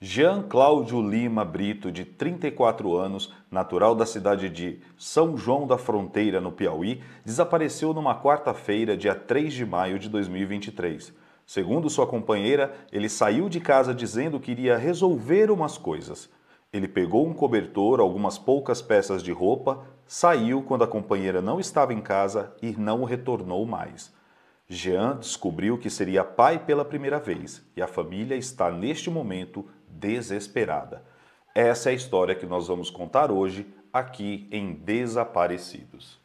Jean Cláudio Lima Brito, de 34 anos, natural da cidade de São João da Fronteira, no Piauí, desapareceu numa quarta-feira, dia 3 de maio de 2023. Segundo sua companheira, ele saiu de casa dizendo que iria resolver umas coisas. Ele pegou um cobertor, algumas poucas peças de roupa, saiu quando a companheira não estava em casa e não retornou mais. Jean descobriu que seria pai pela primeira vez e a família está neste momento desesperada. Essa é a história que nós vamos contar hoje aqui em Desaparecidos.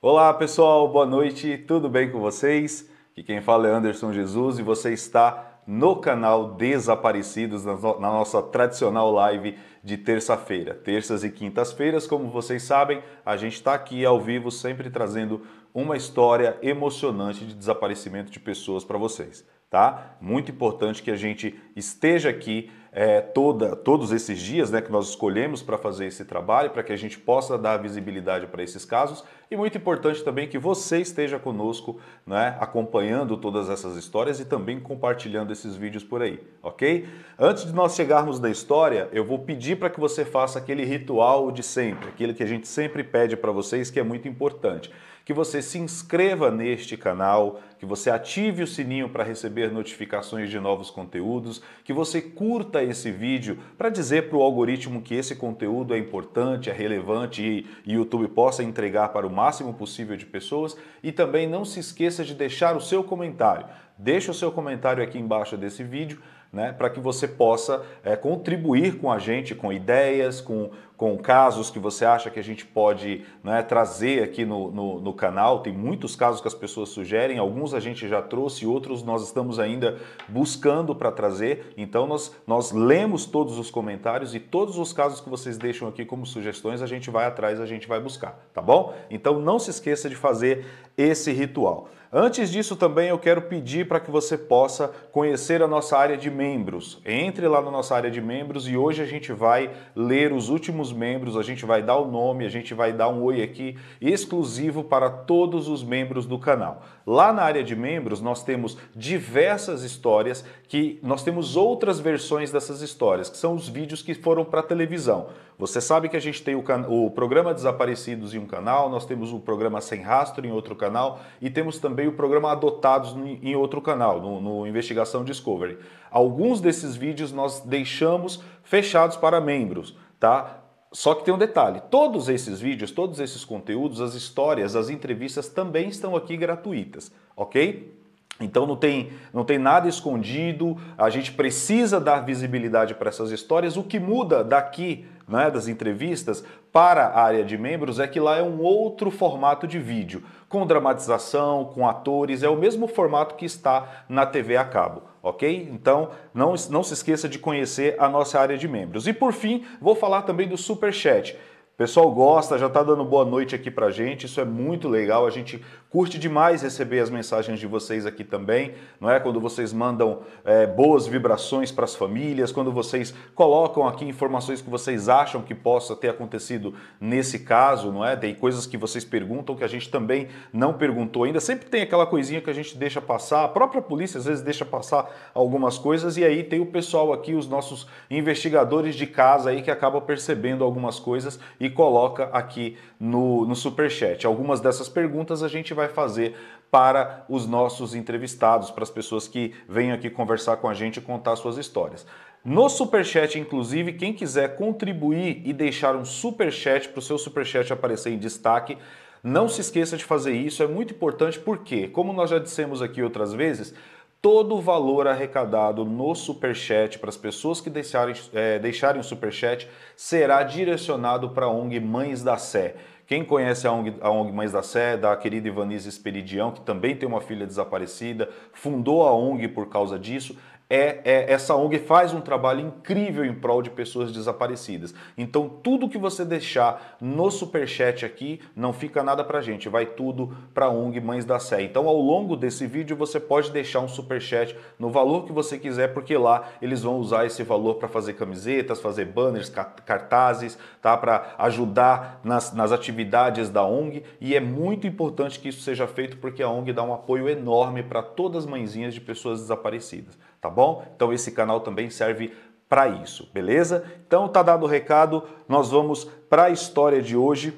Olá pessoal, boa noite, tudo bem com vocês? Aqui quem fala é Anderson Jesus e você está no canal Desaparecidos, na nossa tradicional live de terça-feira. Terças e quintas-feiras, como vocês sabem, a gente está aqui ao vivo sempre trazendo uma história emocionante de desaparecimento de pessoas para vocês tá? Muito importante que a gente esteja aqui é, toda, todos esses dias né, que nós escolhemos para fazer esse trabalho, para que a gente possa dar visibilidade para esses casos. E muito importante também que você esteja conosco, né, acompanhando todas essas histórias e também compartilhando esses vídeos por aí, ok? Antes de nós chegarmos na história, eu vou pedir para que você faça aquele ritual de sempre, aquele que a gente sempre pede para vocês que é muito importante que você se inscreva neste canal, que você ative o sininho para receber notificações de novos conteúdos, que você curta esse vídeo para dizer para o algoritmo que esse conteúdo é importante, é relevante e, YouTube possa entregar para o máximo possível de pessoas. E também não se esqueça de deixar o seu comentário. Deixe o seu comentário aqui embaixo desse vídeo né, para que você possa é, contribuir com a gente, com ideias, com, com casos que você acha que a gente pode né, trazer aqui no, no, no, canal. Tem muitos casos que as pessoas sugerem, alguns a gente já trouxe, outros nós estamos ainda buscando para trazer. Então nós, nós lemos todos os comentários e todos os casos que vocês deixam aqui como sugestões, a gente vai atrás, a gente vai buscar, tá bom? Então não se esqueça de fazer esse ritual. Antes disso, também eu quero pedir para que você possa conhecer a nossa área de membros. Entre lá na nossa área de membros e hoje a gente vai ler os últimos membros, a gente vai dar o nome, a gente vai dar um oi aqui exclusivo para todos os membros do canal. Lá na área de membros, nós temos diversas histórias que nós temos outras versões dessas histórias, que são os vídeos que foram para televisão. Você sabe que a gente tem o, can... o, programa Desaparecidos em um canal, nós temos o programa Sem Rastro em outro canal e temos também o programa Adotados em outro canal, no, no Investigação Discovery. Alguns desses vídeos nós deixamos fechados para membros, tá? Só que tem um detalhe: todos esses vídeos, todos esses conteúdos, as histórias, as entrevistas também estão aqui gratuitas, ok? Então não tem, não tem nada escondido, a gente precisa dar visibilidade para essas histórias. O que muda daqui né, das entrevistas para a área de membros é que lá é um outro formato de vídeo, com dramatização, com atores, é o mesmo formato que está na TV a cabo ok? Então não, não se esqueça de conhecer a nossa área de membros. E por fim, vou falar também do Super Chat. O pessoal gosta, já está dando boa noite aqui para gente, isso é muito legal. A gente Curte demais receber as mensagens de vocês aqui também, não é? Quando vocês mandam é, boas vibrações para as famílias, quando vocês colocam aqui informações que vocês acham que possa ter acontecido nesse caso, não é? Tem coisas que vocês perguntam que a gente também não perguntou ainda. Sempre tem aquela coisinha que a gente deixa passar, a própria polícia às vezes deixa passar algumas coisas e aí tem o pessoal aqui, os nossos investigadores de casa aí que acaba percebendo algumas coisas e coloca aqui no, no superchat. Algumas dessas perguntas a gente vai vai fazer para os nossos entrevistados, para as pessoas que vêm aqui conversar com a gente e contar suas histórias. No superchat, inclusive, quem quiser contribuir e deixar um superchat para o seu superchat aparecer em destaque, não se esqueça de fazer isso, é muito importante porque, como nós já dissemos aqui outras vezes, todo o valor arrecadado no superchat para as pessoas que deixarem, é, deixarem o superchat será direcionado para a ONG Mães da Sé. Quem conhece a ONG, a ONG Mães da Sé, da querida Ivanise Esperidião, que também tem uma filha desaparecida, fundou a ONG por causa disso, é, é, essa ONG faz um trabalho incrível em prol de pessoas desaparecidas. Então, tudo que você deixar no superchat aqui, não fica nada para gente, vai tudo para ONG Mães da Sé. Então, ao longo desse vídeo, você pode deixar um superchat no valor que você quiser, porque lá eles vão usar esse valor para fazer camisetas, fazer banners, cartazes, tá? Para ajudar nas, nas atividades da ONG. E é muito importante que isso seja feito, porque a ONG dá um apoio enorme para todas as mãezinhas de pessoas desaparecidas tá bom? Então esse canal também serve para isso, beleza? Então tá dado o recado, nós vamos para a história de hoje.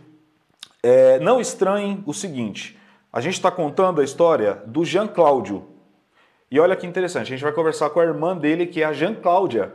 É, não estranhem o seguinte, a gente está contando a história do Jean Cláudio. E olha que interessante, a gente vai conversar com a irmã dele, que é a Jean Cláudia.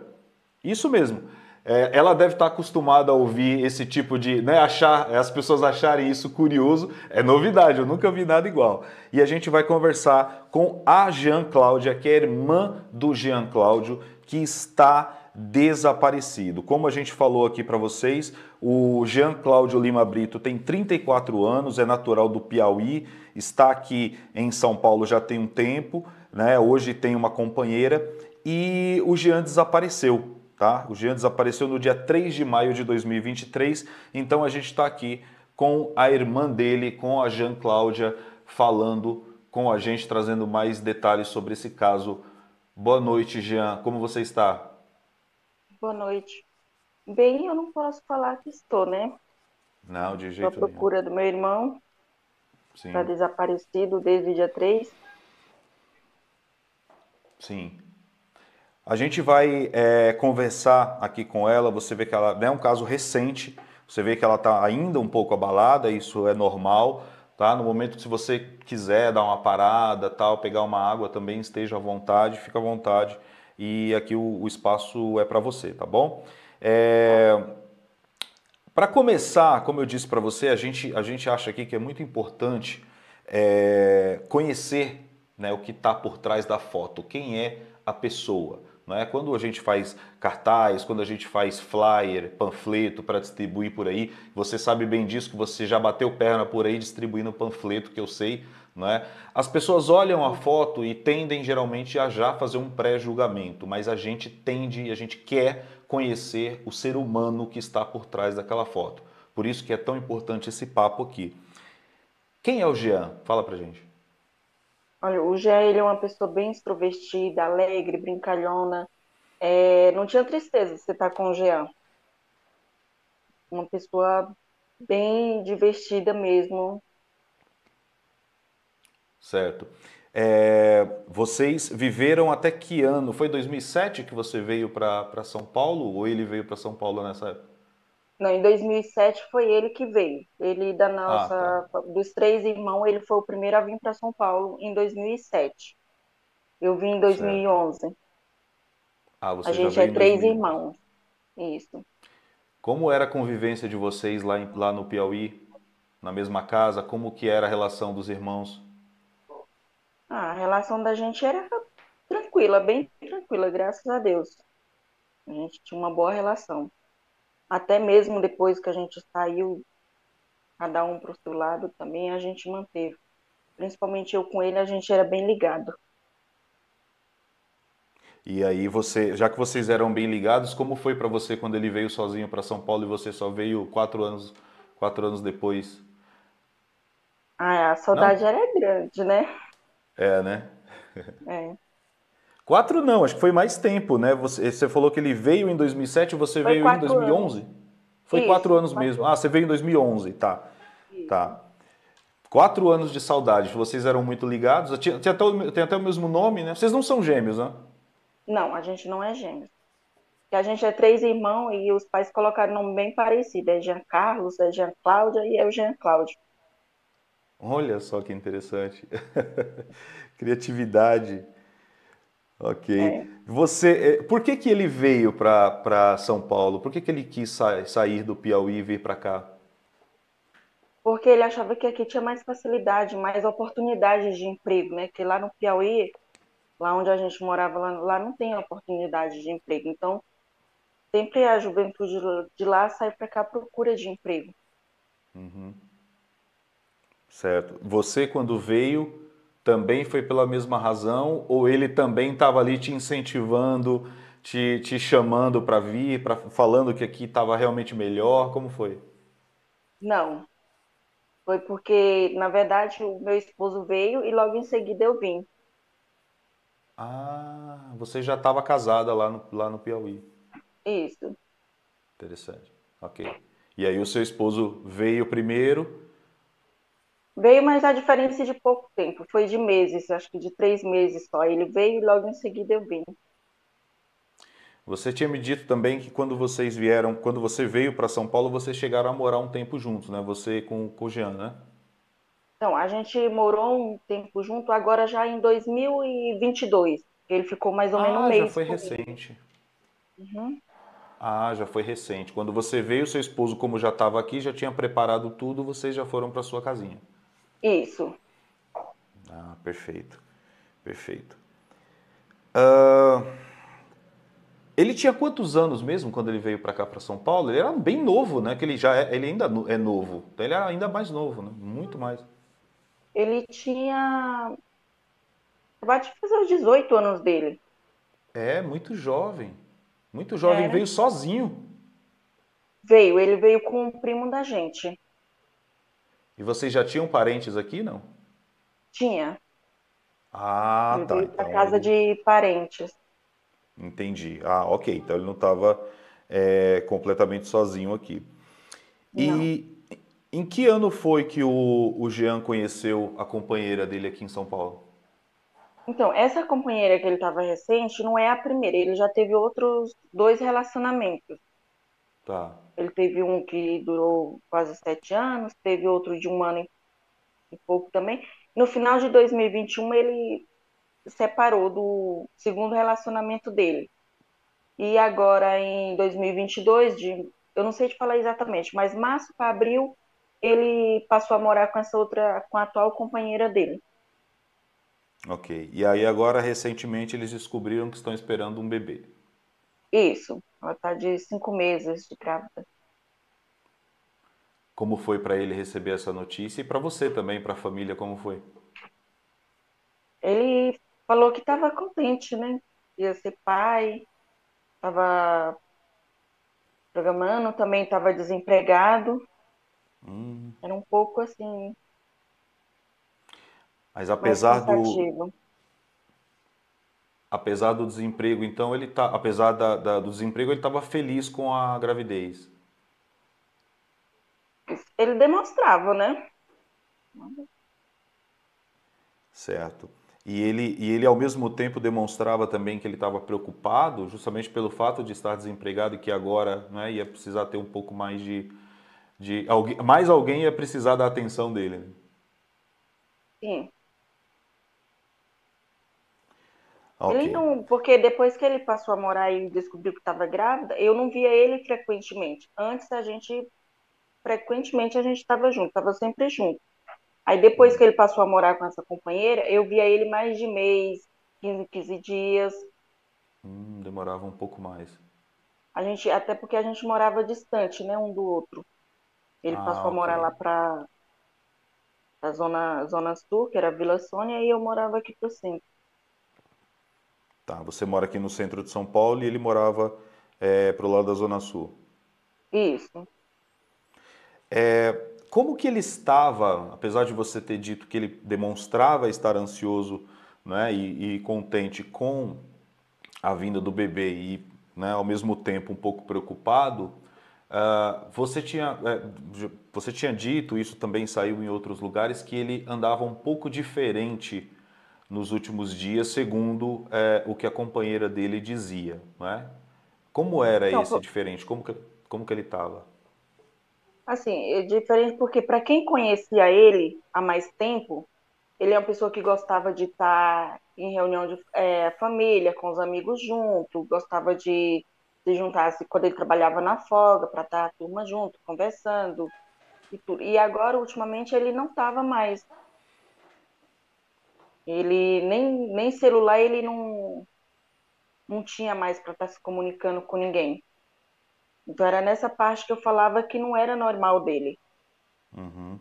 Isso mesmo é, ela deve estar acostumada a ouvir esse tipo de, né, achar, as pessoas acharem isso curioso, é novidade, eu nunca vi nada igual. E a gente vai conversar com a Jean Cláudia, que é irmã do Jean Cláudio, que está desaparecido. Como a gente falou aqui para vocês, o Jean Cláudio Lima Brito tem 34 anos, é natural do Piauí, está aqui em São Paulo já tem um tempo, né? Hoje tem uma companheira e o Jean desapareceu tá? O Jean desapareceu no dia 3 de maio de 2023, então a gente está aqui com a irmã dele, com a Jean Cláudia, falando com a gente, trazendo mais detalhes sobre esse caso. Boa noite, Jean. Como você está? Boa noite. Bem, eu não posso falar que estou, né? Não, de jeito nenhum. Estou à procura do meu irmão. Está desaparecido desde o dia 3. Sim. A gente vai é, conversar aqui com ela. Você vê que ela né, é né, um caso recente. Você vê que ela está ainda um pouco abalada. Isso é normal, tá? No momento que se você quiser dar uma parada, tal, pegar uma água, também esteja à vontade. Fica à vontade. E aqui o, o espaço é para você, tá bom? É... Para começar, como eu disse para você, a gente, a gente acha aqui que é muito importante é, conhecer né, o que está por trás da foto, quem é a pessoa. Né? Quando a gente faz cartaz, quando a gente faz flyer, panfleto para distribuir por aí, você sabe bem disso que você já bateu perna por aí distribuindo panfleto, que eu sei. Né? As pessoas olham a foto e tendem geralmente a já fazer um pré-julgamento, mas a gente tende, e a gente quer conhecer o ser humano que está por trás daquela foto. Por isso que é tão importante esse papo aqui. Quem é o Jean? Fala pra gente. Olha, o Jean, ele é uma pessoa bem extrovertida, alegre, brincalhona. É, não tinha tristeza de você estar com o Jean. Uma pessoa bem divertida mesmo. Certo. É, vocês viveram até que ano? Foi 2007 que você veio para São Paulo ou ele veio para São Paulo nessa época? Não, em 2007 foi ele que veio. Ele da ah, nossa, ah, tá. dos três irmãos, ele foi o primeiro a vir para São Paulo em 2007. Eu vim em 2011. Certo. Ah, você a gente é três irmãos. Isso. Como era a convivência de vocês lá, em, lá no Piauí, na mesma casa? Como que era a relação dos irmãos? Ah, a relação da gente era tranquila, bem tranquila, graças a Deus. A gente tinha uma boa relação até mesmo depois que a gente saiu, cada um para o seu lado também, a gente manteve. Principalmente eu com ele, a gente era bem ligado. E aí você, já que vocês eram bem ligados, como foi para você quando ele veio sozinho para São Paulo e você só veio quatro anos, quatro anos depois? Ah, a saudade Não? era grande, né? É, né? é. Quatro não, acho que foi mais tempo, né? Você, você falou que ele veio em 2007, você foi veio em 2011? Anos. Foi Isso, quatro anos quatro. mesmo. Ah, você veio em 2011, tá. Isso. Tá. Quatro anos de saudade, vocês eram muito ligados, tem até, o, tem até o mesmo nome, né? Vocês não são gêmeos, né? Não, a gente não é gêmeo. A gente é três irmãos e os pais colocaram nome bem parecido. É Jean Carlos, é Jean Cláudia e é o Jean Cláudio. Olha só que interessante. Criatividade. Ok. É. Você, eh, por que, que ele veio para São Paulo? Por que, que ele quis sa sair do Piauí e vir para cá? Porque ele achava que aqui tinha mais facilidade, mais oportunidades de emprego, né? Que lá no Piauí, lá onde a gente morava, lá, lá não tem oportunidade de emprego. Então, sempre a juventude de lá sai para cá à procura de emprego. Uhum. Certo. Você, quando veio, também foi pela mesma razão ou ele também estava ali te incentivando, te, te chamando para vir, pra, falando que aqui estava realmente melhor? Como foi? Não. Foi porque, na verdade, o meu esposo veio e logo em seguida eu vim. Ah, você já estava casada lá no, lá no Piauí. Isso. Interessante. Ok. E aí o seu esposo veio primeiro Veio, mas a diferença de pouco tempo, foi de meses, acho que de três meses só. Ele veio e logo em seguida eu vim. Você tinha me dito também que quando vocês vieram, quando você veio para São Paulo, vocês chegaram a morar um tempo juntos, né? Você com, com o Jean, né? Então, a gente morou um tempo junto, agora já em 2022. Ele ficou mais ou menos um mês. Ah, já foi recente. Uhum. Ah, já foi recente. Quando você veio, seu esposo, como já estava aqui, já tinha preparado tudo, vocês já foram para sua casinha. Isso. Ah, perfeito. Perfeito. Uh, ele tinha quantos anos mesmo quando ele veio para cá, para São Paulo? Ele era bem novo, né? Que ele já é, ele ainda é novo. Então ele era é ainda mais novo, né? Muito mais. Ele tinha. te fazer os 18 anos dele. É, muito jovem. Muito jovem. Veio sozinho. Veio, ele veio com o primo da gente. E vocês já tinham parentes aqui, não? Tinha. Ah, ele tá. Veio então casa ele... de parentes. Entendi. Ah, ok. Então ele não estava é, completamente sozinho aqui. Não. E em que ano foi que o, o Jean conheceu a companheira dele aqui em São Paulo? Então, essa companheira que ele estava recente não é a primeira. Ele já teve outros dois relacionamentos. Tá. Ele teve um que durou quase sete anos, teve outro de um ano e pouco também. No final de 2021, ele separou do segundo relacionamento dele. E agora, em 2022, de, eu não sei te falar exatamente, mas março para abril, ele passou a morar com essa outra, com a atual companheira dele. Ok. E aí, agora, recentemente, eles descobriram que estão esperando um bebê. Isso. Ela está de cinco meses de grávida. Como foi para ele receber essa notícia e para você também, para a família, como foi? Ele falou que estava contente, né? Ia ser pai, estava programando, também estava desempregado. Hum. Era um pouco assim. Mas apesar do apesar do desemprego, então ele tá, apesar da, da, do desemprego, ele estava feliz com a gravidez. Ele demonstrava, né? Certo. E ele, e ele ao mesmo tempo demonstrava também que ele estava preocupado, justamente pelo fato de estar desempregado e que agora né, ia precisar ter um pouco mais de, de alguém, mais alguém ia precisar da atenção dele. Né? Sim. Ah, okay. Ele não, porque depois que ele passou a morar e descobriu que estava grávida, eu não via ele frequentemente. Antes a gente frequentemente a gente estava junto, estava sempre junto. Aí depois hum. que ele passou a morar com essa companheira, eu via ele mais de mês, 15, 15 dias. Hum, demorava um pouco mais. A gente, até porque a gente morava distante, né, um do outro. Ele ah, passou okay. a morar lá para a zona zona sul, que era Vila Sônia, e eu morava aqui para sempre. Tá, você mora aqui no centro de São Paulo e ele morava é, o lado da Zona Sul. Isso. É, como que ele estava, apesar de você ter dito que ele demonstrava estar ansioso né, e, e contente com a vinda do bebê e, né, ao mesmo tempo, um pouco preocupado, uh, você, tinha, é, você tinha dito, isso também saiu em outros lugares, que ele andava um pouco diferente nos últimos dias, segundo é, o que a companheira dele dizia. Né? Como era então, esse diferente? Como que, como que ele estava? Assim, é diferente porque para quem conhecia ele há mais tempo, ele é uma pessoa que gostava de estar tá em reunião de é, família, com os amigos junto, gostava de se juntar -se quando ele trabalhava na folga, para estar tá a turma junto, conversando e tudo. E agora, ultimamente, ele não estava mais. Ele nem, nem celular ele não, não tinha mais para estar tá se comunicando com ninguém. Então era nessa parte que eu falava que não era normal dele. Uhum.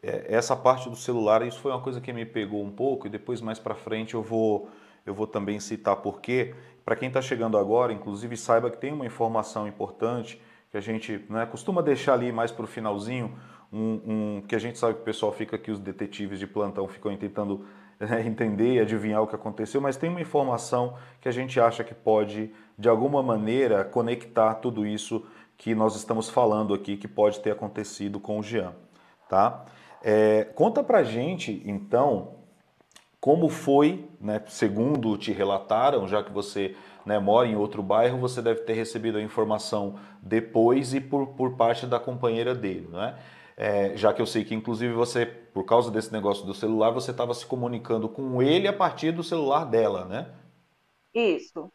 É, essa parte do celular, isso foi uma coisa que me pegou um pouco e depois mais para frente eu vou eu vou também citar por quê. para quem está chegando agora, inclusive saiba que tem uma informação importante que a gente né, costuma deixar ali mais para o finalzinho um, um, que a gente sabe que o pessoal fica aqui, os detetives de plantão ficam tentando né, entender e adivinhar o que aconteceu, mas tem uma informação que a gente acha que pode, de alguma maneira, conectar tudo isso que nós estamos falando aqui, que pode ter acontecido com o Jean. Tá? É, conta pra gente, então, como foi, né, segundo te relataram, já que você né, mora em outro bairro, você deve ter recebido a informação depois e por, por parte da companheira dele, não é? É, já que eu sei que, inclusive, você, por causa desse negócio do celular, você estava se comunicando com ele a partir do celular dela, né? Isso.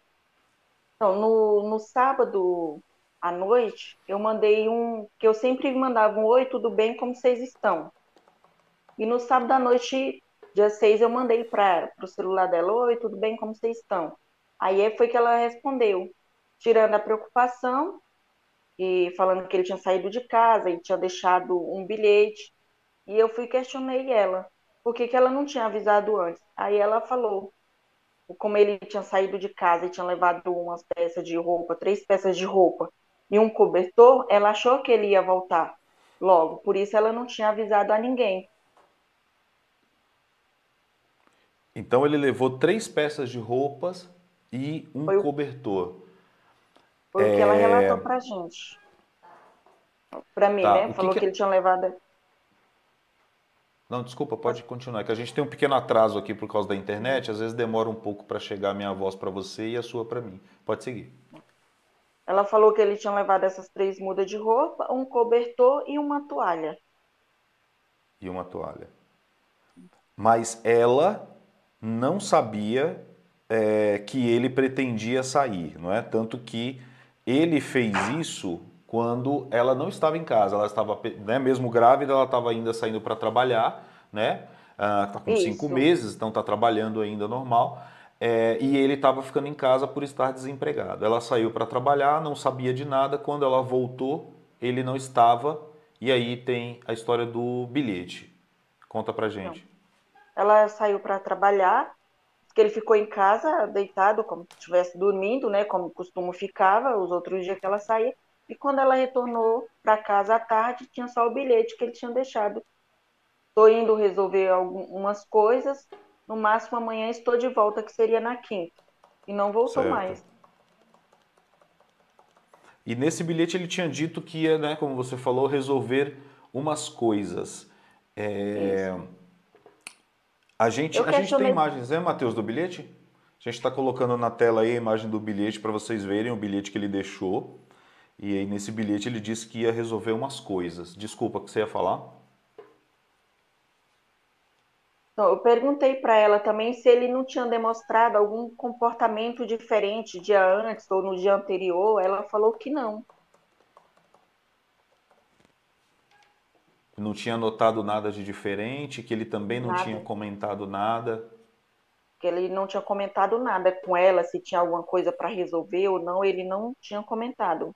Então, no, no sábado à noite, eu mandei um. que eu sempre mandava um oi, tudo bem, como vocês estão? E no sábado à noite, dia 6, eu mandei para o celular dela: oi, tudo bem, como vocês estão? Aí é, foi que ela respondeu, tirando a preocupação e falando que ele tinha saído de casa e tinha deixado um bilhete. E eu fui questionei ela, por que, que ela não tinha avisado antes? Aí ela falou, como ele tinha saído de casa e tinha levado umas peças de roupa, três peças de roupa e um cobertor, ela achou que ele ia voltar logo, por isso ela não tinha avisado a ninguém. Então ele levou três peças de roupas e um Foi cobertor. Foi é... o que ela é. relatou pra gente. Pra mim, tá. né? Falou que, que... ele tinha levado. Não, desculpa, pode continuar, que a gente tem um pequeno atraso aqui por causa da internet, às vezes demora um pouco para chegar a minha voz para você e a sua para mim. Pode seguir. Ela falou que ele tinha levado essas três mudas de roupa, um cobertor e uma toalha. E uma toalha. Mas ela não sabia é, que ele pretendia sair, não é? Tanto que ele fez isso quando ela não estava em casa, ela estava, né, mesmo grávida, ela estava ainda saindo para trabalhar, né? Está ah, tá com isso. cinco meses, então está trabalhando ainda normal. É, e ele estava ficando em casa por estar desempregado. Ela saiu para trabalhar, não sabia de nada. Quando ela voltou, ele não estava. E aí tem a história do bilhete. Conta pra gente. Ela saiu para trabalhar que ele ficou em casa, deitado, como se estivesse dormindo, né, como costumo ficava, os outros dias que ela saía. E quando ela retornou para casa à tarde, tinha só o bilhete que ele tinha deixado. Estou indo resolver algumas coisas, no máximo amanhã estou de volta, que seria na quinta. E não voltou certo. mais. E nesse bilhete ele tinha dito que ia, né, como você falou, resolver umas coisas. É... Isso a gente, a gente tem imagens, né, Matheus, do bilhete? A gente está colocando na tela aí a imagem do bilhete para vocês verem o bilhete que ele deixou. E aí nesse bilhete ele disse que ia resolver umas coisas. Desculpa, que você ia falar? Eu perguntei para ela também se ele não tinha demonstrado algum comportamento diferente dia antes ou no dia anterior. Ela falou que não. não tinha notado nada de diferente, que ele também não nada. tinha comentado nada. Que ele não tinha comentado nada com ela, se tinha alguma coisa para resolver ou não, ele não tinha comentado.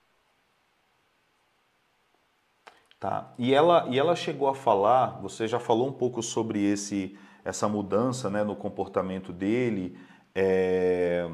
Tá. E ela, e ela chegou a falar, você já falou um pouco sobre esse essa mudança né, no comportamento dele, é,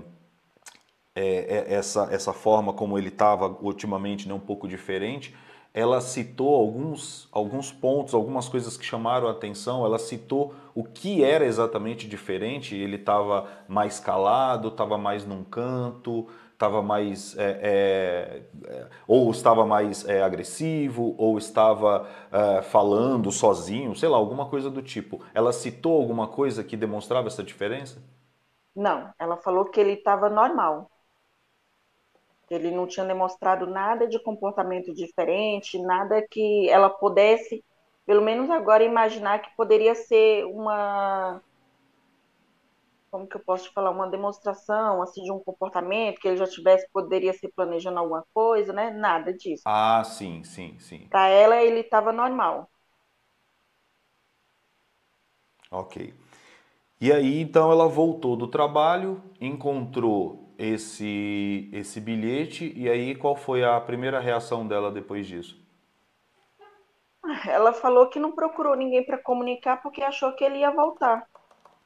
é, é, essa, essa forma como ele estava ultimamente né, um pouco diferente, ela citou alguns, alguns pontos, algumas coisas que chamaram a atenção, ela citou o que era exatamente diferente, ele estava mais calado, estava mais num canto, estava mais é, é, é, ou estava mais é, agressivo ou estava é, falando sozinho, sei lá, alguma coisa do tipo. Ela citou alguma coisa que demonstrava essa diferença? Não, ela falou que ele estava normal. Ele não tinha demonstrado nada de comportamento diferente, nada que ela pudesse, pelo menos agora, imaginar que poderia ser uma. Como que eu posso falar? Uma demonstração assim, de um comportamento que ele já tivesse, poderia ser planejando alguma coisa, né? Nada disso. Ah, sim, sim, sim. Para ela, ele estava normal. Ok. E aí, então, ela voltou do trabalho, encontrou esse, esse bilhete e aí qual foi a primeira reação dela depois disso? Ela falou que não procurou ninguém para comunicar porque achou que ele ia voltar.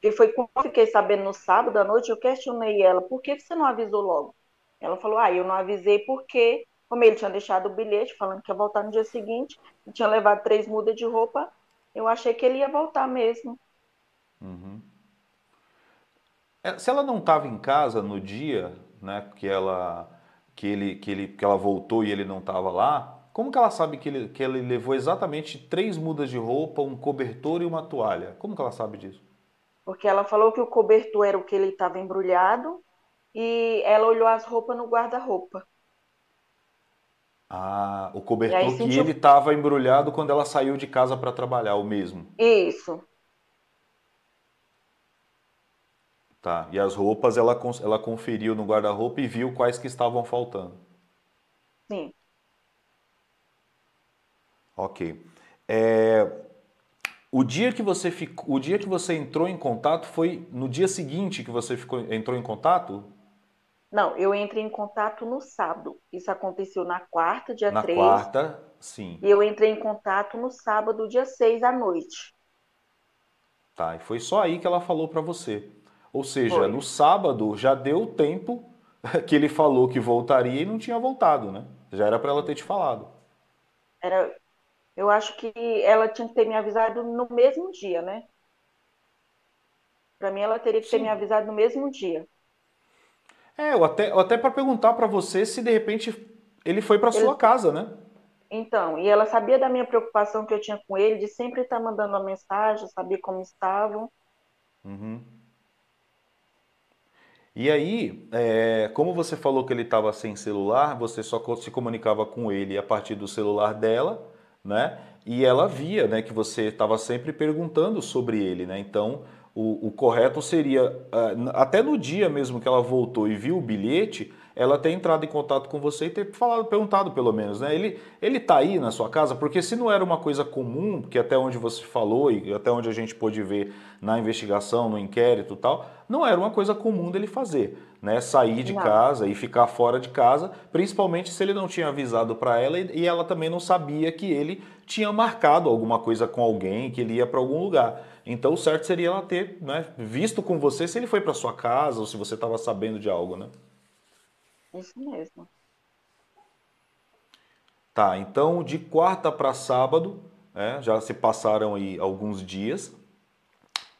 E foi quando eu fiquei sabendo no sábado à noite, eu questionei ela, por que você não avisou logo? Ela falou, ah, eu não avisei porque, como ele tinha deixado o bilhete falando que ia voltar no dia seguinte, tinha levado três mudas de roupa, eu achei que ele ia voltar mesmo. Uhum. É, se ela não estava em casa no dia né, que, ela, que, ele, que, ele, que ela voltou e ele não estava lá, como que ela sabe que ele, que ele levou exatamente três mudas de roupa, um cobertor e uma toalha? Como que ela sabe disso? Porque ela falou que o cobertor era o que ele estava embrulhado e ela olhou as roupas no guarda-roupa. Ah, o cobertor que ele estava embrulhado quando ela saiu de casa para trabalhar, o mesmo. Isso. Tá. E as roupas ela, ela conferiu no guarda-roupa e viu quais que estavam faltando. Sim. Ok. É, o dia que você ficou, o dia que você entrou em contato foi no dia seguinte que você ficou, entrou em contato? Não, eu entrei em contato no sábado. Isso aconteceu na quarta, dia na 3. Na quarta, sim. E eu entrei em contato no sábado, dia 6 à noite. Tá, e foi só aí que ela falou para você. Ou seja, Foi. no sábado já deu tempo que ele falou que voltaria e não tinha voltado, né? Já era para ela ter te falado. Era, eu acho que ela tinha que ter me avisado no mesmo dia, né? Para mim, ela teria que ter me avisado no mesmo dia. É, eu até, eu até para perguntar para você se de repente ele foi para sua casa, né? Então, e ela sabia da minha preocupação que eu tinha com ele, de sempre estar tá mandando uma mensagem, saber como estavam. Uhum. E aí, é, como você falou que ele estava sem celular, você só se comunicava com ele a partir do celular dela, né? E ela via, né, que você estava sempre perguntando sobre ele, né? Então, o, o correto seria ah, até no dia mesmo que ela voltou e viu o bilhete, ela ter entrado em contato com você e ter falado, perguntado pelo menos, né? Ele, ele tá aí na sua casa? Porque se não era uma coisa comum, que até onde você falou e até onde a gente pôde ver na investigação, no inquérito e tal, não era uma coisa comum dele fazer, né? Sair de não. casa e ficar fora de casa, principalmente se ele não tinha avisado para ela e ela também não sabia que ele tinha marcado alguma coisa com alguém, que ele ia para algum lugar. Então, o certo seria ela ter né, visto com você se ele foi para sua casa ou se você estava sabendo de algo, né? Isso mesmo. Tá, então de quarta para sábado, né já se passaram aí alguns dias.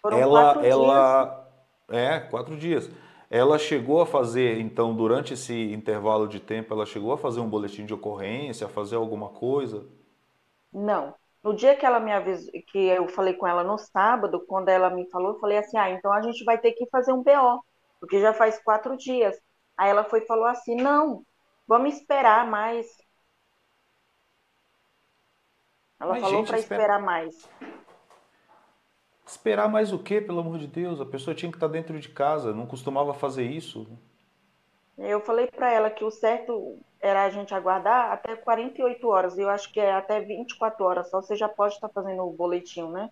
Foram ela, ela, dias. é, quatro dias. Ela chegou a fazer, então, durante esse intervalo de tempo, ela chegou a fazer um boletim de ocorrência, a fazer alguma coisa? Não. No dia que ela me avisou, que eu falei com ela no sábado, quando ela me falou, eu falei assim: ah, então a gente vai ter que fazer um BO, porque já faz quatro dias. Aí ela foi falou assim: não, vamos esperar mais. Ela Mas, falou para espera... esperar mais. Esperar mais o quê, pelo amor de Deus? A pessoa tinha que estar tá dentro de casa, não costumava fazer isso. Eu falei para ela que o certo era a gente aguardar até 48 horas. Eu acho que é até 24 horas, só você já pode estar tá fazendo o boletim, né?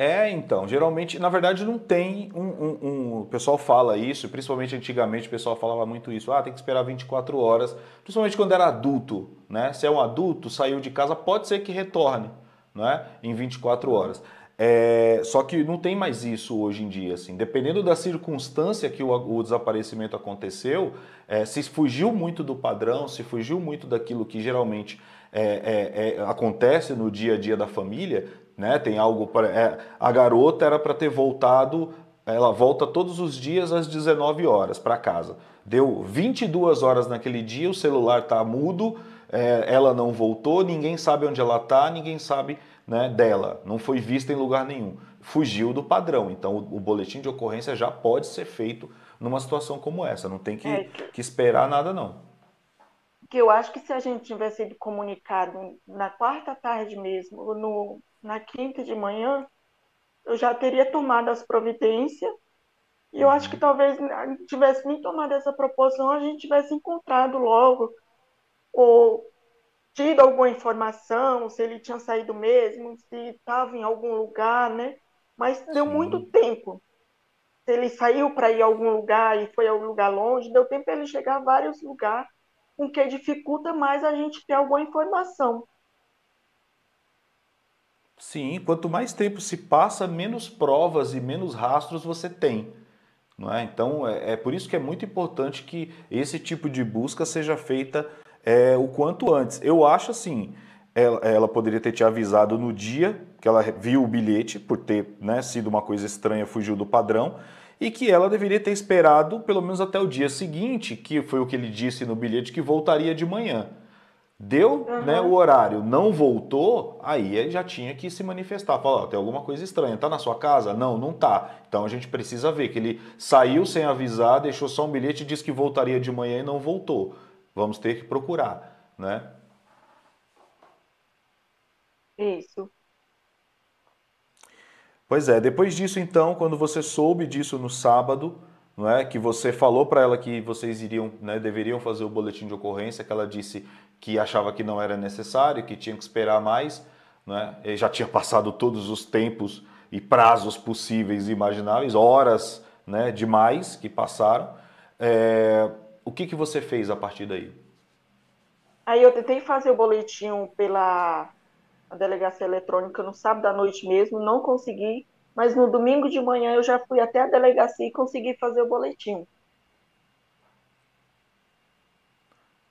É, então, geralmente, na verdade, não tem um, um, um, O pessoal fala isso, principalmente antigamente o pessoal falava muito isso. Ah, tem que esperar 24 horas, principalmente quando era adulto, né? Se é um adulto, saiu de casa, pode ser que retorne, né? Em 24 horas. É, só que não tem mais isso hoje em dia, assim. Dependendo da circunstância que o, o desaparecimento aconteceu, é, se fugiu muito do padrão, se fugiu muito daquilo que geralmente é, é, é acontece no dia a dia da família, né? Tem algo para é, a garota era para ter voltado, ela volta todos os dias às 19 horas para casa. Deu 22 horas naquele dia, o celular tá mudo, é, ela não voltou, ninguém sabe onde ela tá, ninguém sabe né, dela, não foi vista em lugar nenhum. Fugiu do padrão, então o, o boletim de ocorrência já pode ser feito numa situação como essa, não tem que, é, que esperar nada não. Que eu acho que se a gente tivesse sido comunicado na quarta tarde mesmo, no, na quinta de manhã, eu já teria tomado as providências e eu acho que uhum. talvez né, tivesse nem tomado essa proporção, a gente tivesse encontrado logo ou tido alguma informação, se ele tinha saído mesmo, se estava em algum lugar, né? Mas deu Sim. muito tempo. Se ele saiu para ir a algum lugar e foi a um lugar longe, deu tempo para ele chegar a vários lugares, o que dificulta mais a gente ter alguma informação. Sim, quanto mais tempo se passa, menos provas e menos rastros você tem. Não é? Então, é, é por isso que é muito importante que esse tipo de busca seja feita é, o quanto antes. Eu acho assim, ela, ela, poderia ter te avisado no dia que ela viu o bilhete, por ter né, sido uma coisa estranha, fugiu do padrão, e que ela deveria ter esperado pelo menos até o dia seguinte, que foi o que ele disse no bilhete, que voltaria de manhã. Deu uhum. né, o horário, não voltou, aí já tinha que se manifestar. Falar, oh, tem alguma coisa estranha, tá na sua casa? Não, não tá. Então a gente precisa ver que ele saiu sem avisar, deixou só um bilhete, disse que voltaria de manhã e não voltou. Vamos ter que procurar, né? Isso. Pois é, depois disso então, quando você soube disso no sábado, não é? Que você falou para ela que vocês iriam, né, deveriam fazer o boletim de ocorrência, que ela disse que achava que não era necessário, que tinha que esperar mais, é? E já tinha passado todos os tempos e prazos possíveis e imagináveis, horas, né, demais que passaram. É... O que que você fez a partir daí? Aí eu tentei fazer o boletim pela delegacia eletrônica no sábado à noite mesmo, não consegui mas no domingo de manhã eu já fui até a delegacia e consegui fazer o boletim.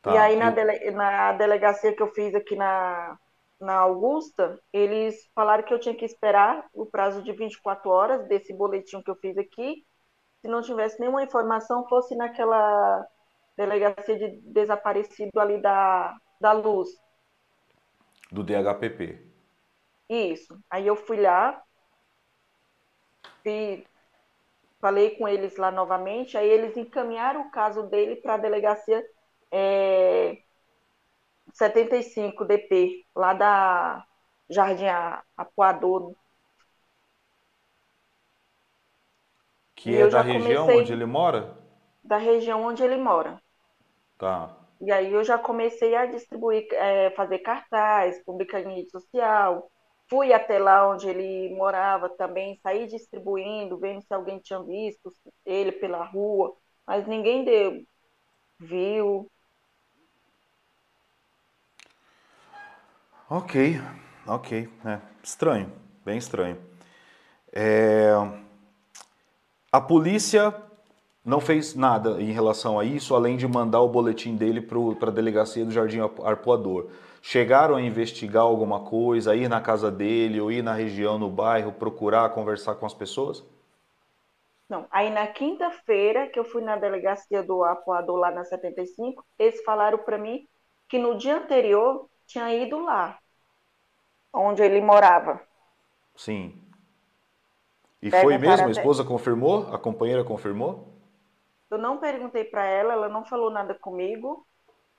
Tá, e aí na, dele, na delegacia que eu fiz aqui na, na Augusta, eles falaram que eu tinha que esperar o prazo de 24 horas desse boletim que eu fiz aqui. Se não tivesse nenhuma informação, fosse naquela delegacia de desaparecido ali da, da Luz. Do DHPP. Isso. Aí eu fui lá, se falei com eles lá novamente, aí eles encaminharam o caso dele para a delegacia é, 75 DP, lá da Jardim Apoador. Que e é da região onde ele mora? Da região onde ele mora. Tá. E aí eu já comecei a distribuir, é, fazer cartaz, publicar em rede social, fui até lá onde ele morava também, saí distribuindo, vendo se alguém tinha visto ele pela rua, mas ninguém deu, viu. Ok, ok, é, estranho, bem estranho. É... A polícia não fez nada em relação a isso, além de mandar o boletim dele para a delegacia do Jardim Arpoador chegaram a investigar alguma coisa, ir na casa dele ou ir na região, no bairro, procurar conversar com as pessoas? Não, aí na quinta-feira que eu fui na delegacia do Apoador lá na 75, eles falaram para mim que no dia anterior tinha ido lá, onde ele morava. Sim. E foi mesmo? A esposa confirmou? A companheira confirmou? Eu não perguntei para ela, ela não falou nada comigo.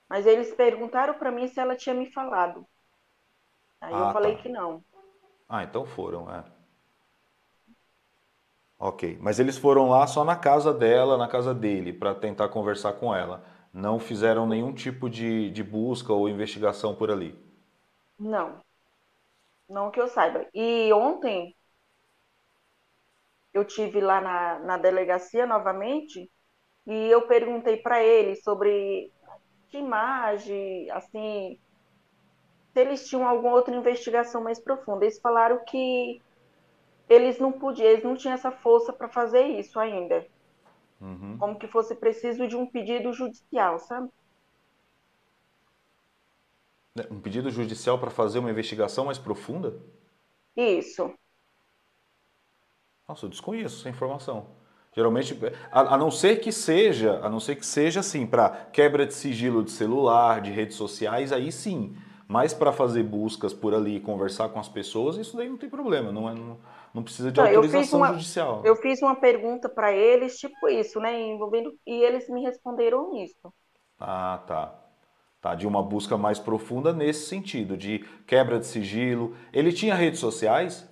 Mas eles perguntaram para mim se ela tinha me falado. Aí ah, eu falei tá. que não. Ah, então foram, é. Ok, mas eles foram lá só na casa dela, na casa dele, para tentar conversar com ela. Não fizeram nenhum tipo de, de busca ou investigação por ali? Não. Não que eu saiba. E ontem eu tive lá na, na delegacia novamente e eu perguntei para ele sobre de imagem, assim, se eles tinham alguma outra investigação mais profunda. Eles falaram que eles não podiam, eles não tinham essa força para fazer isso ainda. Uhum. Como que fosse preciso de um pedido judicial, sabe? Né, um pedido judicial para fazer uma investigação mais profunda? Isso. Nossa, eu desconheço essa informação. Geralmente, a, a, não ser que seja, a não ser que seja assim, para quebra de sigilo de celular, de redes sociais, aí sim. Mas para fazer buscas por ali, conversar com as pessoas, isso daí não tem problema, não, é, não, não precisa de não, ah, autorização eu uma, judicial. Eu fiz uma pergunta para eles, tipo isso, né, envolvendo, e eles me responderam isso. Ah, tá. Tá, de uma busca mais profunda nesse sentido, de quebra de sigilo. Ele tinha redes sociais?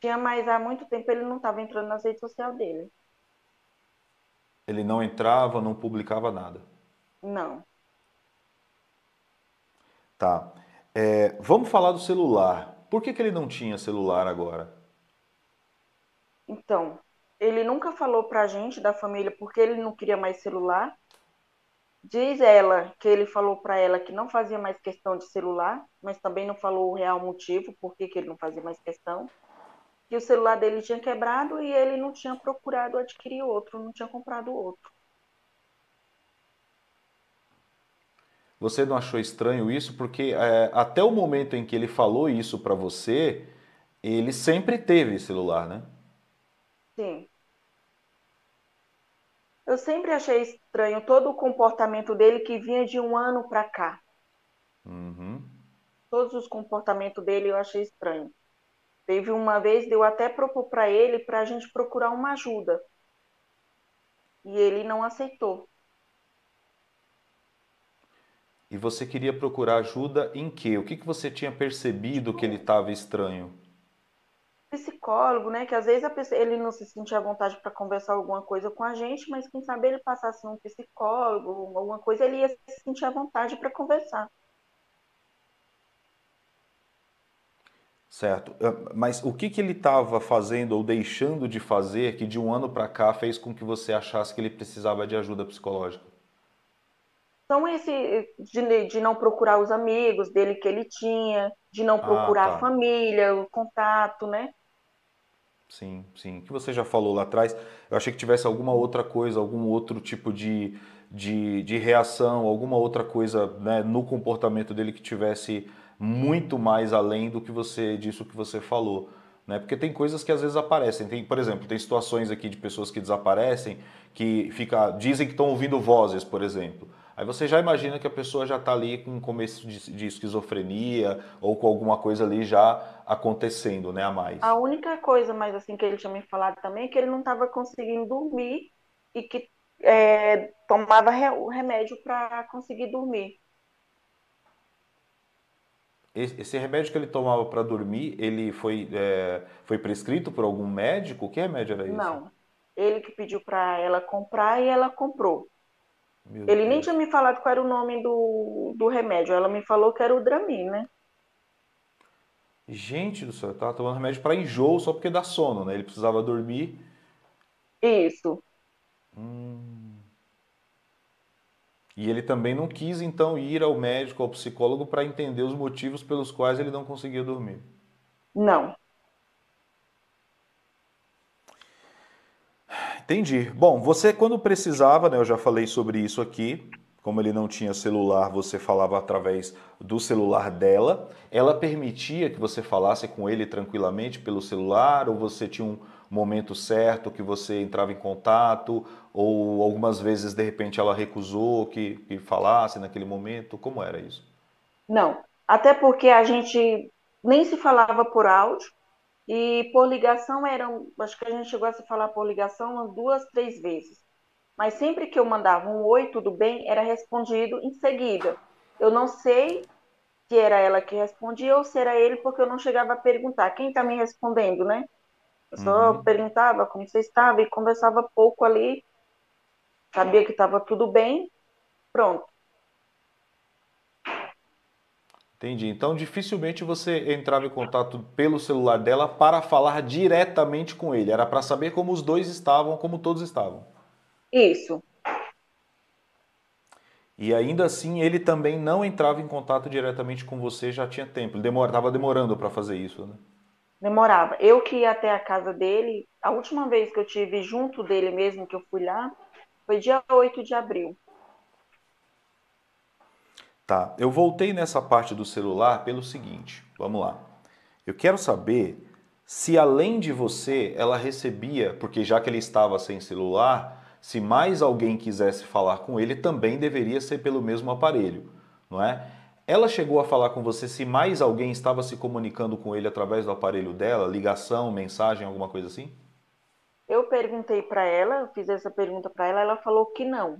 Tinha, mas há muito tempo ele não estava entrando nas redes sociais dele. Ele não entrava, não publicava nada? Não. Tá. É, vamos falar do celular. Por que, que ele não tinha celular agora? Então, ele nunca falou pra gente da família porque ele não queria mais celular. Diz ela que ele falou para ela que não fazia mais questão de celular, mas também não falou o real motivo por que, que ele não fazia mais questão que o celular dele tinha quebrado e ele não tinha procurado adquirir outro, não tinha comprado outro. Você não achou estranho isso? Porque é, até o momento em que ele falou isso para você, ele sempre teve celular, né? Sim. Eu sempre achei estranho todo o comportamento dele que vinha de um ano para cá. Uhum. Todos os comportamentos dele eu achei estranho. Teve uma vez deu até propor para ele para a gente procurar uma ajuda. E ele não aceitou. E você queria procurar ajuda em quê? O que, que você tinha percebido que ele estava estranho? Psicólogo, né? Que às vezes pessoa, ele não se sentia à vontade para conversar alguma coisa com a gente, mas quem sabe ele passasse num psicólogo, alguma coisa, ele ia se sentir à vontade para conversar. Certo. Ah, mas o que, que ele estava fazendo ou deixando de fazer que de um ano para cá fez com que você achasse que ele precisava de ajuda psicológica? Então, esse de, de não procurar os amigos dele que ele tinha, de não ah, procurar ah, tá. a família, o contato, né? Sim, sim. que você já falou lá atrás. Eu achei que tivesse alguma outra coisa, algum outro tipo de, de, de reação, alguma outra coisa né, no comportamento dele que tivesse muito mais além do que você disso que você falou. Né? Porque tem coisas que às vezes aparecem. Tem, por exemplo, tem situações aqui de pessoas que desaparecem, que fica, dizem que estão ouvindo vozes, por exemplo. Aí você já imagina que a pessoa já está ali com um começo de, de, esquizofrenia ou com alguma coisa ali já acontecendo, né, a mais. A única coisa mais assim que ele tinha me falado também é que ele não estava conseguindo dormir e que é, tomava re, remédio para conseguir dormir. Esse remédio que ele tomava para dormir, ele foi, é, foi prescrito por algum médico? Que remédio era esse? Não. Ele que pediu para ela comprar e ela comprou. Meu ele Deus. nem tinha me falado qual era o nome do, do remédio. Ela me falou que era o Dramin, né? Gente do céu, tava tomando remédio para enjoo só porque dá sono, né? Ele precisava dormir. Isso. Hum. E ele também não quis então ir ao médico, ao psicólogo, para entender os motivos pelos quais ele não conseguia dormir. Não. Entendi. Bom, você quando precisava, né, eu já falei sobre isso aqui, como ele não tinha celular, você falava através do celular dela. Ela permitia que você falasse com ele tranquilamente pelo celular ou você tinha um, momento certo que você entrava em contato, ou algumas vezes de repente ela recusou que, que falasse naquele momento? Como era isso? Não, até porque a gente nem se falava por áudio e por ligação eram, acho que a gente chegou a se falar por ligação duas, três vezes. Mas sempre que eu mandava um oi, tudo bem, era respondido em seguida. Eu não sei se era ela que respondia ou se era ele, porque eu não chegava a perguntar quem está me respondendo, né? Eu só uhum. perguntava como você estava e conversava pouco ali. Sabia que estava tudo bem. Pronto. Entendi. Então, dificilmente você entrava em contato pelo celular dela para falar diretamente com ele. Era para saber como os dois estavam, como todos estavam. Isso. E ainda assim, ele também não entrava em contato diretamente com você já tinha tempo. Ele estava demorando para fazer isso, né? Demorava. Eu que ia até a casa dele, a última vez que eu tive junto dele mesmo, que eu fui lá, foi dia 8 de abril. Tá, eu voltei nessa parte do celular pelo seguinte, vamos lá. Eu quero saber se além de você ela recebia, porque já que ele estava sem celular, se mais alguém quisesse falar com ele também deveria ser pelo mesmo aparelho, não é? Ela chegou a falar com você se mais alguém estava se comunicando com ele através do aparelho dela, ligação, mensagem, alguma coisa assim? Eu perguntei para ela, fiz essa pergunta para ela, ela falou que não.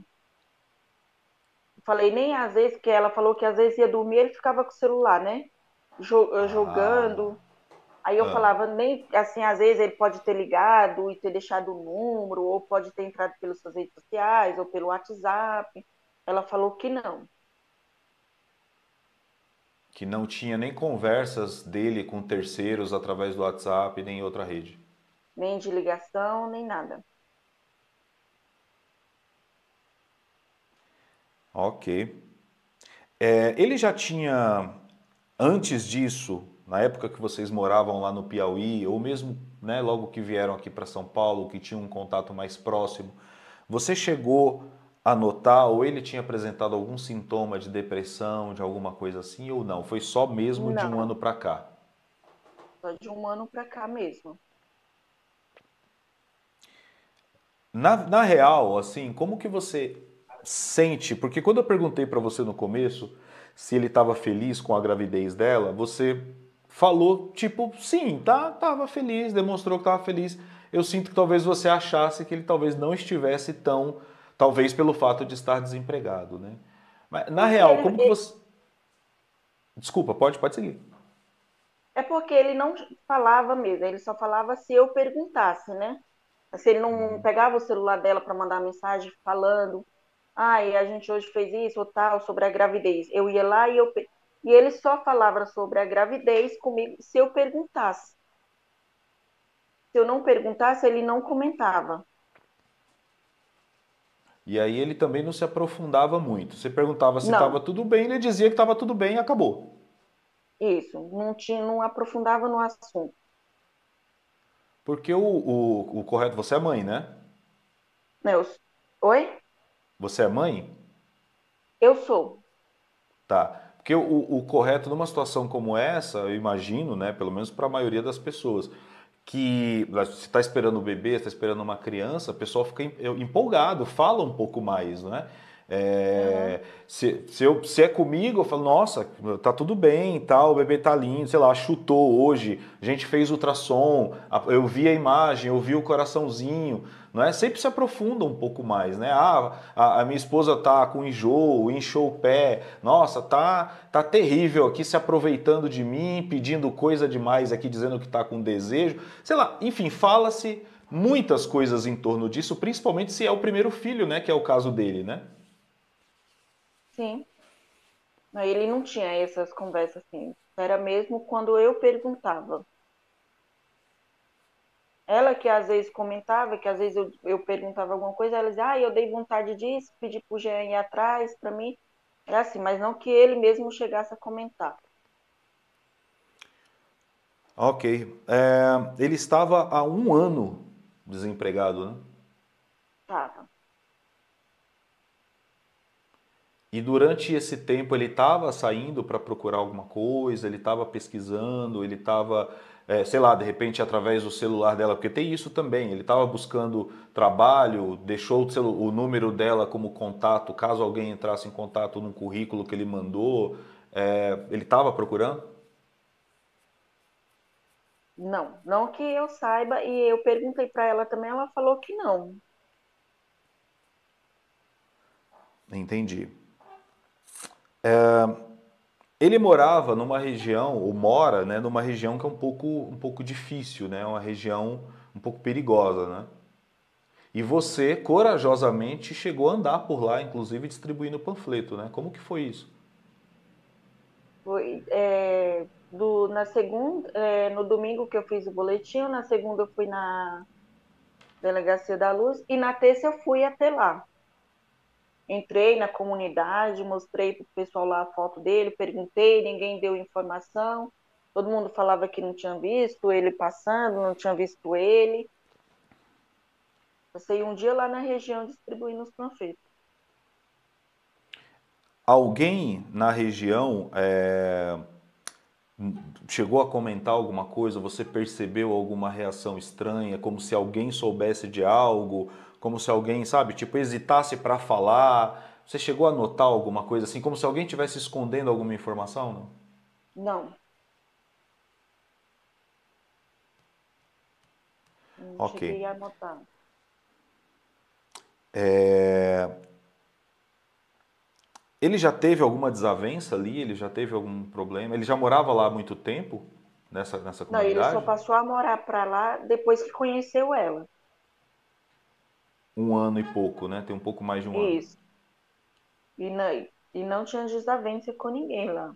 Falei nem às vezes que ela falou que às vezes ia dormir ele ficava com o celular, né? Eh, ah. Jogando. Ah. Aí eu ah. falava nem assim às vezes ele pode ter ligado e ter deixado o número ou pode ter entrado pelas suas redes sociais ou pelo WhatsApp. Ela falou que não que não tinha nem conversas dele com terceiros através do WhatsApp, nem outra rede. Nem de ligação, nem nada. Ok. É, ele já tinha, antes disso, na época que vocês moravam lá no Piauí, ou mesmo né, logo que vieram aqui para São Paulo, que tinham um contato mais próximo, você chegou anotar ou ele tinha apresentado algum sintoma de depressão, de alguma coisa assim, ou não? Foi só mesmo não. de um ano para cá? Só de um ano para cá mesmo. Na, na real, assim, como que você sente? Porque quando eu perguntei para você no começo se ele estava feliz com a gravidez dela, você falou tipo, sim, tá, tava feliz, demonstrou que tava feliz. Eu sinto que talvez você achasse que ele talvez não estivesse tão Talvez pelo fato de estar desempregado, né? Mas, na real, como que você... Desculpa, pode, pode seguir. É porque ele não falava mesmo, ele só falava se eu perguntasse, né? Se ele não uhum. pegava o celular dela para mandar mensagem falando, ai, e a gente hoje fez isso ou tal, sobre a gravidez. Eu ia lá e eu e ele só falava sobre a gravidez comigo se eu perguntasse. Se eu não perguntasse, ele não comentava. E aí ele também não se aprofundava muito. Você perguntava se estava tudo bem, ele dizia que estava tudo bem e acabou. Isso, não, tinha, não aprofundava no assunto. Porque o, o, o correto, você é mãe, né? Eu, oi? Você é mãe? Eu sou. Tá. Porque o, o correto numa situação como essa, eu imagino, né, pelo menos para a maioria das pessoas, que você está esperando o bebê, está esperando uma criança, o pessoal fica empolgado, fala um pouco mais, né? É, se, se, eu, se é comigo, eu falo, nossa, tá tudo bem tal, o bebê tá lindo, sei lá, chutou hoje, a gente fez ultrassom, eu vi a imagem, eu vi o coraçãozinho não é? Sempre se aprofunda um pouco mais, né? Ah, a, a minha esposa tá com enjoo, inchou o pé, nossa, tá, tá terrível aqui se aproveitando de mim, pedindo coisa demais aqui, dizendo que tá com desejo, sei lá, enfim, fala-se muitas coisas em torno disso, principalmente se é o primeiro filho, né? Que é o caso dele, né? Sim. Ele não tinha essas conversas assim. Era mesmo quando eu perguntava. Ela que às vezes comentava, que às vezes eu, eu perguntava alguma coisa, ela dizia, ah, eu dei vontade disso, pedi pro Jean ir atrás para mim. é assim, mas não que ele mesmo chegasse a comentar. Ok. É, ele estava há um ano desempregado, né? Estava. E durante esse tempo ele estava saindo para procurar alguma coisa, ele estava pesquisando, ele estava é, sei lá, de repente através do celular dela, porque tem isso também. Ele estava buscando trabalho, deixou o, o, número dela como contato, caso alguém entrasse em contato num currículo que ele mandou. É, ele estava procurando? Não, não que eu saiba, e eu perguntei para ela também, ela falou que não. Entendi. É, ele morava numa região, ou mora, né, numa região que é um pouco, um pouco difícil, né, uma região um pouco perigosa, né? E você corajosamente chegou a andar por lá, inclusive distribuindo panfleto, né? Como que foi isso? Foi, é, do, na segunda, é, no domingo que eu fiz o boletim, na segunda eu fui na delegacia da Luz e na terça eu fui até lá entrei na comunidade, mostrei para o pessoal lá a foto dele, perguntei, ninguém deu informação, todo mundo falava que não tinha visto ele passando, não tinha visto ele. Passei um dia lá na região distribuindo os panfletos. Alguém na região é, chegou a comentar alguma coisa? Você percebeu alguma reação estranha, como se alguém soubesse de algo? como se alguém, sabe, tipo, hesitasse para falar. Você chegou a notar alguma coisa assim, como se alguém estivesse escondendo alguma informação? Não. Não. não ok. Cheguei a notar. É... Ele já teve alguma desavença ali? Ele já teve algum problema? Ele já morava lá há muito tempo? Nessa, nessa comunidade? Não, ele só passou a morar para lá depois que conheceu ela um ano e pouco, né? Tem um pouco mais de um Isso. ano. E não, e não tinha desavença com ninguém lá.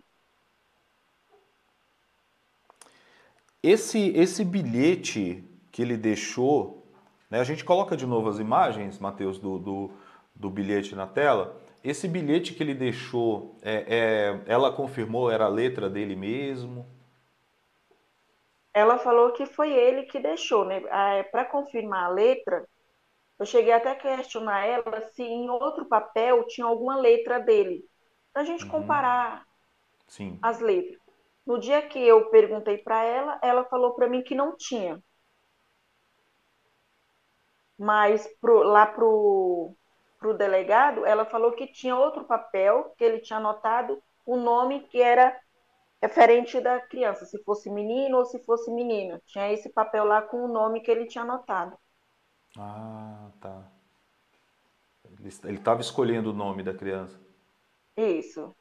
Esse, esse bilhete que ele deixou, né, a gente coloca de novo as imagens, Matheus, do, do, do bilhete na tela. Esse bilhete que ele deixou, é, é, ela confirmou, era a letra dele mesmo? Ela falou que foi ele que deixou, né? Ah, é Para confirmar a letra, eu cheguei até a questionar ela se em outro papel tinha alguma letra dele, para a gente uhum. comparar Sim. as letras. No dia que eu perguntei para ela, ela falou para mim que não tinha. Mas pro, lá pro, pro delegado, ela falou que tinha outro papel que ele tinha anotado o nome que era referente da criança, se fosse menino ou se fosse menina. Tinha esse papel lá com o nome que ele tinha anotado. Ah, tá. Ele estava escolhendo o nome da criança. Isso.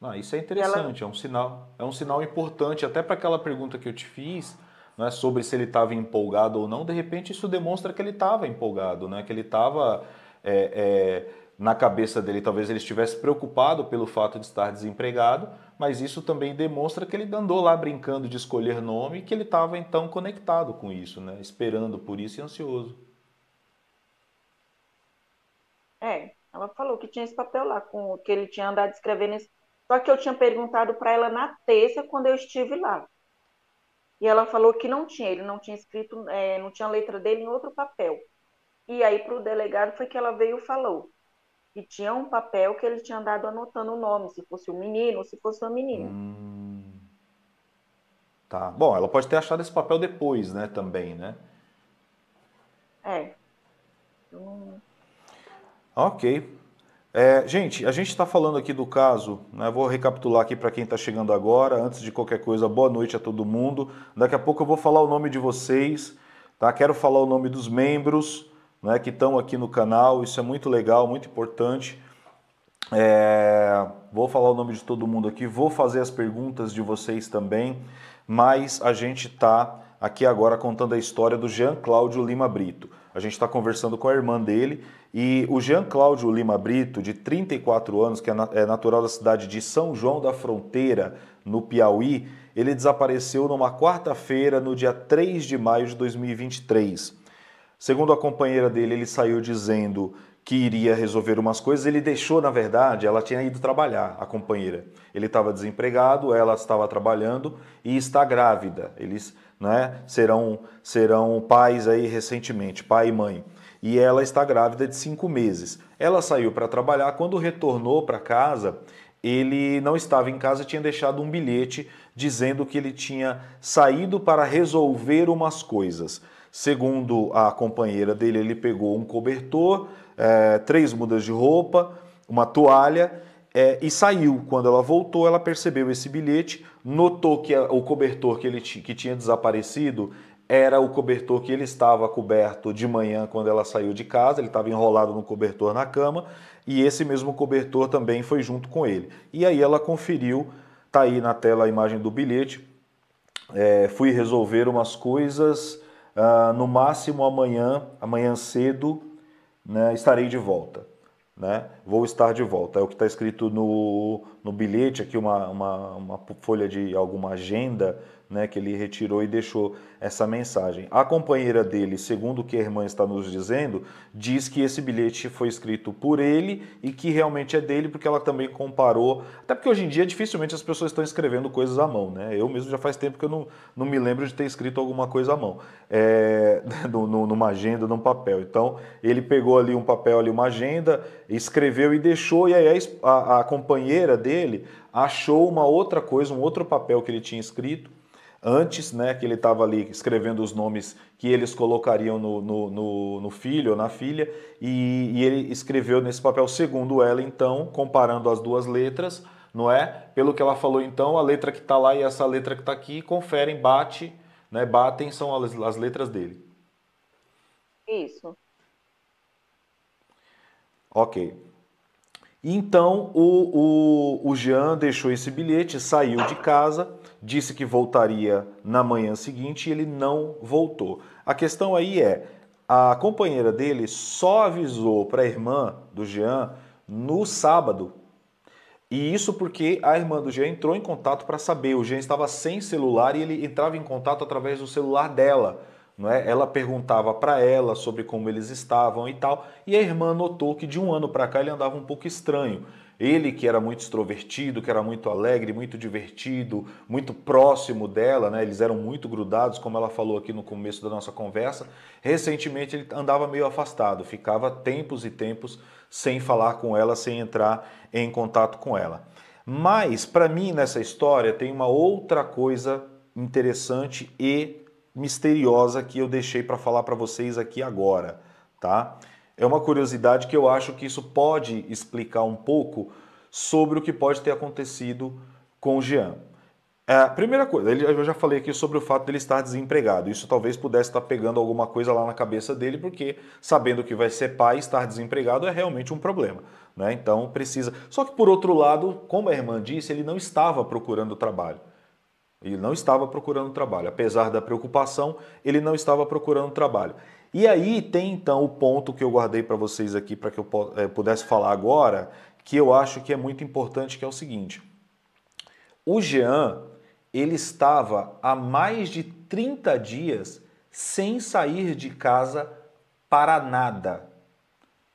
Ah, isso é interessante, ela... é um sinal, é um sinal importante até para aquela pergunta que eu te fiz, é, sobre se ele estava empolgado ou não. De repente, isso demonstra que ele estava empolgado, né? Que ele estava é, é, na cabeça dele, talvez ele estivesse preocupado pelo fato de estar desempregado, mas isso também demonstra que ele andou lá brincando de escolher nome e que ele estava então conectado com isso, né? esperando por isso e ansioso. É, ela falou que tinha esse papel lá, com que ele tinha andado escrevendo. Esse... Só que eu tinha perguntado para ela na terça, quando eu estive lá. E ela falou que não tinha, ele não tinha escrito, é, não tinha a letra dele em outro papel. E aí, para o delegado, foi que ela veio e falou. E tinha um papel que ele tinha andado anotando o nome, se fosse um menino ou se fosse uma menina. Hum. Tá. Bom, ela pode ter achado esse papel depois, né, também, né? É. Hum. Ok. É, gente, a gente está falando aqui do caso, né, vou recapitular aqui para quem está chegando agora. Antes de qualquer coisa, boa noite a todo mundo. Daqui a pouco eu vou falar o nome de vocês, tá? Quero falar o nome dos membros né, que estão aqui no canal. Isso é muito legal, muito importante. É, vou falar o nome de todo mundo aqui, vou fazer as perguntas de vocês também, mas a gente está aqui agora contando a história do Jean Cláudio Lima Brito. A gente está conversando com a irmã dele e o Jean Cláudio Lima Brito, de 34 anos, que é, é natural da cidade de São João da Fronteira, no Piauí, ele desapareceu numa quarta-feira, no dia 3 de maio de 2023. Segundo a companheira dele, ele saiu dizendo que iria resolver umas coisas. Ele deixou, na verdade, ela tinha ido trabalhar, a companheira. Ele estava desempregado, ela estava trabalhando e está grávida. Eles né, serão, serão pais aí recentemente, pai e mãe. E ela está grávida de cinco meses. Ela saiu para trabalhar. Quando retornou para casa, ele não estava em casa, tinha deixado um bilhete dizendo que ele tinha saído para resolver umas coisas. Segundo a companheira dele, ele pegou um cobertor, é, três mudas de roupa, uma toalha é, e saiu. Quando ela voltou, ela percebeu esse bilhete, notou que a, o cobertor que, ele que tinha desaparecido era o cobertor que ele estava coberto de manhã quando ela saiu de casa, ele estava enrolado no cobertor na cama e esse mesmo cobertor também foi junto com ele. E aí ela conferiu, tá aí na tela a imagem do bilhete. É, fui resolver umas coisas Uh, no máximo amanhã, amanhã cedo, né, estarei de volta. Né? Vou estar de volta. É o que está escrito no, no bilhete aqui, uma, uma, uma folha de alguma agenda né, que ele retirou e deixou essa mensagem. A companheira dele, segundo o que a irmã está nos dizendo, diz que esse bilhete foi escrito por ele e que realmente é dele, porque ela também comparou. Até porque hoje em dia dificilmente as pessoas estão escrevendo coisas à mão, né? Eu mesmo já faz tempo que eu não, não me lembro de ter escrito alguma coisa à mão, é, no, numa agenda, num papel. Então ele pegou ali um papel, ali uma agenda, escreveu e deixou, e aí a, a, a companheira dele achou uma outra coisa, um outro papel que ele tinha escrito antes, né, que ele estava ali escrevendo os nomes que eles colocariam no, no, no, no filho ou na filha, e, e, ele escreveu nesse papel, segundo ela, então, comparando as duas letras, não é? Pelo que ela falou, então, a letra que está lá e essa letra que está aqui conferem, bate, né, batem, são as, as letras dele. Isso. Ok. Então o, o, o Jean deixou esse bilhete, saiu de casa disse que voltaria na manhã seguinte e ele não voltou. A questão aí é: a companheira dele só avisou para a irmã do Jean no sábado. E isso porque a irmã do Jean entrou em contato para saber. O Jean estava sem celular e ele entrava em contato através do celular dela não é? Ela perguntava para ela sobre como eles estavam e tal, e a irmã notou que de um ano para cá ele andava um pouco estranho. Ele que era muito extrovertido, que era muito alegre, muito divertido, muito próximo dela, né? Eles eram muito grudados, como ela falou aqui no começo da nossa conversa. Recentemente ele andava meio afastado, ficava tempos e tempos sem falar com ela, sem entrar em contato com ela. Mas para mim nessa história tem uma outra coisa interessante e misteriosa que eu deixei para falar para vocês aqui agora, tá? É uma curiosidade que eu acho que isso pode explicar um pouco sobre o que pode ter acontecido com o Jean. É, primeira coisa, ele, eu já falei aqui sobre o fato dele estar desempregado. Isso talvez pudesse estar tá pegando alguma coisa lá na cabeça dele, porque sabendo que vai ser pai, estar desempregado é realmente um problema. Né? Então precisa. Só que por outro lado, como a irmã disse, ele não estava procurando trabalho. Ele não estava procurando trabalho. Apesar da preocupação, ele não estava procurando trabalho. E aí tem então o ponto que eu guardei para vocês aqui para que eu eh, pudesse falar agora, que eu acho que é muito importante, que é o seguinte. O Jean, ele estava há mais de 30 dias sem sair de casa para nada.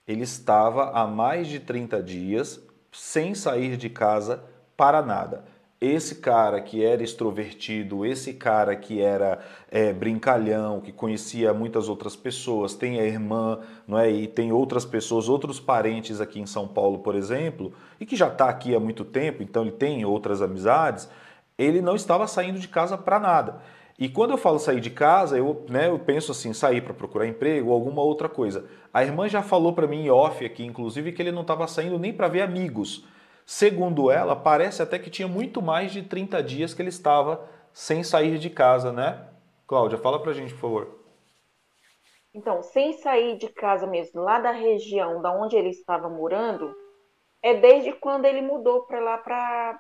Ele estava há mais de 30 dias sem sair de casa para nada esse cara que era extrovertido, esse cara que era é, brincalhão, que conhecia muitas outras pessoas, tem a irmã, não é? E tem outras pessoas, outros parentes aqui em São Paulo, por exemplo, e que já está aqui há muito tempo, então ele tem outras amizades. Ele não estava saindo de casa para nada. E quando eu falo sair de casa, eu, né, eu penso assim, sair para procurar emprego ou alguma outra coisa. A irmã já falou para mim em off aqui, inclusive, que ele não estava saindo nem para ver amigos. Segundo ela, parece até que tinha muito mais de 30 dias que ele estava sem sair de casa, né? Cláudia, fala pra gente, por favor. Então, sem sair de casa mesmo, lá da região da onde ele estava morando, é desde quando ele mudou para lá para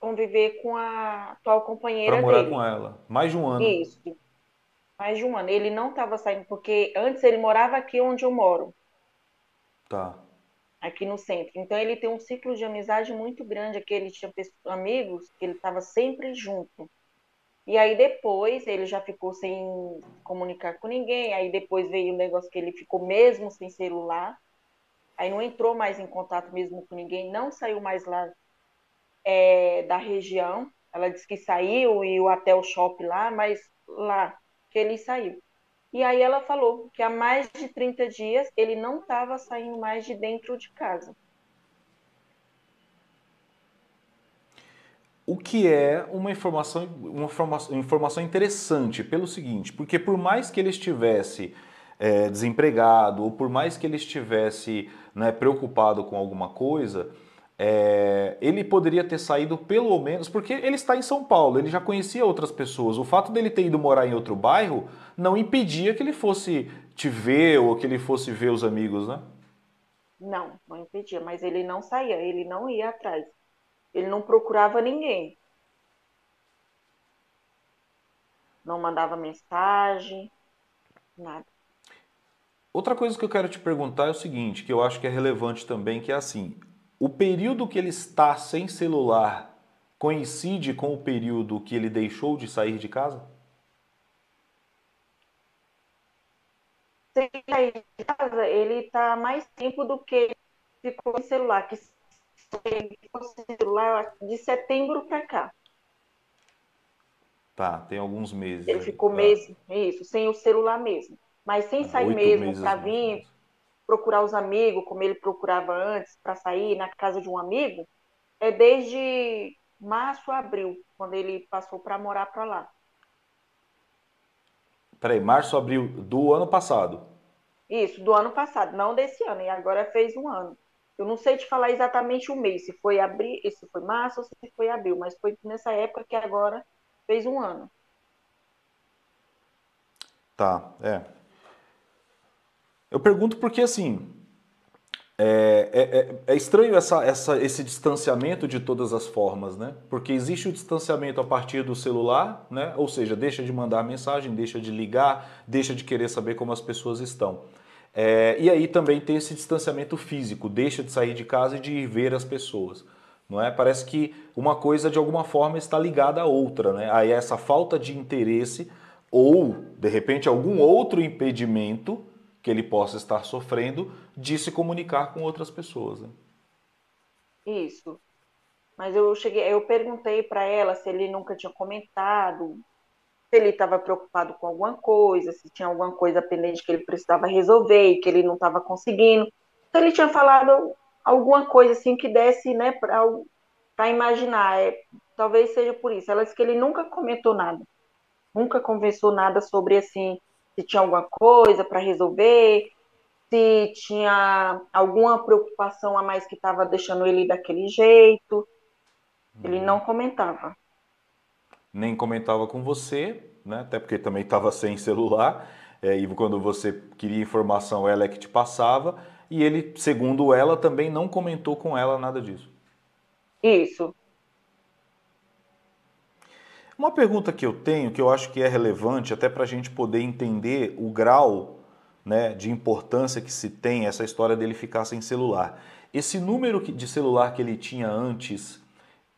conviver com a atual companheira pra morar dele. com ela. Mais de um ano. Isso. Mais de um ano. Ele não estava saindo, porque antes ele morava aqui onde eu moro. Tá aqui no centro. Então ele tem um ciclo de amizade muito grande, aqui ele tinha amigos que ele estava sempre junto. E aí depois ele já ficou sem comunicar com ninguém, aí depois veio o negócio que ele ficou mesmo sem celular, aí não entrou mais em contato mesmo com ninguém, não saiu mais lá é, da região. Ela disse que saiu e até o shopping lá, mas lá que ele saiu. E aí ela falou que há mais de 30 dias ele não estava saindo mais de dentro de casa. O que é uma informação, uma informação, informação interessante pelo seguinte, porque por mais que ele estivesse é, desempregado ou por mais que ele estivesse né, preocupado com alguma coisa, é, ele poderia ter saído pelo menos, porque ele está em São Paulo, ele já conhecia outras pessoas. O fato dele ter ido morar em outro bairro não impedia que ele fosse te ver ou que ele fosse ver os amigos, né? Não, não impedia, mas ele não saía, ele não ia atrás. Ele não procurava ninguém. Não mandava mensagem, nada. Outra coisa que eu quero te perguntar é o seguinte, que eu acho que é relevante também, que é assim, o período que ele está sem celular coincide com o período que ele deixou de sair de casa? sem sair de casa, ele está mais tempo do que ficou sem celular, que ficou celular de setembro para cá. Tá, tem alguns meses. Ele aí, ficou tá. mesmo, isso, sem o celular mesmo. Mas sem ah, sair mesmo para vir, procurar os amigos, como ele procurava antes, para sair na casa de um amigo, é desde março, abril, quando ele passou para morar para lá. Peraí, março, abril do ano passado? Isso, do ano passado, não desse ano, e agora fez um ano. Eu não sei te falar exatamente o mês, se foi abril, se foi março ou se foi abril, mas foi nessa época que agora fez um ano. Tá, é. Eu pergunto porque assim. É, é, é, é estranho essa, essa, esse distanciamento de todas as formas, né? Porque existe o distanciamento a partir do celular, né? Ou seja, deixa de mandar mensagem, deixa de ligar, deixa de querer saber como as pessoas estão. É, e aí também tem esse distanciamento físico, deixa de sair de casa e de ir ver as pessoas. Não é? Parece que uma coisa de alguma forma está ligada à outra. Né? Aí é essa falta de interesse ou, de repente, algum outro impedimento que ele possa estar sofrendo de se comunicar com outras pessoas. Né? Isso. Mas eu cheguei, eu perguntei para ela se ele nunca tinha comentado se ele estava preocupado com alguma coisa, se tinha alguma coisa pendente que ele precisava resolver e que ele não estava conseguindo, se ele tinha falado alguma coisa assim que desse, né, para imaginar. É, talvez seja por isso. Ela disse que ele nunca comentou nada, nunca conversou nada sobre assim se tinha alguma coisa para resolver, se tinha alguma preocupação a mais que estava deixando ele daquele jeito. Ele uhum. não comentava nem comentava com você, né? até porque também estava sem celular, é, e quando você queria informação, ela é que te passava, e ele, segundo ela, também não comentou com ela nada disso. Isso. Uma pergunta que eu tenho, que eu acho que é relevante, até para a gente poder entender o grau né, de importância que se tem essa história dele ficar sem celular. Esse número de celular que ele tinha antes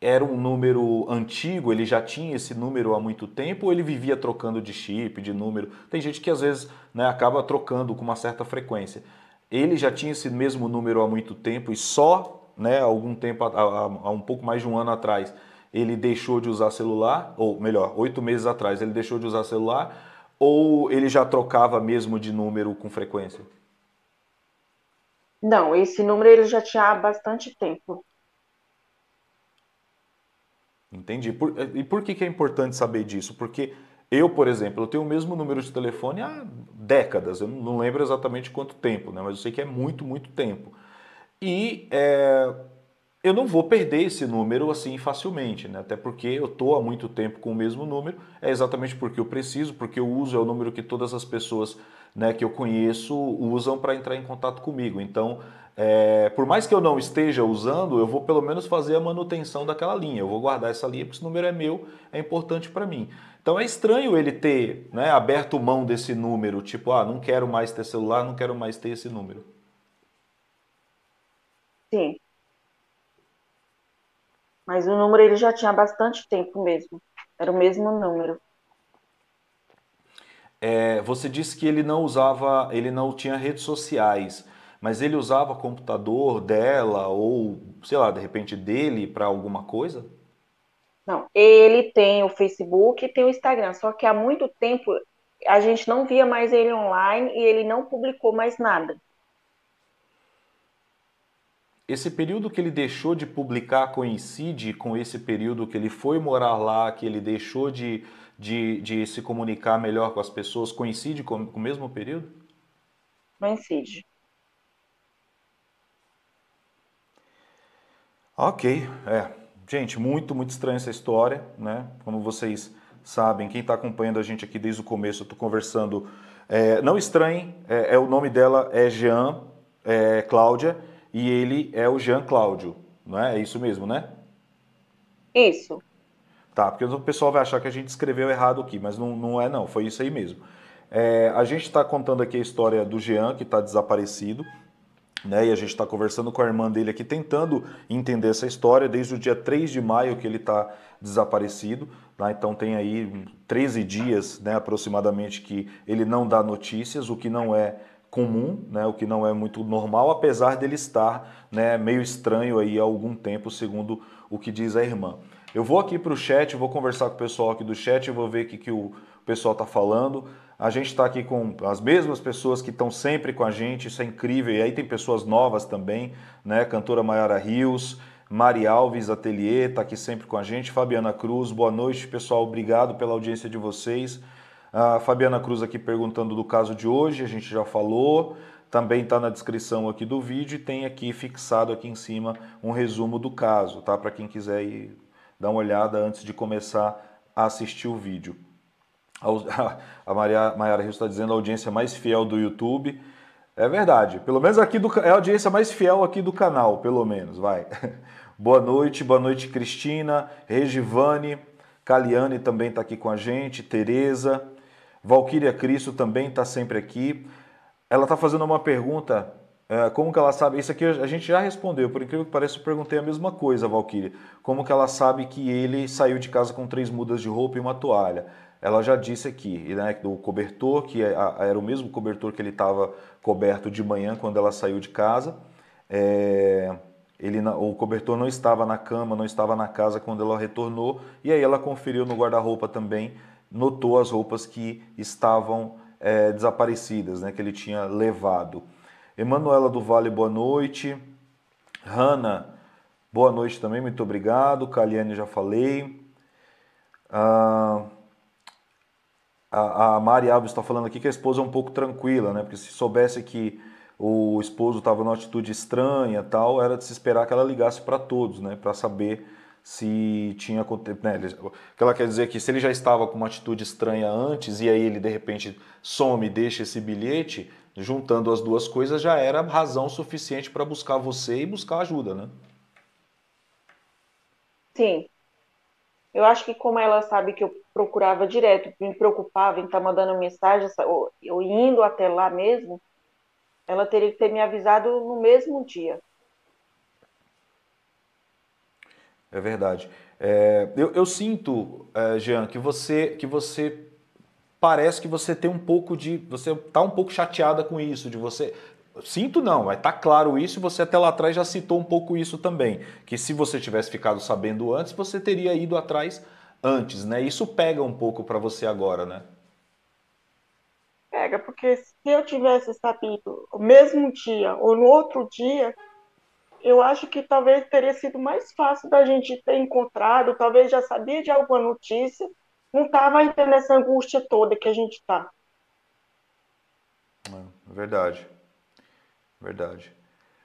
era um número antigo, ele já tinha esse número há muito tempo, ou ele vivia trocando de chip, de número? Tem gente que às vezes né, acaba trocando com uma certa frequência. Ele já tinha esse mesmo número há muito tempo e só né, algum tempo, há, um pouco mais de um ano atrás, ele deixou de usar celular, ou melhor, oito meses atrás ele deixou de usar celular, ou ele já trocava mesmo de número com frequência? Não, esse número ele já tinha há bastante tempo. Entendi. Por, eh, e por que, que é importante saber disso? Porque eu, por exemplo, eu tenho o mesmo número de telefone há décadas, eu não lembro exatamente quanto tempo, né? mas eu sei que é muito, muito tempo. E é, eu não vou perder esse número assim facilmente, né? até porque eu estou há muito tempo com o mesmo número, é exatamente porque eu preciso, porque eu uso, é o número que todas as pessoas né, que eu conheço usam para entrar em contato comigo. Então, é, por mais que eu não esteja usando, eu vou pelo menos fazer a manutenção daquela linha. Eu vou guardar essa linha porque esse número é meu, é importante para mim. Então é estranho ele ter né, aberto mão desse número, tipo, ah, não quero mais ter celular, não quero mais ter esse número. Sim. Mas o número ele já tinha bastante tempo mesmo. Era o mesmo número. É, você disse que ele não usava, ele não tinha redes sociais mas ele usava computador dela ou, sei lá, de repente dele para alguma coisa? Não, ele tem o Facebook e tem o Instagram, só que há muito tempo a gente não via mais ele online e ele não publicou mais nada. Esse período que ele deixou de publicar coincide com esse período que ele foi morar lá, que ele deixou de, de, de se comunicar melhor com as pessoas? Coincide com, com o mesmo período? Coincide. Ok, é. Gente, muito, muito estranha essa história, né? Como vocês sabem, quem está acompanhando a gente aqui desde o começo, eu estou conversando. É, não estranhem, é, é, o nome dela é Jean é, Cláudia e ele é o Jean Cláudio, não é? É isso mesmo, né? Isso. Tá, porque o pessoal vai achar que a gente escreveu errado aqui, mas não, não é não, foi isso aí mesmo. É, a gente está contando aqui a história do Jean, que está desaparecido. Né? E a gente está conversando com a irmã dele aqui, tentando entender essa história desde o dia 3 de maio que ele está desaparecido. Tá? Então tem aí 13 dias né, aproximadamente que ele não dá notícias, o que não é comum, né, o que não é muito normal, apesar dele estar né, meio estranho aí há algum tempo, segundo o que diz a irmã. Eu vou aqui para o chat, vou conversar com o pessoal aqui do chat, vou ver o que, que o o pessoal está falando. A gente está aqui com as mesmas pessoas que estão sempre com a gente, isso é incrível. E aí tem pessoas novas também, né? Cantora Mayara Rios, Mari Alves Atelier está aqui sempre com a gente, Fabiana Cruz, boa noite, pessoal. Obrigado pela audiência de vocês. A Fabiana Cruz aqui perguntando do caso de hoje, a gente já falou. Também está na descrição aqui do vídeo e tem aqui fixado aqui em cima um resumo do caso, tá? Para quem quiser ir dar uma olhada antes de começar a assistir o vídeo. A Maria Maiara Rios está dizendo a audiência mais fiel do YouTube. É verdade. Pelo menos aqui do é a audiência mais fiel aqui do canal, pelo menos, vai. Boa noite, boa noite Cristina, Regivane, Caliane também está aqui com a gente, Tereza, Valquíria Cristo também está sempre aqui. Ela está fazendo uma pergunta, é, como que ela sabe? Isso aqui a gente já respondeu, por incrível que pareça, eu perguntei a mesma coisa, Valquíria. Como que ela sabe que ele saiu de casa com três mudas de roupa e uma toalha? ela já disse aqui, né, do cobertor, que é era o mesmo cobertor que ele estava coberto de manhã quando ela saiu de casa. É, ele, o cobertor não estava na cama, não estava na casa quando ela retornou. E aí ela conferiu no guarda-roupa também, notou as roupas que estavam é, desaparecidas, né, que ele tinha levado. Emanuela do Vale, boa noite. Hanna, boa noite também, muito obrigado. Caliane, já falei. Ah, a, Mari Alves está falando aqui que a esposa é um pouco tranquila, né? Porque se soubesse que o esposo estava numa atitude estranha tal, era de se esperar que ela ligasse para todos, né? Para saber se tinha acontecido. Né? que ela quer dizer é que se ele já estava com uma atitude estranha antes e aí ele de repente some e deixa esse bilhete, juntando as duas coisas já era razão suficiente para buscar você e buscar ajuda, né? Sim. Eu acho que como ela sabe que eu procurava direto, me preocupava em estar tá mandando mensagem, ou, ou indo até lá mesmo, ela teria que ter me avisado no mesmo dia. É verdade. É, eu, eu, sinto, é, Jean, que você, que você parece que você tem um pouco de, você está um pouco chateada com isso, de você Sinto não, mas tá claro isso, você até lá atrás já citou um pouco isso também, que se você tivesse ficado sabendo antes, você teria ido atrás antes, né? Isso pega um pouco para você agora, né? Pega, porque se eu tivesse sabido o mesmo dia ou no outro dia, eu acho que talvez teria sido mais fácil da gente ter encontrado, talvez já sabia de alguma notícia, não estava entendendo essa angústia toda que a gente está. É, verdade. Verdade.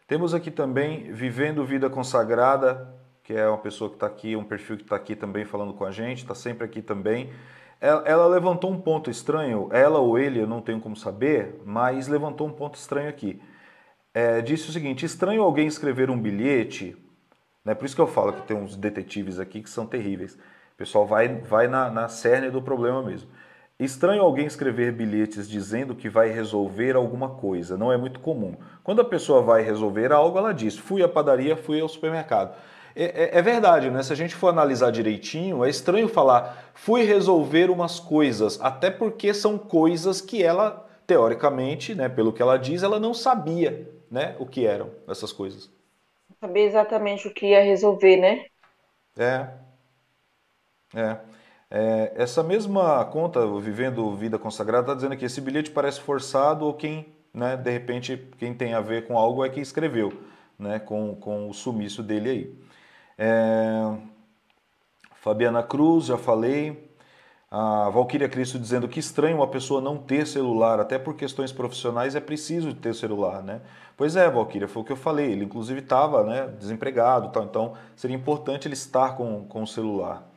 Temos aqui também Vivendo Vida Consagrada, que é uma pessoa que está aqui, um perfil que está aqui também falando com a gente, está sempre aqui também. Ela, é, ela, levantou um ponto estranho, ela ou ele, eu não tenho como saber, mas levantou um ponto estranho aqui. É, disse o seguinte: estranho alguém escrever um bilhete, né, por isso que eu falo que tem uns detetives aqui que são terríveis. O pessoal vai, vai na, na cerne do problema mesmo. Estranho alguém escrever bilhetes dizendo que vai resolver alguma coisa, não é muito comum. Quando a pessoa vai resolver algo, ela diz: fui à padaria, fui ao supermercado. É, é, é, verdade, né? Se a gente for analisar direitinho, é estranho falar fui resolver umas coisas, até porque são coisas que ela, teoricamente, né, pelo que ela diz, ela não sabia né, o que eram essas coisas. Não sabia exatamente o que ia resolver, né? É. É. é essa mesma conta, Vivendo Vida Consagrada, está dizendo que esse bilhete parece forçado ou quem, né, de repente, quem tem a ver com algo é quem escreveu, né, com, com o sumiço dele aí. É... Fabiana Cruz, já falei. A Valquíria Cristo dizendo que estranho uma pessoa não ter celular, até por questões profissionais é preciso ter celular, né? Pois é, Valquíria, foi o que eu falei. Ele inclusive estava né, desempregado, tal, então seria importante ele estar com, com o celular.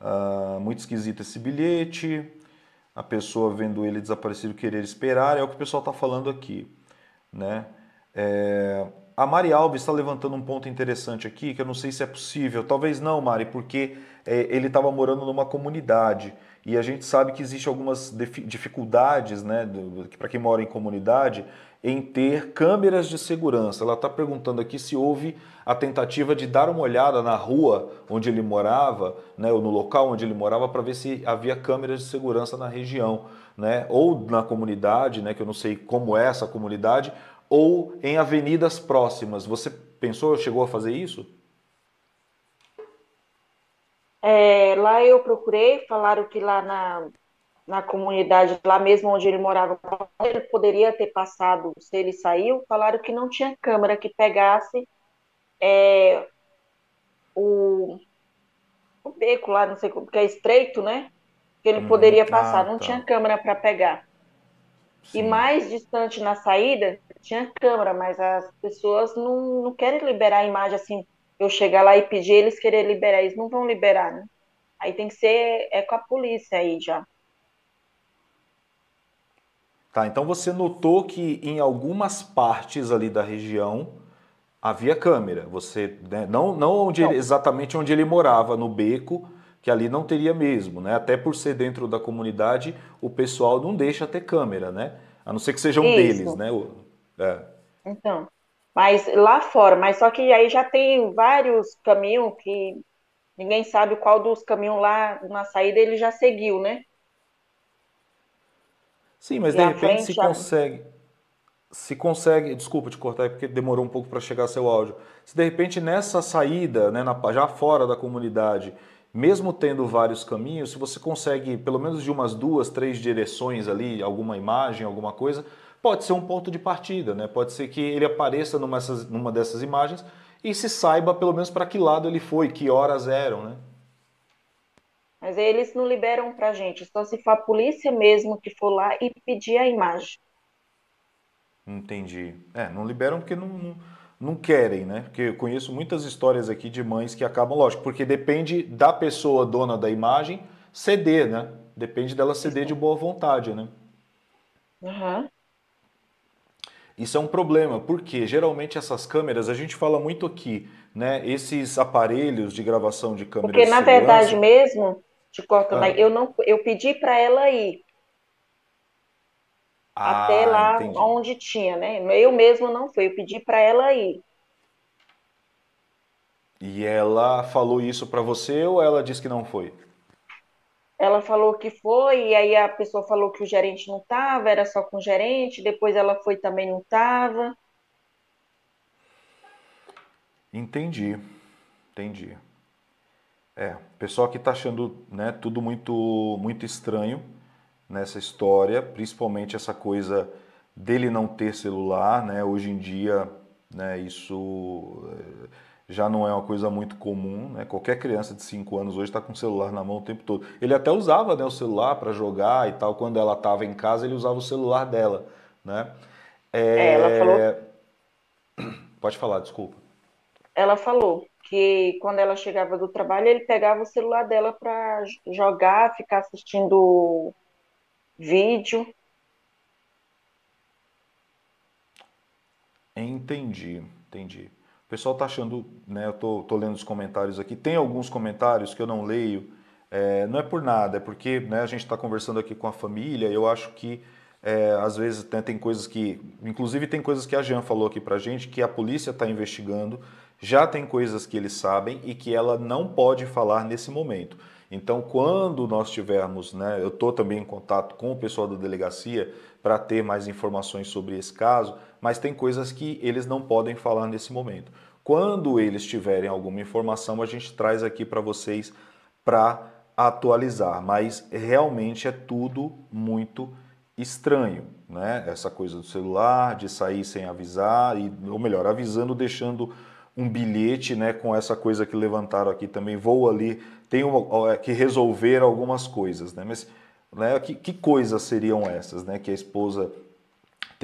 Uh, muito esquisito esse bilhete. A pessoa vendo ele desaparecido querer esperar, é o que o pessoal está falando aqui, né? É... A Mari Alves está levantando um ponto interessante aqui, que eu não sei se é possível. Talvez não, Mari, porque é, ele estava morando numa comunidade. E a gente sabe que existe algumas dificuldades, né, para quem mora em comunidade, em ter câmeras de segurança. Ela está perguntando aqui se houve a tentativa de dar uma olhada na rua onde ele morava, né, ou no local onde ele morava, para ver se havia câmeras de segurança na região, né, ou na comunidade, né, que eu não sei como é essa comunidade, ou em avenidas próximas. Você pensou, chegou a fazer isso? É, lá eu procurei, falaram que lá na, na comunidade, lá mesmo onde ele morava, ele poderia ter passado se ele saiu, falaram que não tinha câmera que pegasse é, o, o beco lá, não sei como, que é estreito, né? Que ele hum, poderia ah, passar, ah, não tá. tinha câmera para pegar. Sim. E mais distante na saída, tinha câmera, mas as pessoas não, não querem liberar a imagem assim. Eu chegar lá e pedir, eles querem liberar, eles não vão liberar, né? Aí tem que ser é com a polícia aí já. Tá, então você notou que em algumas partes ali da região havia câmera. Você né, não não onde ele, exatamente onde ele morava, no beco, que ali não teria mesmo, né? Até por ser dentro da comunidade, o pessoal não deixa ter câmera, né? A não ser que seja um Isso. deles, né? É. Então, mas lá fora, mas só que aí já tem vários caminhos que ninguém sabe qual dos caminhos lá na saída ele já seguiu, né? Sim, mas e de repente se já... consegue. Se consegue, desculpa te cortar, porque demorou um pouco para chegar seu áudio. Se de repente nessa saída, né, na, já fora da comunidade, mesmo tendo vários caminhos, se você consegue pelo menos de umas duas, três direções ali, alguma imagem, alguma coisa, pode ser um ponto de partida, né? pode ser que ele apareça numa, numa dessas imagens e se saiba pelo menos para que lado ele foi, que horas eram. Né? Mas eles não liberam para a gente, só se for a polícia mesmo que for lá e pedir a imagem. Entendi. É, não liberam porque não, não, não, querem, né? Porque eu conheço muitas histórias aqui de mães que acabam, lógico, porque depende da pessoa dona da imagem ceder, né? Depende dela ceder Sim. de boa vontade, né? Uhum. Isso é um problema, porque geralmente essas câmeras, a gente fala muito aqui, né? Esses aparelhos de gravação de câmeras. Porque, de na verdade mesmo, te cortando ah. eu, não, eu pedi para ela ir. Ah, até lá entendi. onde tinha, né? Eu mesmo não fui, eu pedi para ela ir. E ela falou isso para você ou ela disse que não foi? ela falou que foi, e aí a pessoa falou que o gerente não estava, era só com o gerente, depois ela foi também não estava. Entendi, entendi. É, pessoal que está achando né, tudo muito, muito estranho nessa história, principalmente essa coisa dele não ter celular, né? Hoje em dia, né, isso é, já não é uma coisa muito comum, né? Qualquer criança de 5 anos hoje está com o celular na mão o tempo todo. Ele até usava né, o celular para jogar e tal, quando ela estava em casa, ele usava o celular dela, né? É... ela é, falou... Pode falar, desculpa. Ela falou que quando ela chegava do trabalho, ele pegava o celular dela para jogar, ficar assistindo vídeo. Entendi, entendi pessoal está achando, né, eu tô, tô, lendo os comentários aqui, tem alguns comentários que eu não leio, é, não é por nada, é porque né, a gente está conversando aqui com a família, eu acho que é, às vezes né, tem coisas que, inclusive tem coisas que a Jean falou aqui para a gente, que a polícia está investigando, já tem coisas que eles sabem e que ela não pode falar nesse momento. Então, quando nós tivermos, né, eu estou também em contato com o pessoal da delegacia para ter mais informações sobre esse caso, mas tem coisas que eles não podem falar nesse momento. Quando eles tiverem alguma informação, a gente traz aqui para vocês para atualizar, mas realmente é tudo muito estranho, né? Essa coisa do celular, de sair sem avisar, e, ou melhor, avisando, deixando um bilhete, né? Com essa coisa que levantaram aqui também, vou ali, tenho é, que resolver algumas coisas, né? Mas né, que, que coisas seriam essas, né? Que a esposa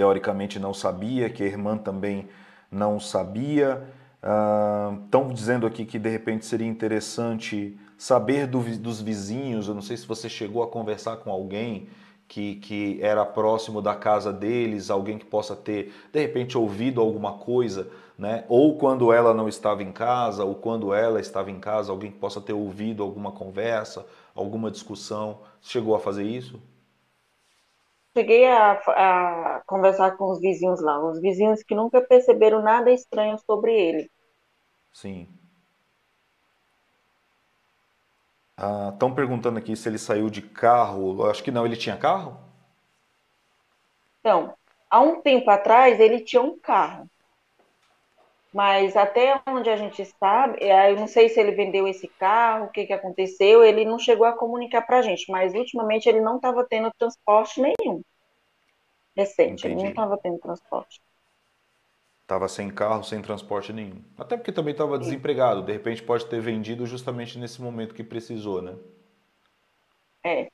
teoricamente não sabia, que a irmã também não sabia. Estão ah, dizendo aqui que de repente seria interessante saber do, dos vizinhos. Eu não sei se você chegou a conversar com alguém que, que era próximo da casa deles, alguém que possa ter de repente ouvido alguma coisa, né? ou quando ela não estava em casa, ou quando ela estava em casa, alguém que possa ter ouvido alguma conversa, alguma discussão. Chegou a fazer isso? cheguei a, a, conversar com os vizinhos lá, os vizinhos que nunca perceberam nada estranho sobre ele. Sim. Estão ah, perguntando aqui se ele saiu de carro. Eu acho que não, ele tinha carro? Então, há um tempo atrás ele tinha um carro. Mas até onde a gente sabe, eu não sei se ele vendeu esse carro, o que, que aconteceu, ele não chegou a comunicar para a gente, mas ultimamente ele não estava tendo transporte nenhum. Recente, Entendi. ele não estava tendo transporte. Estava sem carro, sem transporte nenhum. Até porque também estava desempregado, de repente pode ter vendido justamente nesse momento que precisou, né? É.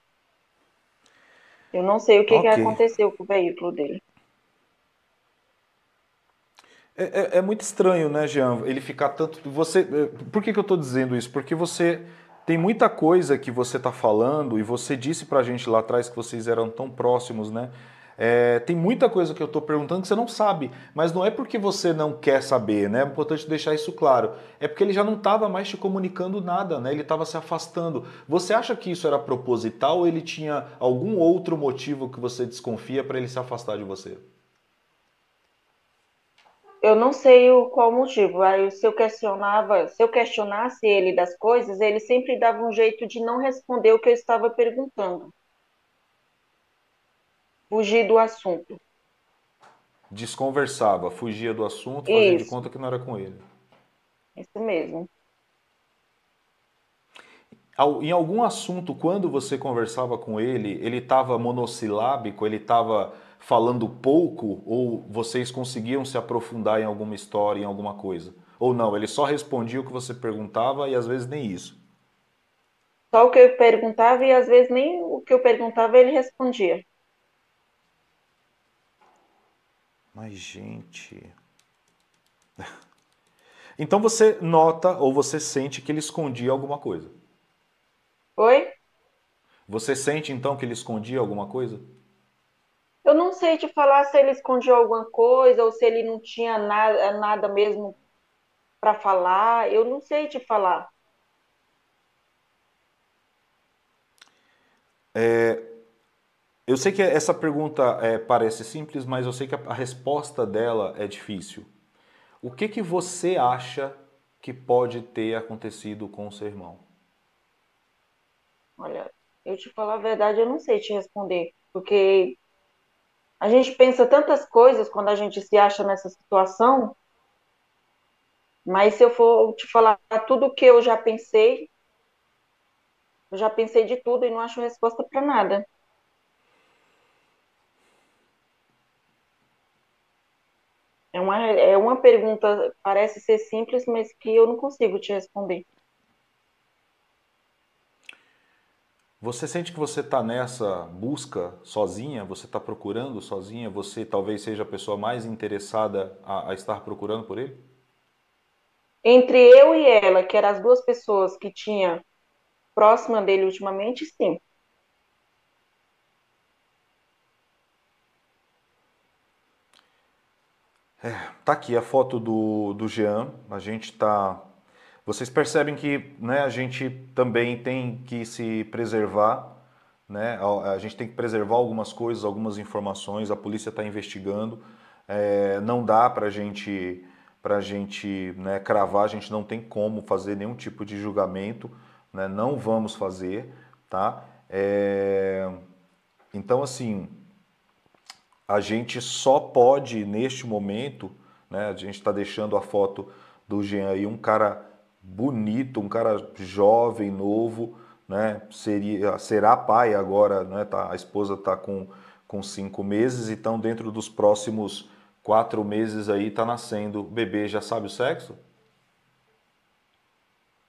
Eu não sei o que, okay. que aconteceu com o veículo dele. É, é, é, muito estranho, né, Jean? Ele ficar tanto. Você. É, por que, que eu estou dizendo isso? Porque você tem muita coisa que você está falando e você disse para a gente lá atrás que vocês eram tão próximos, né? É, tem muita coisa que eu estou perguntando que você não sabe, mas não é porque você não quer saber, né? É importante deixar isso claro. É porque ele já não estava mais te comunicando nada, né? Ele estava se afastando. Você acha que isso era proposital ou ele tinha algum outro motivo que você desconfia para ele se afastar de você? eu não sei o qual motivo. Aí, se eu questionava, se eu questionasse ele das coisas, ele sempre dava um jeito de não responder o que eu estava perguntando. Fugir do assunto. Desconversava, fugia do assunto, fazia de conta que não era com ele. Isso mesmo. Em algum assunto, quando você conversava com ele, ele estava monossilábico, ele estava falando pouco ou vocês conseguiam se aprofundar em alguma história, em alguma coisa? Ou não, ele só respondia o que você perguntava e às vezes nem isso? Só o que eu perguntava e às vezes nem o que eu perguntava ele respondia. Mas, gente. Então você nota ou você sente que ele escondia alguma coisa? Oi? Você sente então que ele escondia alguma coisa? Eu não sei te falar se ele escondeu alguma coisa ou se ele não tinha nada, nada mesmo para falar. Eu não sei te falar. É, eu sei que essa pergunta é, parece simples, mas eu sei que a, a resposta dela é difícil. O que, que você acha que pode ter acontecido com o seu irmão? Olha, eu te falar a verdade, eu não sei te responder, porque a gente pensa tantas coisas quando a gente se acha nessa situação, mas se eu for te falar tudo o que eu já pensei, eu já pensei de tudo e não acho resposta para nada. É uma, é uma pergunta, parece ser simples, mas que eu não consigo te responder. Você sente que você está nessa busca sozinha? Você está procurando sozinha? Você talvez seja a pessoa mais interessada a, a estar procurando por ele? Entre eu e ela, que eram as duas pessoas que tinha próxima dele ultimamente, sim. É, tá aqui a foto do, do Jean. A gente está vocês percebem que né, a gente também tem que se preservar, né? a gente tem que preservar algumas coisas, algumas informações, a polícia está investigando, é, não dá para gente, a gente né, cravar, a gente não tem como fazer nenhum tipo de julgamento, né? não vamos fazer, tá? É, então, assim, a gente só pode, neste momento, né, a gente está deixando a foto do Jean aí, um cara bonito, um cara jovem, novo, né? Seria, será pai agora, né? Tá, a esposa está com, com cinco meses, então dentro dos próximos quatro meses aí está nascendo o bebê. Já sabe o sexo?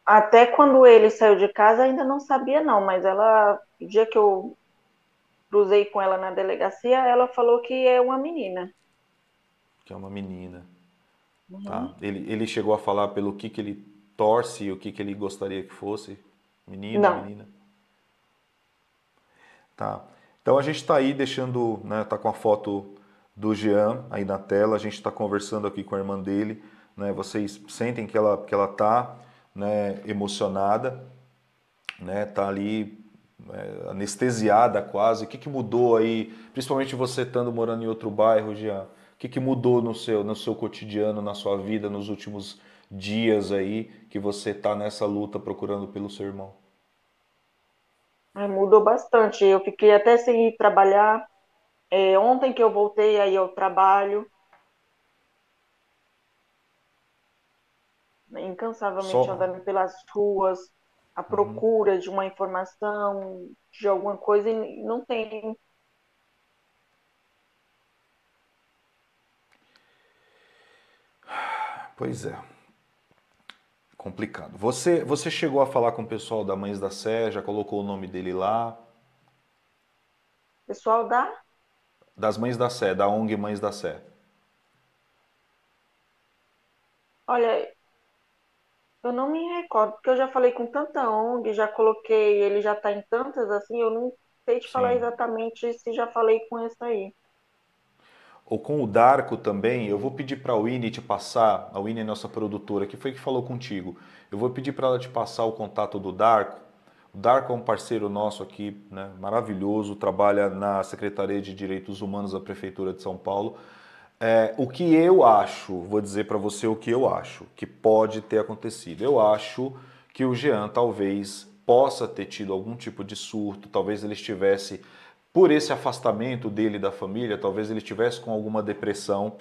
Até quando ele saiu de casa ainda não sabia não, mas ela, o dia que eu cruzei com ela na delegacia, ela falou que é uma menina. Que é uma menina. Tá. Uhum. Tá? Ele, ele chegou a falar pelo que, que ele torce, o que, que ele gostaria que fosse? Menino, Não. menina? Tá. Então a gente está aí deixando, né, tá com a foto do Jean aí na tela, a gente está conversando aqui com a irmã dele, né, vocês sentem que ela, que ela tá né, emocionada, né, tá ali é, anestesiada quase, o que, que mudou aí, principalmente você estando morando em outro bairro, Jean, o que, que mudou no seu, no seu cotidiano, na sua vida, nos últimos dias aí que você está nessa luta procurando pelo seu irmão? Ah, mudou bastante. Eu fiquei até sem ir trabalhar. É, ontem que eu voltei aí ao trabalho. É incansavelmente Só... andando pelas ruas, à uhum. procura uhum. de uma informação, de alguma coisa, e não tem. Pois é. Complicado. Você, você chegou a falar com o pessoal da Mães da Sé, já colocou o nome dele lá? Pessoal da? Das Mães da Sé, da ONG Mães da Sé. Olha, eu não me recordo, porque eu já falei com tanta ONG, já coloquei, ele já está em tantas assim, eu não sei te Sim. falar exatamente se já falei com essa aí ou com o Darko também, eu vou pedir para a Winnie te passar, a Winnie é nossa produtora, que foi que falou contigo, eu vou pedir para ela te passar o contato do Darko. O Darko é um parceiro nosso aqui, né, maravilhoso, trabalha na Secretaria de Direitos Humanos da Prefeitura de São Paulo. É, o que eu acho, vou dizer para você o que eu acho, que pode ter acontecido. Eu acho que o Jean talvez possa ter tido algum tipo de surto, talvez ele estivesse por esse afastamento dele da família, talvez ele estivesse com alguma depressão,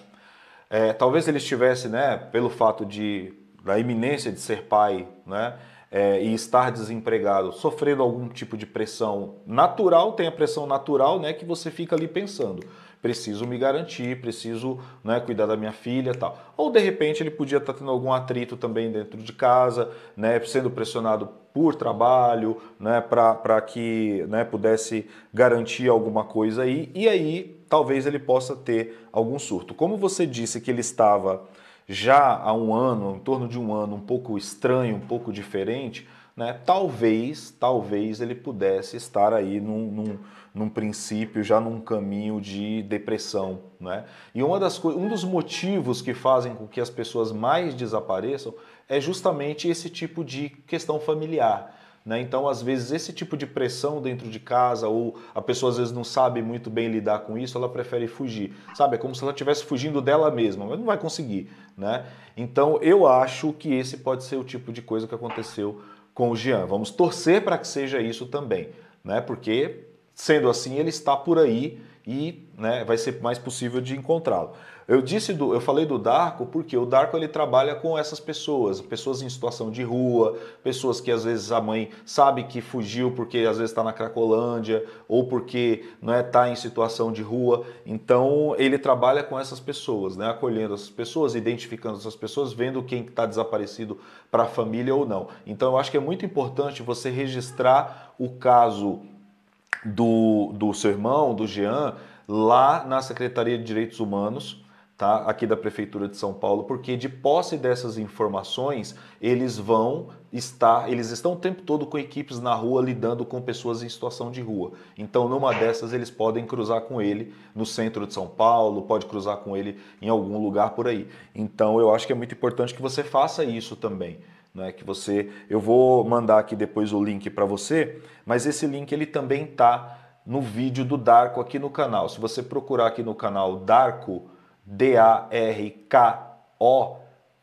é, talvez ele estivesse, né, pelo fato de da iminência de ser pai, né, é, e estar desempregado, sofrendo algum tipo de pressão natural, tem a pressão natural, né, que você fica ali pensando preciso me garantir, preciso né, cuidar da minha filha tal. Ou de repente ele podia estar tá tendo algum atrito também dentro de casa, né, sendo pressionado por trabalho, né, para que né, pudesse garantir alguma coisa aí, e aí talvez ele possa ter algum surto. Como você disse que ele estava já há um ano, em torno de um ano, um pouco estranho, um pouco diferente, né, talvez, talvez ele pudesse estar aí num, num num princípio, já num caminho de depressão. Né? E uma das um dos motivos que fazem com que as pessoas mais desapareçam é justamente esse tipo de questão familiar. Né? Então, às vezes, esse tipo de pressão dentro de casa, ou a pessoa às vezes não sabe muito bem lidar com isso, ela prefere fugir. Sabe? É como se ela estivesse fugindo dela mesma, mas não vai conseguir. Né? Então, eu acho que esse pode ser o tipo de coisa que aconteceu com o Jean. Vamos torcer para que seja isso também, né? porque Sendo assim, ele está por aí e né, vai ser mais possível de encontrá-lo. Eu disse do, eu falei do Darko porque o Darko ele trabalha com essas pessoas, pessoas em situação de rua, pessoas que às vezes a mãe sabe que fugiu porque às vezes está na Cracolândia ou porque não né, está em situação de rua. Então ele trabalha com essas pessoas, né, acolhendo essas pessoas, identificando essas pessoas, vendo quem está desaparecido para a família ou não. Então eu acho que é muito importante você registrar o caso do, do seu irmão, do Jean, lá na Secretaria de Direitos Humanos, tá? aqui da Prefeitura de São Paulo, porque de posse dessas informações, eles vão estar, eles estão o tempo todo com equipes na rua lidando com pessoas em situação de rua. Então, numa dessas, eles podem cruzar com ele no centro de São Paulo, pode cruzar com ele em algum lugar por aí. Então, eu acho que é muito importante que você faça isso também né, que você, eu vou mandar aqui depois o link para você, mas esse link ele também está no vídeo do Darko aqui no canal. Se você procurar aqui no canal Darko D A R K O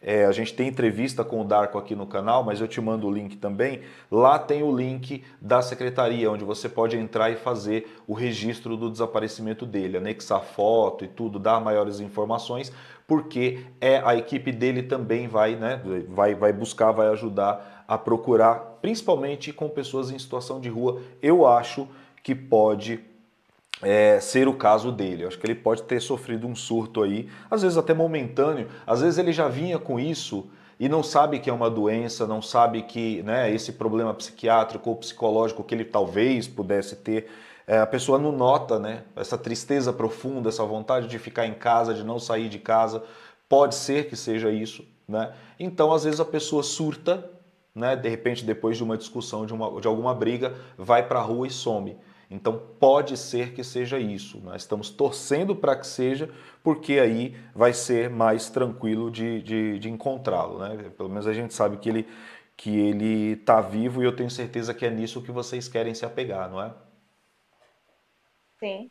é, a gente tem entrevista com o Darko aqui no canal, mas eu te mando o link também. Lá tem o link da secretaria, onde você pode entrar e fazer o registro do desaparecimento dele, anexar foto e tudo, dar maiores informações, porque é a equipe dele também vai, né, vai, vai buscar, vai ajudar a procurar, principalmente com pessoas em situação de rua. Eu acho que pode é, ser o caso dele. Eu acho que ele pode ter sofrido um surto aí, às vezes até momentâneo, às vezes ele já vinha com isso e não sabe que é uma doença, não sabe que né, esse problema psiquiátrico ou psicológico que ele talvez pudesse ter. É, a pessoa não nota né, essa tristeza profunda, essa vontade de ficar em casa, de não sair de casa. Pode ser que seja isso. Né? Então, às vezes, a pessoa surta, né, de repente, depois de uma discussão, de, uma, de alguma briga, vai para a rua e some. Então pode ser que seja isso. Nós estamos torcendo para que seja, porque aí vai ser mais tranquilo de, de, de encontrá-lo. Né? Pelo menos a gente sabe que ele que ele está vivo e eu tenho certeza que é nisso que vocês querem se apegar, não é? Sim.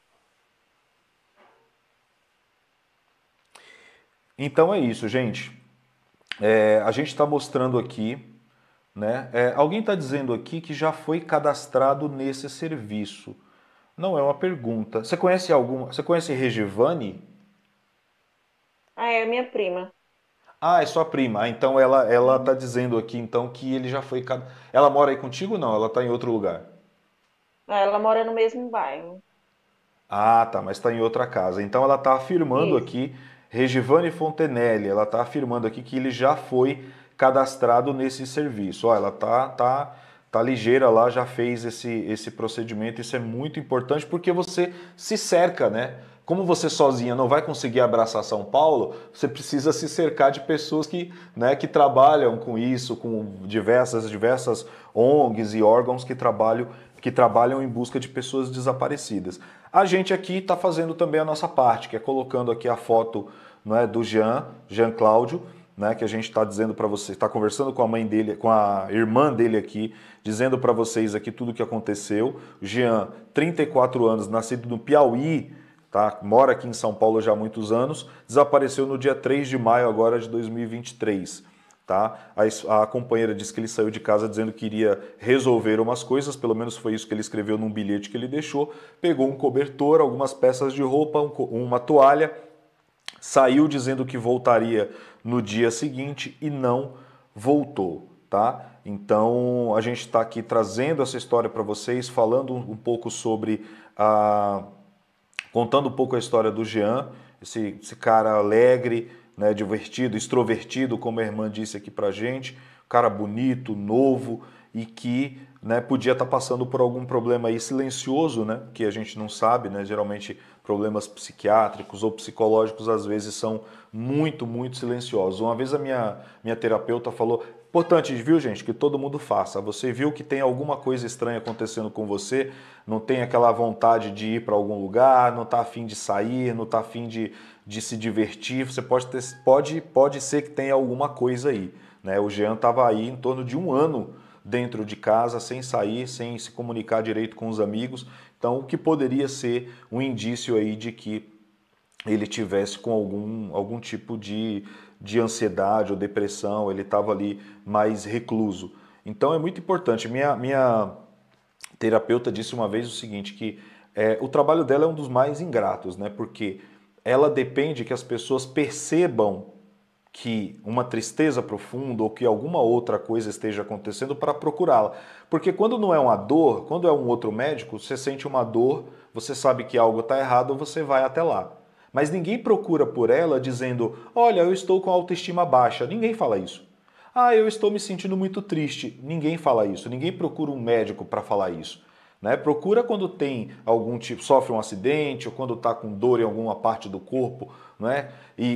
Então é isso, gente. É, a gente está mostrando aqui né? É, alguém está dizendo aqui que já foi cadastrado nesse serviço. Não é uma pergunta. Você conhece algum? Você conhece Regivani? Ah, é a minha prima. Ah, é sua prima. Ah, então ela ela está dizendo aqui então que ele já foi cad... Ela mora aí contigo? Não, ela está em outro lugar. Ah, ela mora no mesmo bairro. Ah, tá, mas está em outra casa. Então ela está afirmando Isso. aqui, Regivane Fontenelle, ela está afirmando aqui que ele já foi cadastrado nesse serviço. Ó, ela tá, tá, tá ligeira lá, já fez esse, esse procedimento. Isso é muito importante porque você se cerca, né? Como você sozinha não vai conseguir abraçar São Paulo, você precisa se cercar de pessoas que, né, que trabalham com isso, com diversas diversas ONGs e órgãos que trabalham que trabalham em busca de pessoas desaparecidas. A gente aqui está fazendo também a nossa parte, que é colocando aqui a foto não é, do Jean, Jean Cláudio, né, que a gente está dizendo para vocês, está conversando com a mãe dele, com a irmã dele aqui, dizendo para vocês aqui tudo o que aconteceu. Jean, 34 anos, nascido no Piauí, tá, mora aqui em São Paulo já há muitos anos, desapareceu no dia 3 de maio agora de 2023. Tá? A, a companheira disse que ele saiu de casa dizendo que iria resolver umas coisas, pelo menos foi isso que ele escreveu num bilhete que ele deixou. Pegou um cobertor, algumas peças de roupa, um, uma toalha, saiu dizendo que voltaria no dia seguinte e não voltou, tá? Então a gente está aqui trazendo essa história para vocês, falando um pouco sobre a. contando um pouco a história do Jean, esse, esse cara alegre, né, divertido, extrovertido, como a irmã disse aqui para gente, cara bonito, novo e que né, podia estar tá passando por algum problema aí silencioso, né, que a gente não sabe, né, geralmente problemas psiquiátricos ou psicológicos às vezes são muito, muito silenciosos. Uma vez a minha, minha terapeuta falou: Importante, viu, gente, que todo mundo faça. Você viu que tem alguma coisa estranha acontecendo com você, não tem aquela vontade de ir para algum lugar, não está afim de sair, não está afim de, de se divertir. Você pode, ter, pode, pode ser que tenha alguma coisa aí. Né? O Jean estava aí em torno de um ano dentro de casa, sem sair, sem se comunicar direito com os amigos. Então, o que poderia ser um indício aí de que ele tivesse com algum, algum tipo de, de ansiedade ou depressão, ele estava ali mais recluso. Então é muito importante. Minha, minha terapeuta disse uma vez o seguinte: que é, o trabalho dela é um dos mais ingratos, né? Porque ela depende que as pessoas percebam que uma tristeza profunda ou que alguma outra coisa esteja acontecendo para procurá-la. Porque quando não é uma dor, quando é um outro médico, você sente uma dor, você sabe que algo está errado, você vai até lá. Mas ninguém procura por ela dizendo: Olha, eu estou com autoestima baixa. Ninguém fala isso. Ah, eu estou me sentindo muito triste. Ninguém fala isso. Ninguém procura um médico para falar isso. Né? Procura quando tem algum tipo, sofre um acidente ou quando está com dor em alguma parte do corpo, né? E,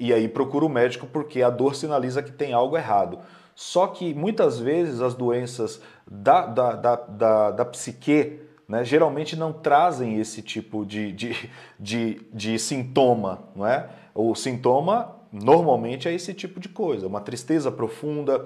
e, e, aí procura o médico porque a dor sinaliza que tem algo errado. Só que muitas vezes as doenças da, da, da, da, da psique né, geralmente não trazem esse tipo de, de, de, de sintoma. Não é? O sintoma normalmente é esse tipo de coisa, uma tristeza profunda,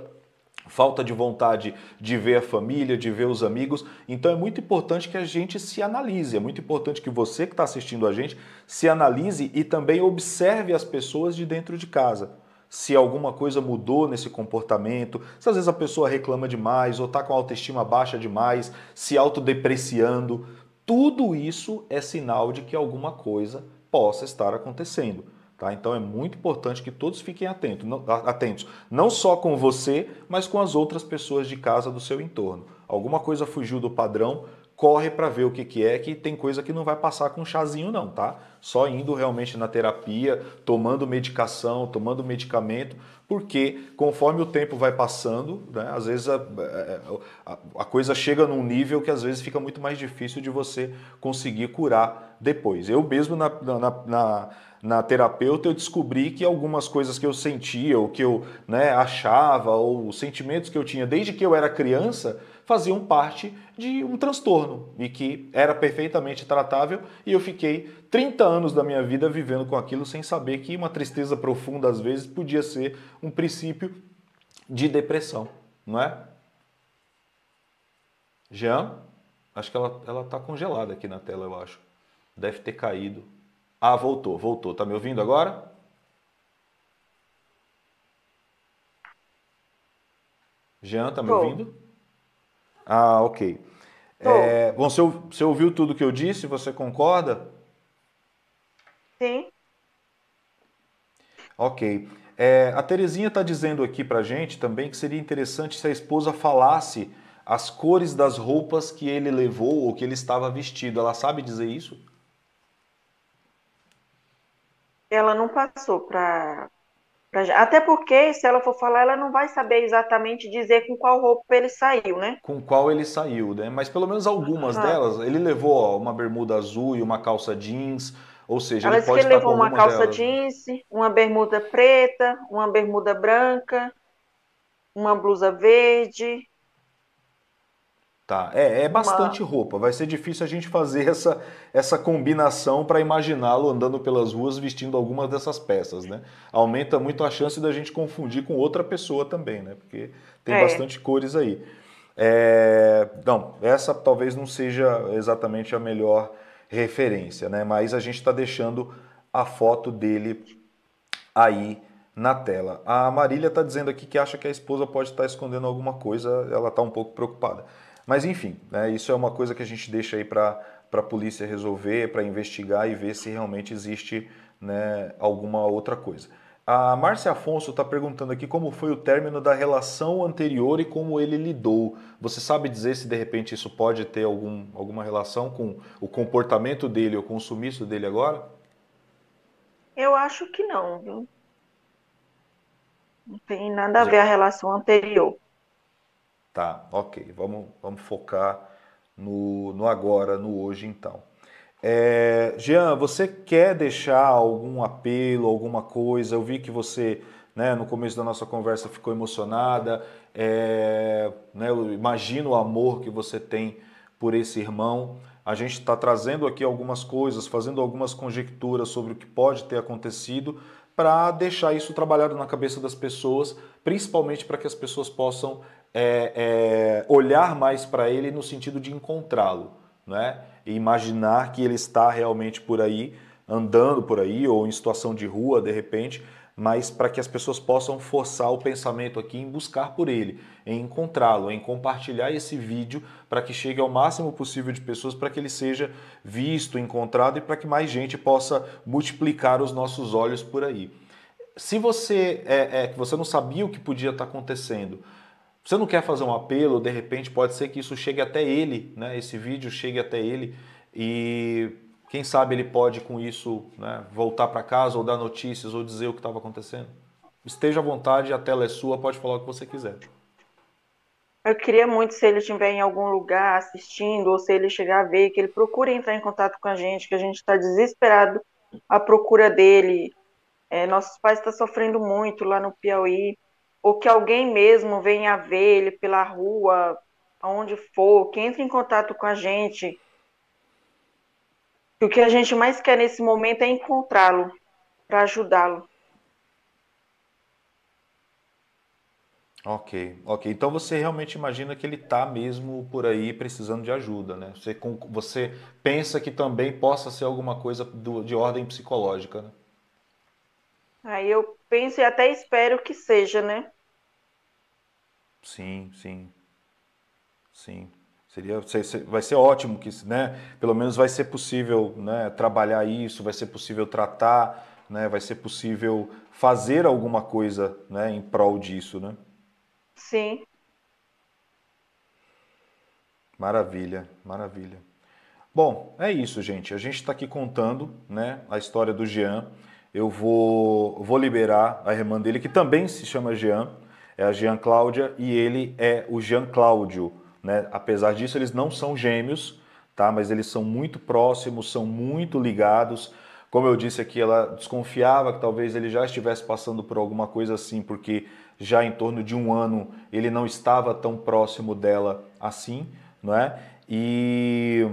falta de vontade de ver a família, de ver os amigos. Então é muito importante que a gente se analise, é muito importante que você que está assistindo a gente se analise e também observe as pessoas de dentro de casa. Se alguma coisa mudou nesse comportamento, se às vezes a pessoa reclama demais ou está com a autoestima baixa demais, se autodepreciando, tudo isso é sinal de que alguma coisa possa estar acontecendo. Tá? Então é muito importante que todos fiquem atentos, não, atentos, não só com você, mas com as outras pessoas de casa do seu entorno. Alguma coisa fugiu do padrão, corre para ver o que, que é, que tem coisa que não vai passar com um chazinho não, tá? Só indo realmente na terapia, tomando medicação, tomando medicamento, porque conforme o tempo vai passando, né, às vezes a, a, a coisa chega num nível que às vezes fica muito mais difícil de você conseguir curar depois. Eu mesmo na, na, na na terapeuta, eu descobri que algumas coisas que eu sentia, ou que eu né, achava, ou os sentimentos que eu tinha desde que eu era criança, faziam parte de um transtorno e que era perfeitamente tratável e eu fiquei 30 anos da minha vida vivendo com aquilo sem saber que uma tristeza profunda às vezes podia ser um princípio de depressão, não é? Jean, acho que ela está congelada aqui na tela, eu acho. Deve ter caído. Ah, voltou, voltou. Tá me ouvindo agora? Jean, tá me Tô. ouvindo? Ah, ok. É, bom, você, você ouviu tudo que eu disse? Você concorda? Sim. Ok. É, a Terezinha está dizendo aqui para gente também que seria interessante se a esposa falasse as cores das roupas que ele levou ou que ele estava vestido. Ela sabe dizer isso? Ela não passou para. Até porque, se ela for falar, ela não vai saber exatamente dizer com qual roupa ele saiu, né? Com qual ele saiu, né? Mas pelo menos algumas ah. delas, ele levou ó, uma bermuda azul e uma calça jeans. Ou seja, ela ele pode que ele levou uma calça delas. Né? jeans, uma bermuda preta, uma bermuda branca, uma blusa verde, Tá, é, é bastante Uma... roupa. Vai ser difícil a gente fazer essa, essa combinação para imaginá-lo andando pelas ruas vestindo algumas dessas peças, né? Aumenta muito a chance da gente confundir com outra pessoa também, né? Porque tem é. bastante cores aí. É... Não, essa talvez não seja exatamente a melhor referência, né? Mas a gente está deixando a foto dele aí na tela. A Marília está dizendo aqui que acha que a esposa pode estar tá escondendo alguma coisa, ela está um pouco preocupada. Mas enfim, né, isso é uma coisa que a gente deixa aí para a polícia resolver, para investigar e ver se realmente existe né, alguma outra coisa. A Márcia Afonso está perguntando aqui como foi o término da relação anterior e como ele lidou. Você sabe dizer se de repente isso pode ter algum, alguma relação com o comportamento dele ou com o sumiço dele agora? Eu acho que não, viu? Não tem nada a ver a relação anterior. Tá, ok, vamos, vamos focar no, no agora, no hoje então. É, Jean, você quer deixar algum apelo, alguma coisa? Eu vi que você, né, no começo da nossa conversa, ficou emocionada. É, né, eu imagino o amor que você tem por esse irmão. A gente está trazendo aqui algumas coisas, fazendo algumas conjecturas sobre o que pode ter acontecido, para deixar isso trabalhado na cabeça das pessoas, principalmente para que as pessoas possam é, é, olhar mais para ele no sentido de encontrá-lo, né? E imaginar que ele está realmente por aí, andando por aí, ou em situação de rua, de repente, mas para que as pessoas possam forçar o pensamento aqui em buscar por ele, em encontrá-lo, em compartilhar esse vídeo para que chegue ao máximo possível de pessoas, para que ele seja visto, encontrado e para que mais gente possa multiplicar os nossos olhos por aí. Se você é, é que você não sabia o que podia estar tá acontecendo, você não quer fazer um apelo, de repente pode ser que isso chegue até ele, né? Esse vídeo chegue até ele e quem sabe ele pode com isso né, voltar para casa ou dar notícias ou dizer o que estava acontecendo. Esteja à vontade, a tela é sua, pode falar o que você quiser. Eu queria muito se ele estiver em algum lugar assistindo ou se ele chegar a ver que ele procure entrar em contato com a gente, que a gente está desesperado à procura dele. É, nossos pais estão tá sofrendo muito lá no Piauí ou que alguém mesmo venha ver ele pela rua, aonde for, que entre em contato com a gente. o que a gente mais quer nesse momento é encontrá-lo, para ajudá-lo. Ok, ok. Então você realmente imagina que ele está mesmo por aí precisando de ajuda, né? Você, você pensa que também possa ser alguma coisa do, de ordem psicológica, né? Aí eu penso e até espero que seja, né? Sim, sim. Sim. Seria, vai ser ótimo que, né? Pelo menos vai ser possível né, trabalhar isso, vai ser possível tratar, né? Vai ser possível fazer alguma coisa né, em prol disso, né? Sim. Maravilha, maravilha. Bom, é isso, gente. A gente está aqui contando né, a história do Jean eu vou, vou liberar a irmã dele, que também se chama Jean, é a Jean Cláudia, e ele é o Jean Cláudio. Né? Apesar disso, eles não são gêmeos, tá? mas eles são muito próximos, são muito ligados. Como eu disse aqui, ela desconfiava que talvez ele já estivesse passando por alguma coisa assim, porque já em torno de um ano ele não estava tão próximo dela assim, não é? E,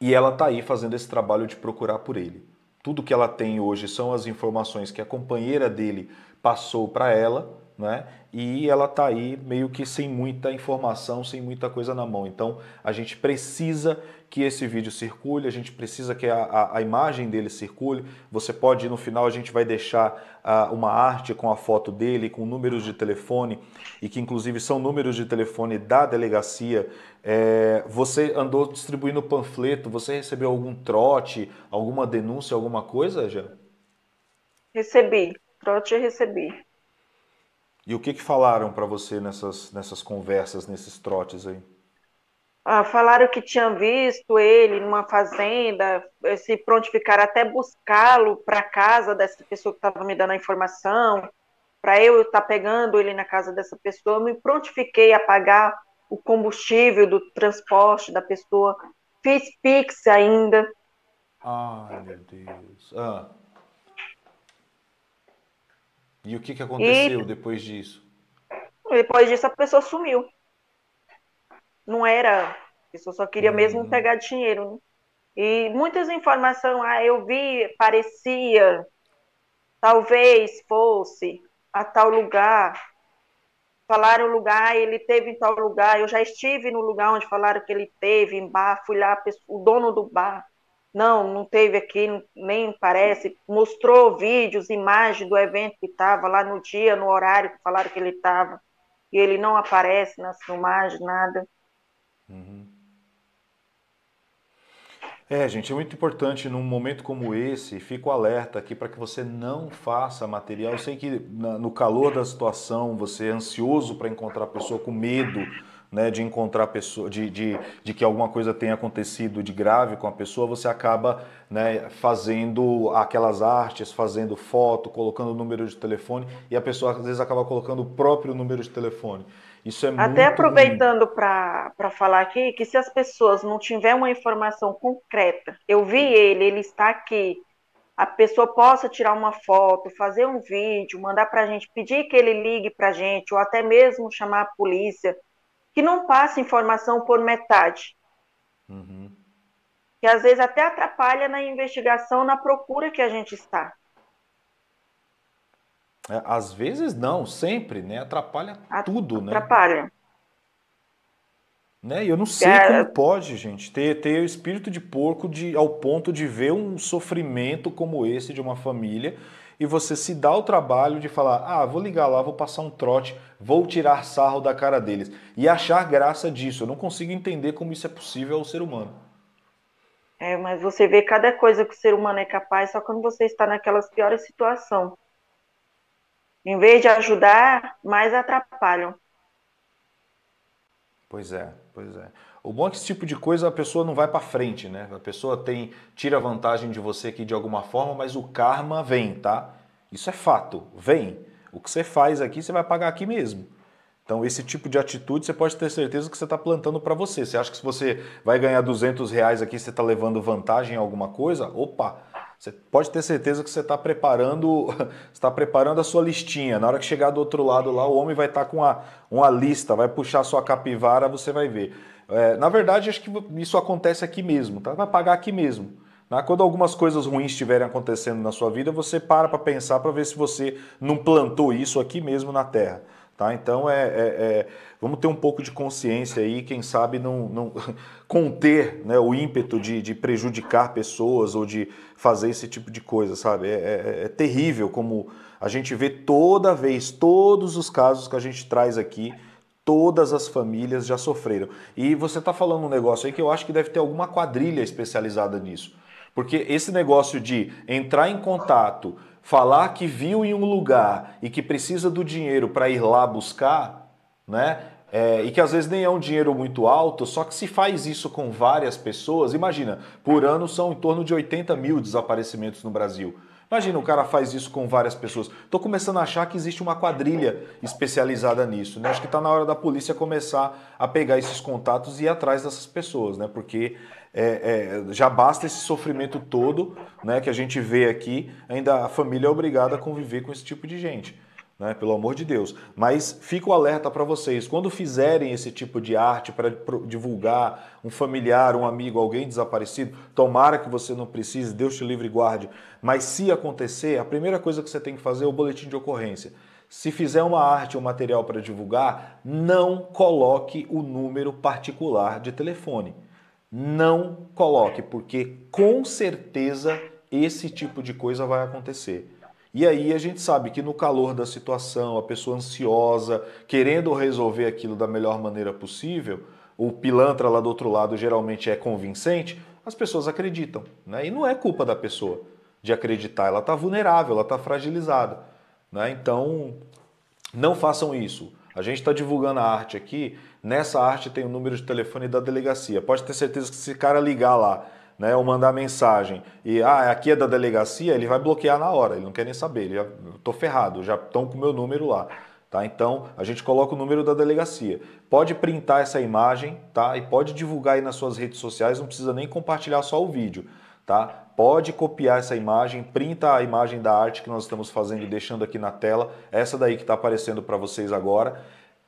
e ela está aí fazendo esse trabalho de procurar por ele tudo que ela tem hoje são as informações que a companheira dele passou para ela, né? E ela está aí meio que sem muita informação, sem muita coisa na mão. Então a gente precisa que esse vídeo circule, a gente precisa que a, a, a, imagem dele circule. Você pode, no final, a gente vai deixar uh, uma arte com a foto dele, com números de telefone, e que inclusive são números de telefone da delegacia. É, você andou distribuindo panfleto, você recebeu algum trote, alguma denúncia, alguma coisa, já? Recebi, trote recebi. E o que, que falaram para você nessas, nessas conversas, nesses trotes aí? Ah, falaram que tinham visto ele numa fazenda, se prontificaram até buscá-lo para casa dessa pessoa que estava me dando a informação, para eu estar tá pegando ele na casa dessa pessoa. Eu me prontifiquei a pagar o combustível do transporte da pessoa, fiz pix ainda. Ai, meu Deus. Ah. E o que, que aconteceu e... depois disso? Depois disso, a pessoa sumiu não era isso, só queria uhum. mesmo pegar dinheiro. Né? E muitas informações, ah, eu vi, parecia, talvez fosse a tal lugar, falaram o lugar, ele teve em tal lugar, eu já estive no lugar onde falaram que ele teve, em bar, fui lá, o dono do bar, não, não teve aqui, nem parece, mostrou vídeos, imagens do evento que estava lá no dia, no horário que falaram que ele estava, e ele não aparece nas filmagens, nada. Uhum. É, gente, é muito importante num momento como esse, fico alerta aqui para que você não faça material. Eu sei que no calor da situação você é ansioso para encontrar a pessoa com medo. Né, de encontrar pessoa, de, de, de que alguma coisa tenha acontecido de grave com a pessoa, você acaba né, fazendo aquelas artes, fazendo foto, colocando o número de telefone e a pessoa às vezes acaba colocando o próprio número de telefone. Isso é Até muito aproveitando para falar aqui que se as pessoas não tiverem uma informação concreta, eu vi ele, ele está aqui, a pessoa possa tirar uma foto, fazer um vídeo, mandar para a gente, pedir que ele ligue para a gente, ou até mesmo chamar a polícia, que não passe informação por metade. Uhum. Que às vezes até atrapalha na investigação, na procura que a gente está. É, às vezes não, sempre, né? Atrapalha tudo, atrapalha. né? Atrapalha. Né? Eu não sei é... como pode, gente, ter, ter o espírito de porco de, ao ponto de ver um sofrimento como esse de uma família e você se dá o trabalho de falar: ah, vou ligar lá, vou passar um trote, vou tirar sarro da cara deles. E achar graça disso. Eu não consigo entender como isso é possível ao ser humano. É, mas você vê cada coisa que o ser humano é capaz só quando você está naquelas piores situações. Em vez de ajudar, mais atrapalham. Pois é, pois é. O bom é que esse tipo de coisa a pessoa não vai para frente, né? A pessoa tem tira vantagem de você aqui de alguma forma, mas o karma vem, tá? Isso é fato, vem. O que você faz aqui, você vai pagar aqui mesmo. Então, esse tipo de atitude você pode ter certeza que você está plantando para você. Você acha que se você vai ganhar 200 reais aqui, você está levando vantagem em alguma coisa? Opa, você pode ter certeza que você está preparando, está preparando a sua listinha. Na hora que chegar do outro lado lá, o homem vai estar tá com uma, uma lista, vai puxar a sua capivara, você vai ver. É, na verdade, acho que isso acontece aqui mesmo, tá? Vai pagar aqui mesmo. Tá? Quando algumas coisas ruins estiverem acontecendo na sua vida, você para para pensar para ver se você não plantou isso aqui mesmo na terra. Tá? Então, é, é, é, vamos ter um pouco de consciência aí, quem sabe não, não conter né, o ímpeto de, de, prejudicar pessoas ou de fazer esse tipo de coisa, sabe? É é, é, é, terrível como a gente vê toda vez, todos os casos que a gente traz aqui, todas as famílias já sofreram. E você está falando um negócio aí que eu acho que deve ter alguma quadrilha especializada nisso. Porque esse negócio de entrar em contato falar que viu em um lugar e que precisa do dinheiro para ir lá buscar, né? É, e que às vezes nem é um dinheiro muito alto, só que se faz isso com várias pessoas, imagina, por ano são em torno de 80 mil desaparecimentos no Brasil. Imagina, o cara faz isso com várias pessoas. Estou começando a achar que existe uma quadrilha especializada nisso. Né? Acho que está na hora da polícia começar a pegar esses contatos e ir atrás dessas pessoas, né? porque é, é, já basta esse sofrimento todo né, que a gente vê aqui, ainda a família é obrigada a conviver com esse tipo de gente né? Pelo amor de Deus. Mas fica o alerta para vocês: quando fizerem esse tipo de arte para divulgar um familiar, um amigo, alguém desaparecido, tomara que você não precise, Deus te livre e guarde. Mas se acontecer, a primeira coisa que você tem que fazer é o boletim de ocorrência. Se fizer uma arte ou material para divulgar, não coloque o número particular de telefone. Não coloque, porque com certeza esse tipo de coisa vai acontecer. E aí a gente sabe que no calor da situação, a pessoa ansiosa, querendo resolver aquilo da melhor maneira possível, o pilantra lá do outro lado geralmente é convincente, as pessoas acreditam. Né? E não é culpa da pessoa de acreditar, ela está vulnerável, ela está fragilizada. Né? Então, não façam isso. A gente está divulgando a arte aqui, nessa arte tem o número de telefone da delegacia. Pode ter certeza que esse cara ligar lá né, ou mandar mensagem e ah, é aqui é da delegacia, ele vai bloquear na hora, ele não quer nem saber, ele já, tô ferrado, já estão com o meu número lá. Tá? Então, a gente coloca o número da delegacia. Pode printar essa imagem tá? e pode divulgar aí nas suas redes sociais, não precisa nem compartilhar só o vídeo. Tá? Pode copiar essa imagem, printa a imagem da arte que nós estamos fazendo e deixando aqui na tela, essa daí que está aparecendo para vocês agora,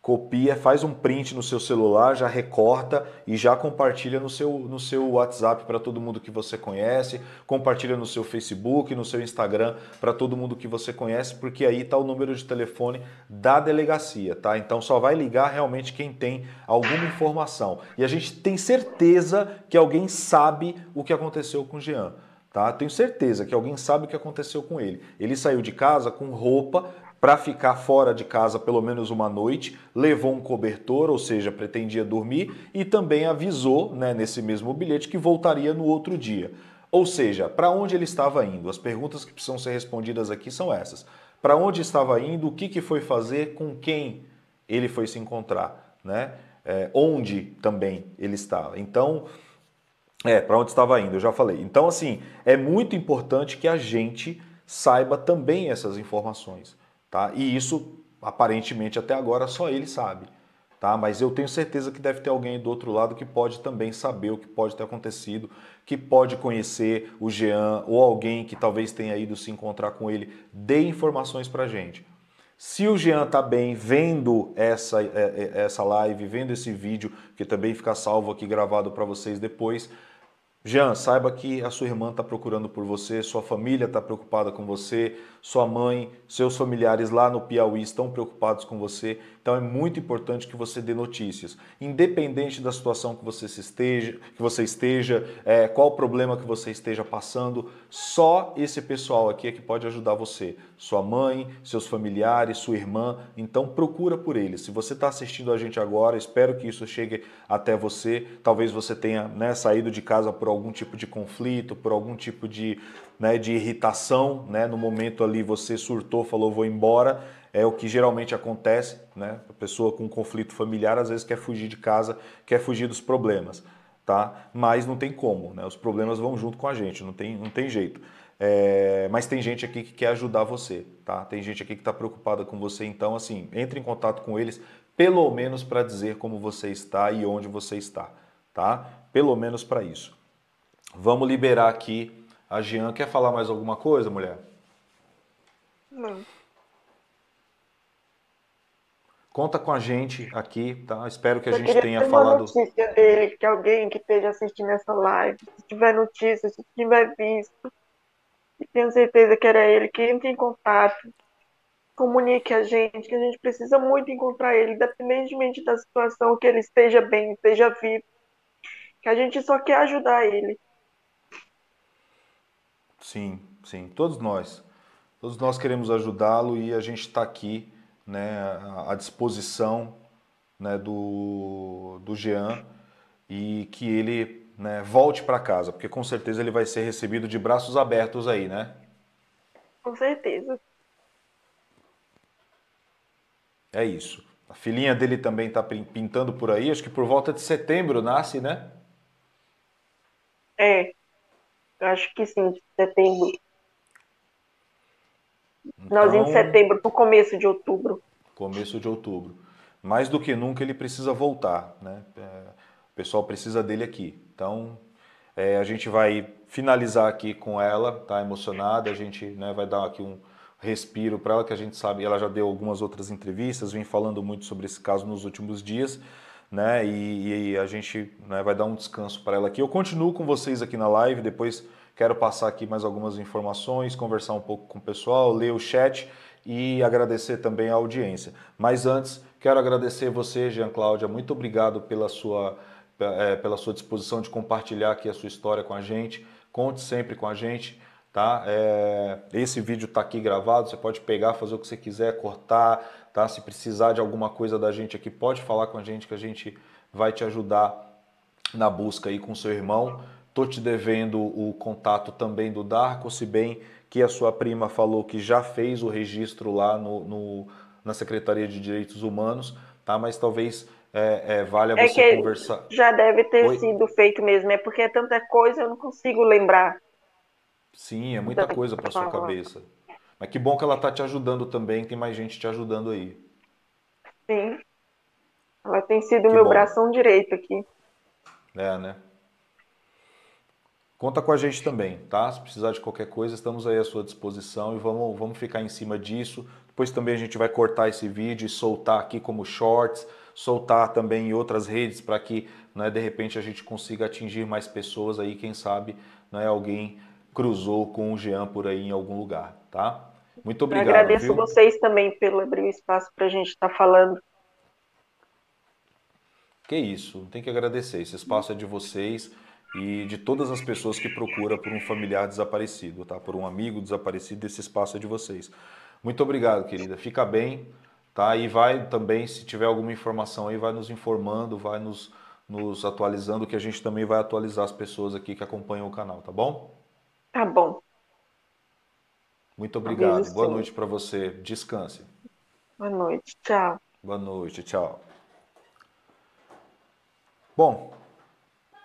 copia, faz um print no seu celular, já recorta e já compartilha no seu, no seu WhatsApp para todo mundo que você conhece, compartilha no seu Facebook, no seu Instagram para todo mundo que você conhece, porque aí está o número de telefone da delegacia, tá? Então só vai ligar realmente quem tem alguma informação. E a gente tem certeza que alguém sabe o que aconteceu com o Jean. Tá? Tenho certeza que alguém sabe o que aconteceu com ele. Ele saiu de casa com roupa para ficar fora de casa pelo menos uma noite, levou um cobertor, ou seja, pretendia dormir, e também avisou né, nesse mesmo bilhete que voltaria no outro dia. Ou seja, para onde ele estava indo? As perguntas que precisam ser respondidas aqui são essas. Para onde estava indo? O que, que foi fazer? Com quem ele foi se encontrar? Né? É, onde também ele estava? Então, é, para onde estava indo? Eu já falei. Então, assim, é muito importante que a gente saiba também essas informações. Tá? E isso, aparentemente, até agora só ele sabe. Tá? Mas eu tenho certeza que deve ter alguém do outro lado que pode também saber o que pode ter acontecido, que pode conhecer o Jean ou alguém que talvez tenha ido se encontrar com ele, dê informações para gente. Se o Jean tá bem vendo essa, é, é, essa live, vendo esse vídeo, que também fica salvo aqui gravado para vocês depois, Jean, saiba que a sua irmã está procurando por você, sua família está preocupada com você, sua mãe, seus familiares lá no Piauí estão preocupados com você. Então é muito importante que você dê notícias, independente da situação que você esteja, que você esteja, é, qual problema que você esteja passando. Só esse pessoal aqui é que pode ajudar você sua mãe, seus familiares, sua irmã. Então procura por eles. Se você está assistindo a gente agora, espero que isso chegue até você. Talvez você tenha né, saído de casa por algum tipo de conflito, por algum tipo de, né, de irritação. Né? No momento ali você surtou, falou vou embora. É o que geralmente acontece, né? A pessoa com conflito familiar às vezes quer fugir de casa, quer fugir dos problemas, tá? Mas não tem como, né? Os problemas vão junto com a gente, não tem, não tem jeito. É, mas tem gente aqui que quer ajudar você, tá? Tem gente aqui que está preocupada com você, então assim, entre em contato com eles, pelo menos para dizer como você está e onde você está, tá? Pelo menos para isso. Vamos liberar aqui a Jean. Quer falar mais alguma coisa, mulher? Não. Conta com a gente aqui, tá? Espero que Eu a gente tenha ter falado. Uma notícia dele, que alguém que esteja assistindo essa live, se tiver notícia, se tiver visto tenho certeza que era ele, que entre em contato, comunique a gente, que a gente precisa muito encontrar ele, independentemente da situação, que ele esteja bem, esteja vivo, que a gente só quer ajudar ele. Sim, sim, todos nós. Todos nós queremos ajudá-lo e a gente está aqui né, à disposição né, do, do Jean e que ele né, volte para casa, porque com certeza ele vai ser recebido de braços abertos aí, né? Com certeza. É isso. A filhinha dele também está pintando por aí, acho que por volta de setembro nasce, né? É, acho que sim, setembro. Então, em setembro para o começo de outubro. Começo de outubro. Mais do que nunca ele precisa voltar, né? É o pessoal precisa dele aqui. Então, é, a gente vai finalizar aqui com ela, tá emocionada, a gente né, vai dar aqui um respiro para ela, que a gente sabe, ela já deu algumas outras entrevistas, vem falando muito sobre esse caso nos últimos dias, né, e, e a gente né, vai dar um descanso para ela aqui. Eu continuo com vocês aqui na live, depois quero passar aqui mais algumas informações, conversar um pouco com o pessoal, ler o chat e agradecer também a audiência. Mas antes, quero agradecer você, Jean Cláudia, muito obrigado pela sua é, pela sua disposição de compartilhar aqui a sua história com a gente. Conte sempre com a gente, tá? É, esse vídeo está aqui gravado, você pode pegar, fazer o que você quiser, cortar, tá? Se precisar de alguma coisa da gente aqui, pode falar com a gente que a gente vai te ajudar na busca aí com seu irmão. Tô te devendo o contato também do Darko, se bem que a sua prima falou que já fez o registro lá no, no na Secretaria de Direitos Humanos, tá? Mas talvez é, é, vale a é você conversar. Já deve ter Oi? sido feito mesmo, é porque é tanta coisa, eu não consigo lembrar. Sim, é muita coisa para sua cabeça. Mas que bom que ela está te ajudando também, tem mais gente te ajudando aí. Sim. Ela tem sido que meu bom. braço direito aqui. É, né? Conta com a gente também, tá? Se precisar de qualquer coisa, estamos aí à sua disposição e vamos, vamos ficar em cima disso. Depois também a gente vai cortar esse vídeo e soltar aqui como shorts soltar também em outras redes para que né, de repente a gente consiga atingir mais pessoas aí, quem sabe né, alguém cruzou com o Jean por aí em algum lugar, tá? Muito obrigado. Eu agradeço viu? vocês também pelo abrir o espaço para a gente estar tá falando. Que isso, tem que agradecer. Esse espaço é de vocês e de todas as pessoas que procuram por um familiar desaparecido, tá? Por um amigo desaparecido, esse espaço é de vocês. Muito obrigado, querida. Fica bem. Tá? E vai também, se tiver alguma informação aí, vai nos informando, vai nos, nos atualizando, que a gente também vai atualizar as pessoas aqui que acompanham o canal, tá bom? Tá bom. Muito obrigado. Boa noite para você. Descanse. Boa noite. Tchau. Boa noite. Tchau. Bom,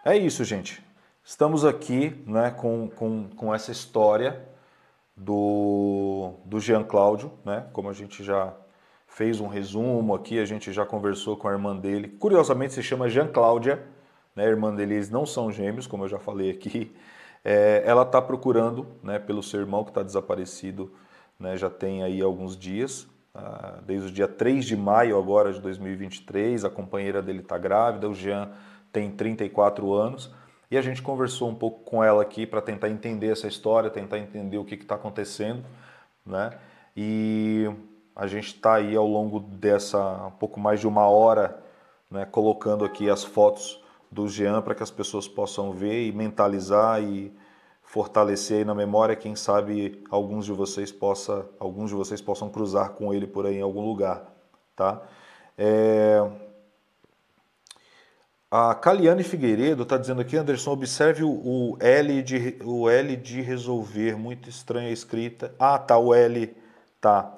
é isso, gente. Estamos aqui né, com, com, com essa história do, do Jean Cláudio, né, como a gente já fez um resumo aqui, a gente já conversou com a irmã dele. Curiosamente se chama Jean Cláudia, né? A irmã dele, eles não são gêmeos, como eu já falei aqui. É, ela está procurando, né, pelo seu irmão que está desaparecido, né, já tem aí alguns dias, ah, desde o dia 3 de maio agora de 2023, a companheira dele está grávida, o Jean tem 34 anos, e a gente conversou um pouco com ela aqui para tentar entender essa história, tentar entender o que está acontecendo, né, e a gente está aí ao longo dessa um pouco mais de uma hora, né, colocando aqui as fotos do Jean para que as pessoas possam ver e mentalizar e fortalecer aí na memória, quem sabe alguns de vocês possa, alguns de vocês possam cruzar com ele por aí em algum lugar, tá? É... A Caliane Figueiredo está dizendo aqui, Anderson, observe o, L de o L de resolver, muito estranha a escrita. Ah, tá, o L, tá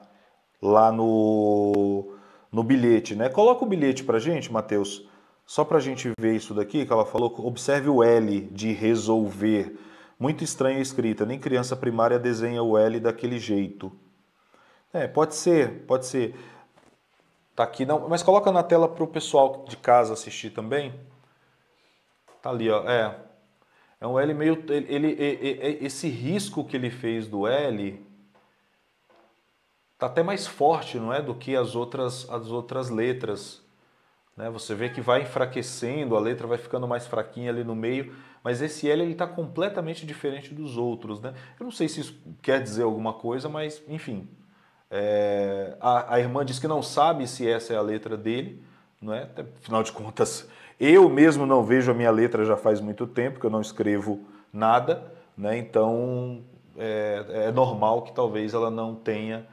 lá no, no bilhete, né? Coloca o bilhete para gente, Matheus, só para a gente ver isso daqui que ela falou. Observe o L de resolver. Muito estranha a escrita, nem criança primária desenha o L daquele jeito. É, pode ser, pode ser. Tá aqui, não, mas coloca na tela para o pessoal de casa assistir também. Tá ali, ó, é. É um L meio, ele, ele, ele, ele esse risco que ele fez do L, está até mais forte, não é, do que as outras as outras letras. Né? Você vê que vai enfraquecendo, a letra vai ficando mais fraquinha ali no meio, mas esse L ele está completamente diferente dos outros, né? Eu não sei se isso quer dizer alguma coisa, mas enfim. É, a, a irmã diz que não sabe se essa é a letra dele, não é? Afinal de contas, eu mesmo não vejo a minha letra já faz muito tempo que eu não escrevo nada, né? Então é, é normal que talvez ela não tenha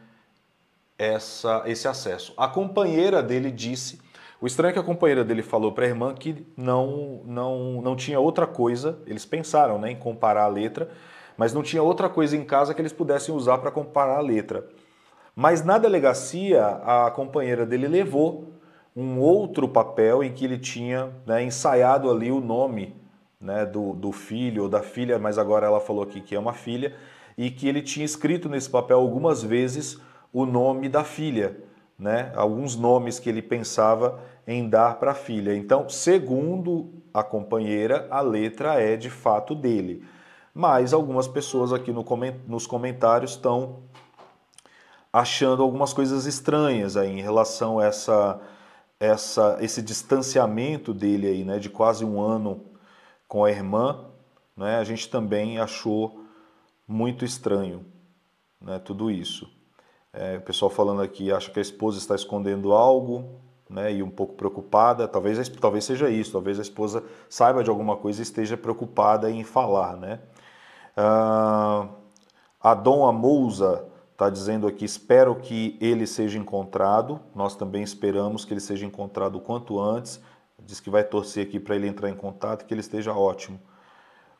essa, esse acesso. A companheira dele disse, o estranho é que a companheira dele falou para a irmã que não, não, não tinha outra coisa, eles pensaram né, em comparar a letra, mas não tinha outra coisa em casa que eles pudessem usar para comparar a letra. Mas na delegacia, a companheira dele levou um outro papel em que ele tinha né, ensaiado ali o nome né, do, do filho ou da filha, mas agora ela falou aqui que é uma filha, e que ele tinha escrito nesse papel algumas vezes o nome da filha, né? alguns nomes que ele pensava em dar para a filha. Então, segundo a companheira, a letra é de fato dele. Mas algumas pessoas aqui no coment... nos comentários estão achando algumas coisas estranhas aí em relação a essa, essa, esse distanciamento dele aí, né, de quase um ano com a irmã, né, a gente também achou muito estranho, né, tudo isso. É, o pessoal falando aqui acha que a esposa está escondendo algo, né, e um pouco preocupada. Talvez, talvez seja isso, talvez a esposa saiba de alguma coisa e esteja preocupada em falar. Né? Ah, Adon Amouza está dizendo aqui: espero que ele seja encontrado. Nós também esperamos que ele seja encontrado o quanto antes. Diz que vai torcer aqui para ele entrar em contato e que ele esteja ótimo.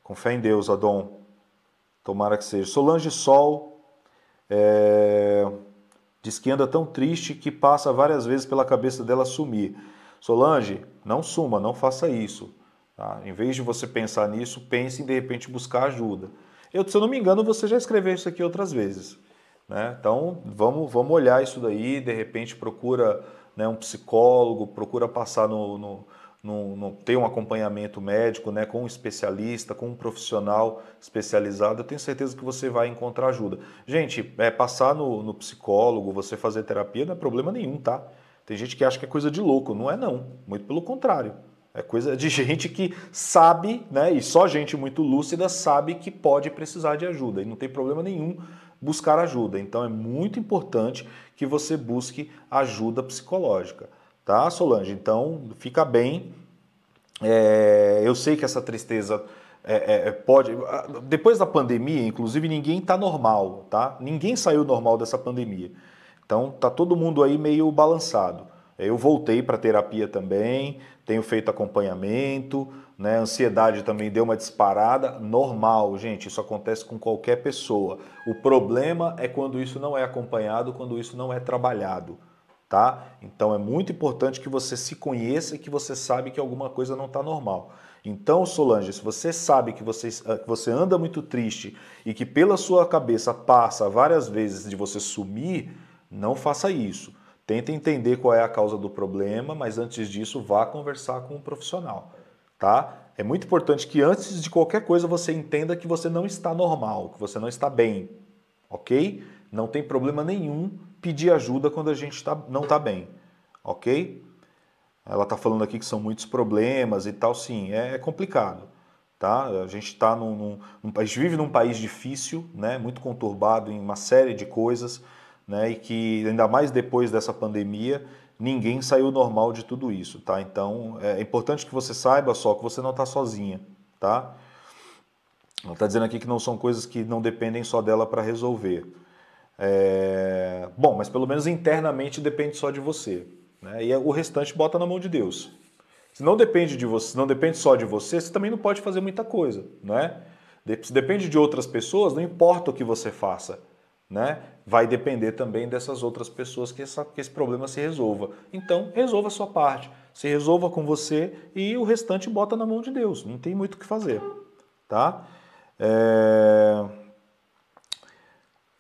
Com fé em Deus, Adon. Tomara que seja. Solange Sol é... Diz que anda tão triste que passa várias vezes pela cabeça dela sumir. Solange, não suma, não faça isso. Tá? Em vez de você pensar nisso, pense em de repente buscar ajuda. Eu, se eu não me engano, você já escreveu isso aqui outras vezes. Né? Então vamos, vamos olhar isso daí, de repente procura né, um psicólogo, procura passar no, no não, não ter um acompanhamento médico, né, com um especialista, com um profissional especializado, eu tenho certeza que você vai encontrar ajuda. Gente, é, passar no, no psicólogo, você fazer terapia não é problema nenhum, tá? Tem gente que acha que é coisa de louco, não é não, muito pelo contrário. É coisa de gente que sabe, né, e só gente muito lúcida sabe que pode precisar de ajuda e não tem problema nenhum buscar ajuda. Então é muito importante que você busque ajuda psicológica tá, Solange? Então, fica bem. É, eu sei que essa tristeza é, é, é pode. Depois da pandemia, inclusive, ninguém está normal, tá? Ninguém saiu normal dessa pandemia. Então, tá todo mundo aí meio balançado. Eu voltei para terapia também, tenho feito acompanhamento, né? A ansiedade também deu uma disparada. Normal, gente, isso acontece com qualquer pessoa. O problema é quando isso não é acompanhado, quando isso não é trabalhado tá? Então é muito importante que você se conheça e que você sabe que alguma coisa não está normal. Então, Solange, se você sabe que você, ah, você anda muito triste e que pela sua cabeça passa várias vezes de você sumir, não faça isso. Tenta entender qual é a causa do problema, mas antes disso vá conversar com um profissional, tá? É muito importante que antes de qualquer coisa você entenda que você não está normal, que você não está bem, ok? Não tem problema nenhum pedir ajuda quando a gente tá, não está bem, ok? Ela está falando aqui que são muitos problemas e tal, sim, é, é complicado, tá? A gente está num, num, num, a gente vive num país difícil, né? Muito conturbado em uma série de coisas, né? E que ainda mais depois dessa pandemia ninguém saiu normal de tudo isso, tá? Então é, é importante que você saiba só que você não está sozinha, tá? Ela está dizendo aqui que não são coisas que não dependem só dela para resolver. É... Bom, mas pelo menos internamente depende só de você. Né? E o restante bota na mão de Deus. Se não depende de você, não depende só de você, você também não pode fazer muita coisa, né? Se depende de outras pessoas, não importa o que você faça, né? Vai depender também dessas outras pessoas que, essa, que esse problema se resolva. Então, resolva a sua parte, se resolva com você e o restante bota na mão de Deus. Não tem muito o que fazer, tá? É...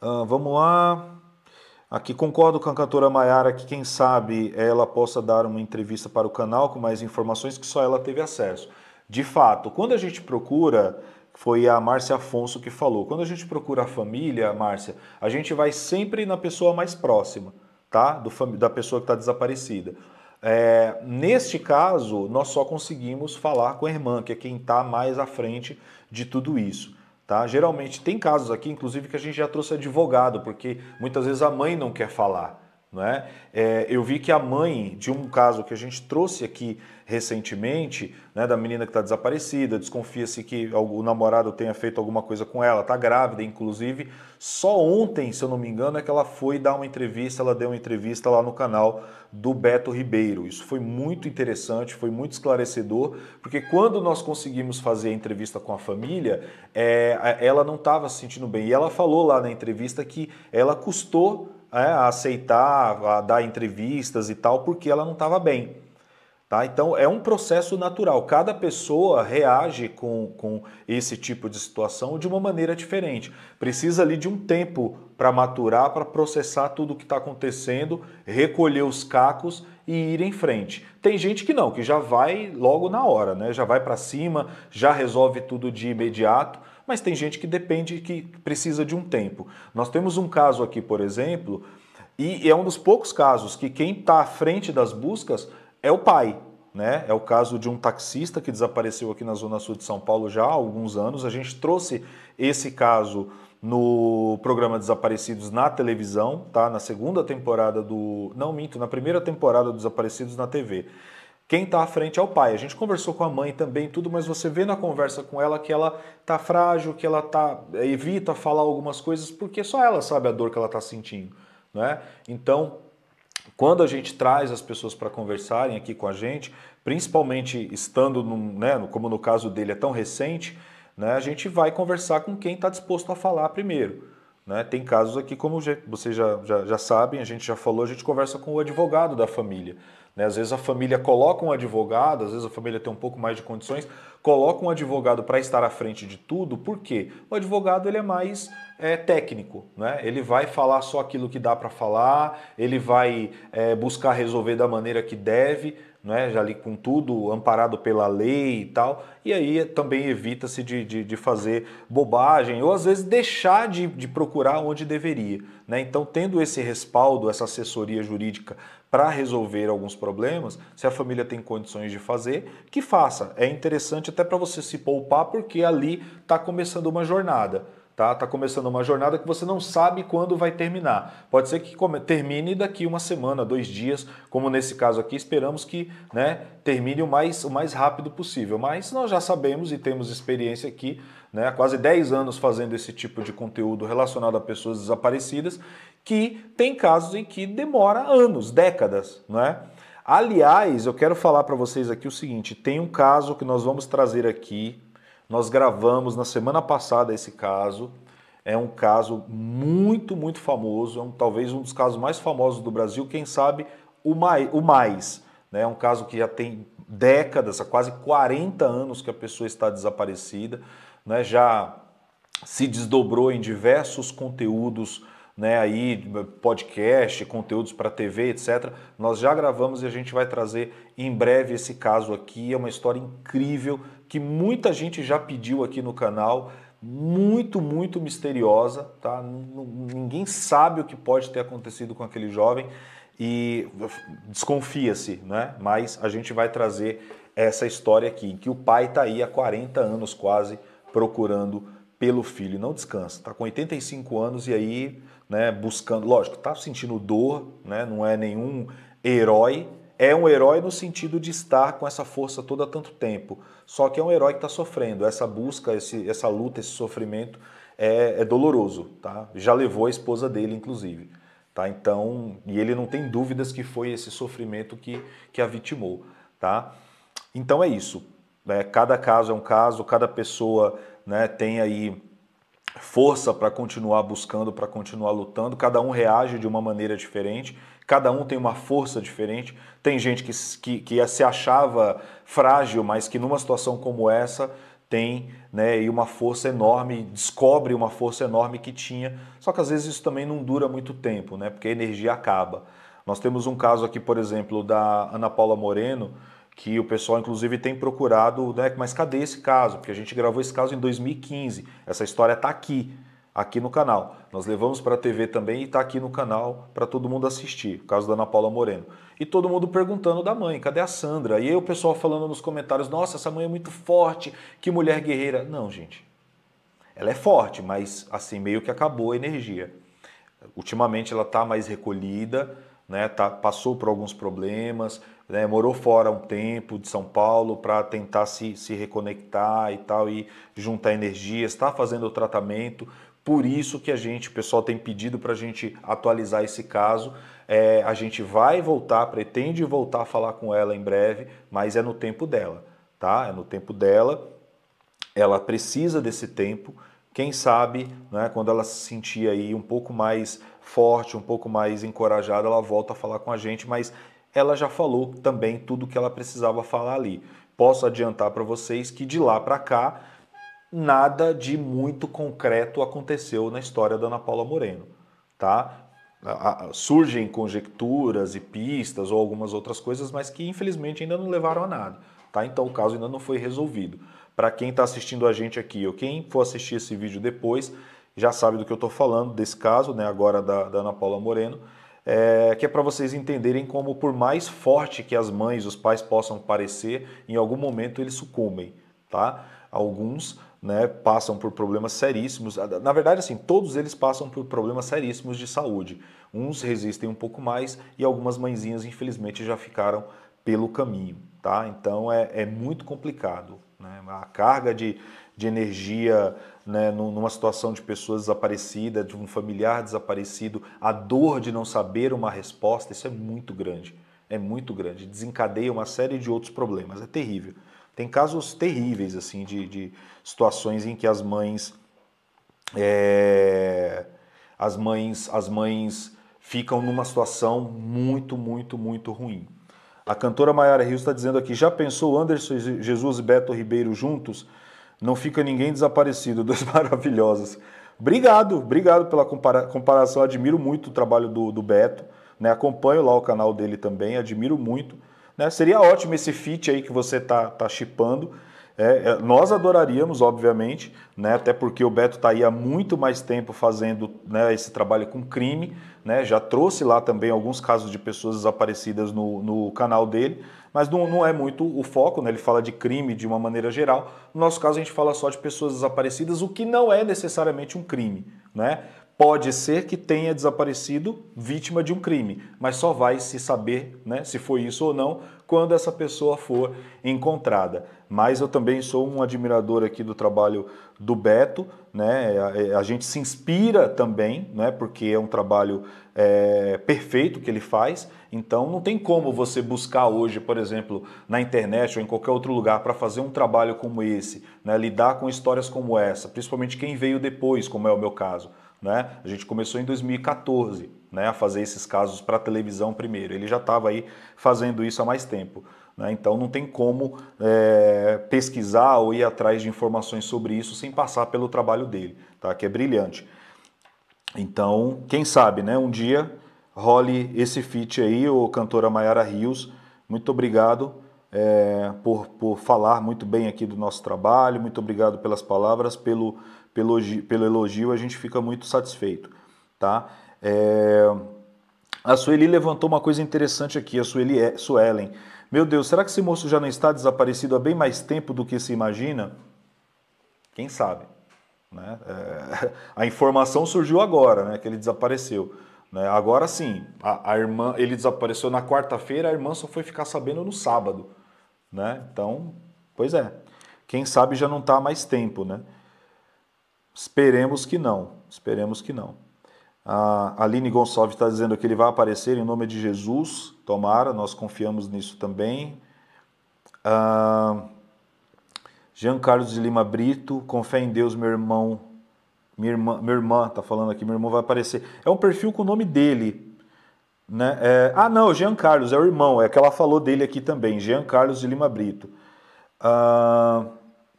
Ah, vamos lá. Aqui concordo com a cantora Maiara que, quem sabe, ela possa dar uma entrevista para o canal com mais informações que só ela teve acesso. De fato, quando a gente procura, foi a Márcia Afonso que falou, quando a gente procura a família, Márcia, a gente vai sempre na pessoa mais próxima, tá? Do, da pessoa que está desaparecida. É, neste caso, nós só conseguimos falar com a irmã, que é quem está mais à frente de tudo isso. Tá? Geralmente tem casos aqui, inclusive, que a gente já trouxe advogado, porque muitas vezes a mãe não quer falar. Né? É, eu vi que a mãe de um caso que a gente trouxe aqui recentemente, né, da menina que está desaparecida, desconfia-se que o namorado tenha feito alguma coisa com ela, está grávida, inclusive. Só ontem, se eu não me engano, é que ela foi dar uma entrevista, ela deu uma entrevista lá no canal do Beto Ribeiro. Isso foi muito interessante, foi muito esclarecedor, porque quando nós conseguimos fazer a entrevista com a família, é, ela não estava se sentindo bem. E ela falou lá na entrevista que ela custou é, a aceitar, a dar entrevistas e tal, porque ela não estava bem. Tá? Então é um processo natural. Cada pessoa reage com, com esse tipo de situação de uma maneira diferente. Precisa ali de um tempo para maturar, para processar tudo o que está acontecendo, recolher os cacos e ir em frente. Tem gente que não, que já vai logo na hora, né? já vai para cima, já resolve tudo de imediato mas tem gente que depende, que precisa de um tempo. Nós temos um caso aqui, por exemplo, e é um dos poucos casos que quem está à frente das buscas é o pai. Né? É o caso de um taxista que desapareceu aqui na Zona Sul de São Paulo já há alguns anos. A gente trouxe esse caso no programa Desaparecidos na televisão, tá? Na segunda temporada do. Não minto, na primeira temporada do Desaparecidos na TV quem está à frente é o pai. A gente conversou com a mãe também, tudo, mas você vê na conversa com ela que ela está frágil, que ela tá eh, evita falar algumas coisas porque só ela sabe a dor que ela está sentindo, né? Então, quando a gente traz as pessoas para conversarem aqui com a gente, principalmente estando, num, né, como no caso dele é tão recente, né, a gente vai conversar com quem está disposto a falar primeiro. Né? Tem casos aqui, como vocês já, já, já sabem, a gente já falou, a gente conversa com o advogado da família. Né? Às vezes a família coloca um advogado, às vezes a família tem um pouco mais de condições, coloca um advogado para estar à frente de tudo, por quê? O advogado ele é mais é, técnico, né? ele vai falar só aquilo que dá para falar, ele vai é, buscar resolver da maneira que deve, né? já ali com tudo amparado pela lei e tal, e aí é, também evita-se de, de, de, fazer bobagem ou às vezes deixar de, de procurar onde deveria. Né? Então, tendo esse respaldo, essa assessoria jurídica para resolver alguns problemas, se a família tem condições de fazer, que faça. É interessante até para você se poupar, porque ali está começando uma jornada. Tá? tá começando uma jornada que você não sabe quando vai terminar. Pode ser que termine daqui uma semana, dois dias, como nesse caso aqui, esperamos que né, termine o mais, o mais rápido possível. Mas nós já sabemos e temos experiência aqui né, há quase 10 anos fazendo esse tipo de conteúdo relacionado a pessoas desaparecidas que tem casos em que demora anos, décadas, não é? Aliás, eu quero falar para vocês aqui o seguinte: tem um caso que nós vamos trazer aqui. Nós gravamos na semana passada esse caso. É um caso muito, muito famoso. É um, talvez um dos casos mais famosos do Brasil. Quem sabe o mais. O mais né? É um caso que já tem décadas, há quase 40 anos que a pessoa está desaparecida. Né? Já se desdobrou em diversos conteúdos né, aí podcast, conteúdos para TV, etc. Nós já gravamos e a gente vai trazer em breve esse caso aqui. É uma história incrível que muita gente já pediu aqui no canal, muito, muito misteriosa, tá? Ninguém sabe o que pode ter acontecido com aquele jovem e desconfia-se, né? Mas a gente vai trazer essa história aqui, em que o pai está aí há 40 anos quase procurando pelo filho, não descansa, está com 85 anos e aí né, buscando, lógico, está sentindo dor, né, não é nenhum herói, é um herói no sentido de estar com essa força toda há tanto tempo, só que é um herói que está sofrendo, essa busca, esse, essa luta, esse sofrimento é, é, doloroso, tá? já levou a esposa dele, inclusive. Tá? Então, e ele não tem dúvidas que foi esse sofrimento que, que a vitimou. Tá? Então é isso. Né? Cada caso é um caso, cada pessoa né, tem aí força para continuar buscando, para continuar lutando. Cada um reage de uma maneira diferente, cada um tem uma força diferente. Tem gente que, que, que é, se achava frágil, mas que numa situação como essa tem né, e uma força enorme, descobre uma força enorme que tinha. Só que às vezes isso também não dura muito tempo, né, porque a energia acaba. Nós temos um caso aqui, por exemplo, da Ana Paula Moreno, que o pessoal inclusive tem procurado, né, mas cadê esse caso? Porque a gente gravou esse caso em 2015. Essa história está aqui, aqui no canal. Nós levamos para a TV também e está aqui no canal para todo mundo assistir, o caso da Ana Paula Moreno. E todo mundo perguntando da mãe, cadê a Sandra? E aí o pessoal falando nos comentários, nossa, essa mãe é muito forte, que mulher guerreira. Não, gente. Ela é forte, mas assim meio que acabou a energia. Ultimamente ela está mais recolhida, né? Tá, passou por alguns problemas, né, morou fora um tempo de São Paulo para tentar se, se reconectar e tal, e juntar energia está fazendo o tratamento. Por isso que a gente, o pessoal tem pedido para a gente atualizar esse caso. É, a gente vai voltar, pretende voltar a falar com ela em breve, mas é no tempo dela, tá? É no tempo dela. Ela precisa desse tempo. Quem sabe, né, quando ela se sentir aí um pouco mais forte, um pouco mais encorajada, ela volta a falar com a gente, mas ela já falou também tudo que ela precisava falar ali. Posso adiantar para vocês que de lá para cá nada de muito concreto aconteceu na história da Ana Paula Moreno, tá? Surgem conjecturas e pistas ou algumas outras coisas, mas que infelizmente ainda não levaram a nada, tá? Então o caso ainda não foi resolvido. Para quem está assistindo a gente aqui ou quem for assistir esse vídeo depois, já sabe do que eu estou falando desse caso, né? Agora da, da Ana Paula Moreno é, que é para vocês entenderem como, por mais forte que as mães, os pais possam parecer, em algum momento eles sucumbem, tá? Alguns né, passam por problemas seríssimos. Na verdade, assim, todos eles passam por problemas seríssimos de saúde. Uns resistem um pouco mais e algumas mãezinhas, infelizmente, já ficaram pelo caminho, tá? Então é, é muito complicado. Né? A carga de, de energia né, numa situação de pessoas desaparecidas, de um familiar desaparecido, a dor de não saber uma resposta, isso é muito grande. É muito grande. Desencadeia uma série de outros problemas. É terrível. Tem casos terríveis, assim, de, de situações em que as mães. É, as mães. As mães ficam numa situação muito, muito, muito ruim. A cantora Mayara Rios está dizendo aqui: já pensou Anderson Jesus e Beto Ribeiro juntos? Não fica ninguém desaparecido, dois maravilhosos. Obrigado, obrigado pela compara comparação. Admiro muito o trabalho do, do Beto, né? Acompanho lá o canal dele também, admiro muito. Né? Seria ótimo esse fit aí que você tá tá chipando. É, é, nós adoraríamos, obviamente, né? até porque o Beto está aí há muito mais tempo fazendo né, esse trabalho com crime, né? já trouxe lá também alguns casos de pessoas desaparecidas no, no canal dele, mas não, não é muito o foco, né? ele fala de crime de uma maneira geral. No nosso caso, a gente fala só de pessoas desaparecidas, o que não é necessariamente um crime. Né? Pode ser que tenha desaparecido vítima de um crime, mas só vai se saber né, se foi isso ou não quando essa pessoa for encontrada. Mas eu também sou um admirador aqui do trabalho do Beto, né? A, é, a gente se inspira também, né? Porque é um trabalho é, perfeito que ele faz então não tem como você buscar hoje, por exemplo, na internet ou em qualquer outro lugar para fazer um trabalho como esse, né? lidar com histórias como essa, principalmente quem veio depois, como é o meu caso. Né? A gente começou em 2014 né, a fazer esses casos para televisão primeiro. Ele já estava aí fazendo isso há mais tempo. Né? Então não tem como é, pesquisar ou ir atrás de informações sobre isso sem passar pelo trabalho dele, tá? que é brilhante. Então, quem sabe, né, um dia role esse feat aí, o cantora Mayara Rios. Muito obrigado é, por, por falar muito bem aqui do nosso trabalho, muito obrigado pelas palavras, pelo, pelo, pelo elogio, a gente fica muito satisfeito, tá? É, a Sueli levantou uma coisa interessante aqui, a Sueli é, Suelen. Meu Deus, será que esse moço já não está desaparecido há bem mais tempo do que se imagina? Quem sabe? Né? É, a informação surgiu agora, né, que ele desapareceu. Né? Agora sim, a, a, irmã, ele desapareceu na quarta-feira, a irmã só foi ficar sabendo no sábado. Né? Então, pois é. Quem sabe já não está mais tempo, né? Esperemos que não. Esperemos que não. A Aline Gonçalves está dizendo que ele vai aparecer em nome de Jesus. Tomara, nós confiamos nisso também. Ah, Jean Carlos de Lima Brito, com fé em Deus, meu irmão minha irmã, minha irmã tá falando aqui, meu irmão vai aparecer. É um perfil com o nome dele. Né? É, ah, não, Jean Carlos, é o irmão, é que ela falou dele aqui também, Jean Carlos de Lima Brito. Ah,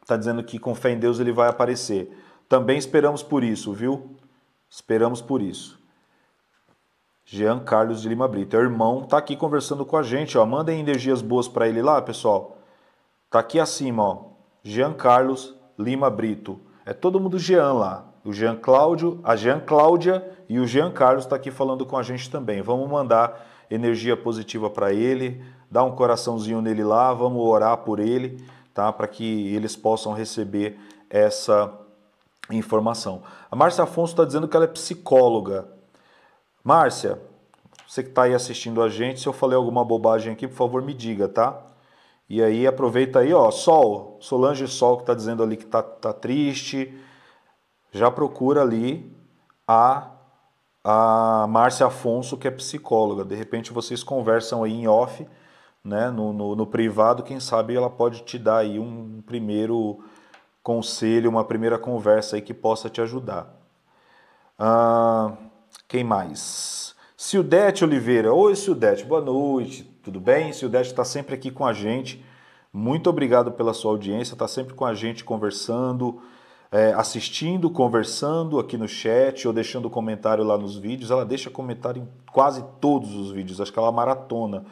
tá dizendo que com fé em Deus ele vai aparecer. Também esperamos por isso, viu? Esperamos por isso. Jean Carlos de Lima Brito, é o irmão, tá aqui conversando com a gente, ó. Mandem energias boas para ele lá, pessoal. Tá aqui acima, ó. Jean Carlos Lima Brito. É todo mundo Jean lá o Jean Cláudio, a Jean Cláudia e o Jean Carlos está aqui falando com a gente também. Vamos mandar energia positiva para ele, dar um coraçãozinho nele lá, vamos orar por ele, tá? Para que eles possam receber essa informação. A Márcia Afonso está dizendo que ela é psicóloga. Márcia, você que está aí assistindo a gente, se eu falei alguma bobagem aqui, por favor me diga, tá? E aí aproveita aí, ó, Sol, Solange Sol que está dizendo ali que tá, tá triste, já procura ali a, a Márcia Afonso, que é psicóloga. De repente vocês conversam aí em off, né, no, no, no privado, quem sabe ela pode te dar aí um primeiro conselho, uma primeira conversa aí que possa te ajudar. Ah, quem mais? Sildete Oliveira. Oi, Sildete, boa noite. Tudo bem? Sildete está sempre aqui com a gente. Muito obrigado pela sua audiência, está sempre com a gente conversando, é, assistindo, conversando aqui no chat ou deixando comentário lá nos vídeos. Ela deixa comentário em quase todos os vídeos, acho que ela maratona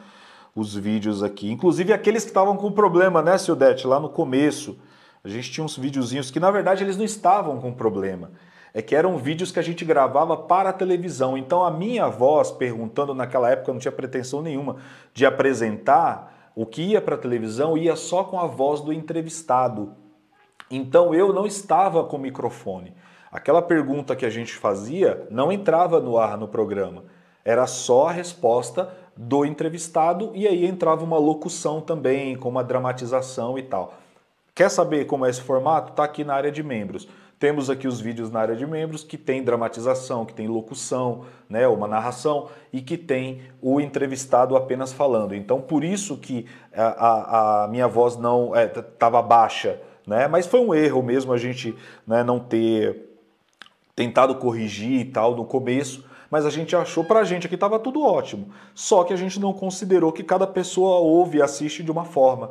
os vídeos aqui. Inclusive aqueles que estavam com problema, né, Sildete, lá no começo. A gente tinha uns videozinhos que, na verdade, eles não estavam com problema. É que eram vídeos que a gente gravava para a televisão. Então a minha voz perguntando naquela época, eu não tinha pretensão nenhuma de apresentar o que ia para a televisão, ia só com a voz do entrevistado. Então eu não estava com microfone. Aquela pergunta que a gente fazia não entrava no ar no programa. Era só a resposta do entrevistado e aí entrava uma locução também, com uma dramatização e tal. Quer saber como é esse formato? Está aqui na área de membros. Temos aqui os vídeos na área de membros que tem dramatização, que tem locução, né, uma narração e que tem o entrevistado apenas falando. Então, por isso que a, a, a minha voz não estava é, baixa né? Mas foi um erro mesmo a gente né, não ter tentado corrigir e tal no começo, mas a gente achou pra gente que estava tudo ótimo. Só que a gente não considerou que cada pessoa ouve e assiste de uma forma.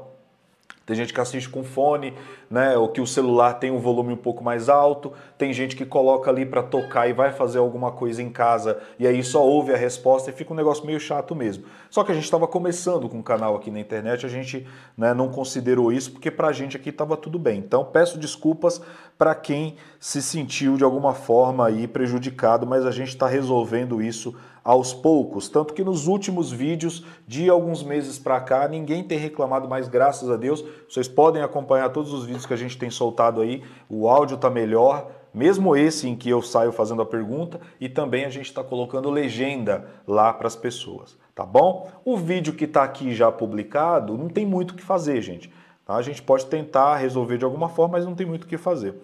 Tem gente que assiste com fone, né, ou que o celular tem um volume um pouco mais alto. Tem gente que coloca ali para tocar e vai fazer alguma coisa em casa e aí só ouve a resposta e fica um negócio meio chato mesmo. Só que a gente estava começando com o um canal aqui na internet, a gente né, não considerou isso porque para a gente aqui estava tudo bem. Então peço desculpas para quem se sentiu de alguma forma aí prejudicado, mas a gente está resolvendo isso aos poucos. Tanto que nos últimos vídeos de alguns meses para cá, ninguém tem reclamado mais, graças a Deus. Vocês podem acompanhar todos os vídeos que a gente tem soltado aí, o áudio tá melhor, mesmo esse em que eu saio fazendo a pergunta e também a gente está colocando legenda lá para as pessoas, tá bom? O vídeo que está aqui já publicado não tem muito o que fazer, gente. Tá? A gente pode tentar resolver de alguma forma, mas não tem muito o que fazer,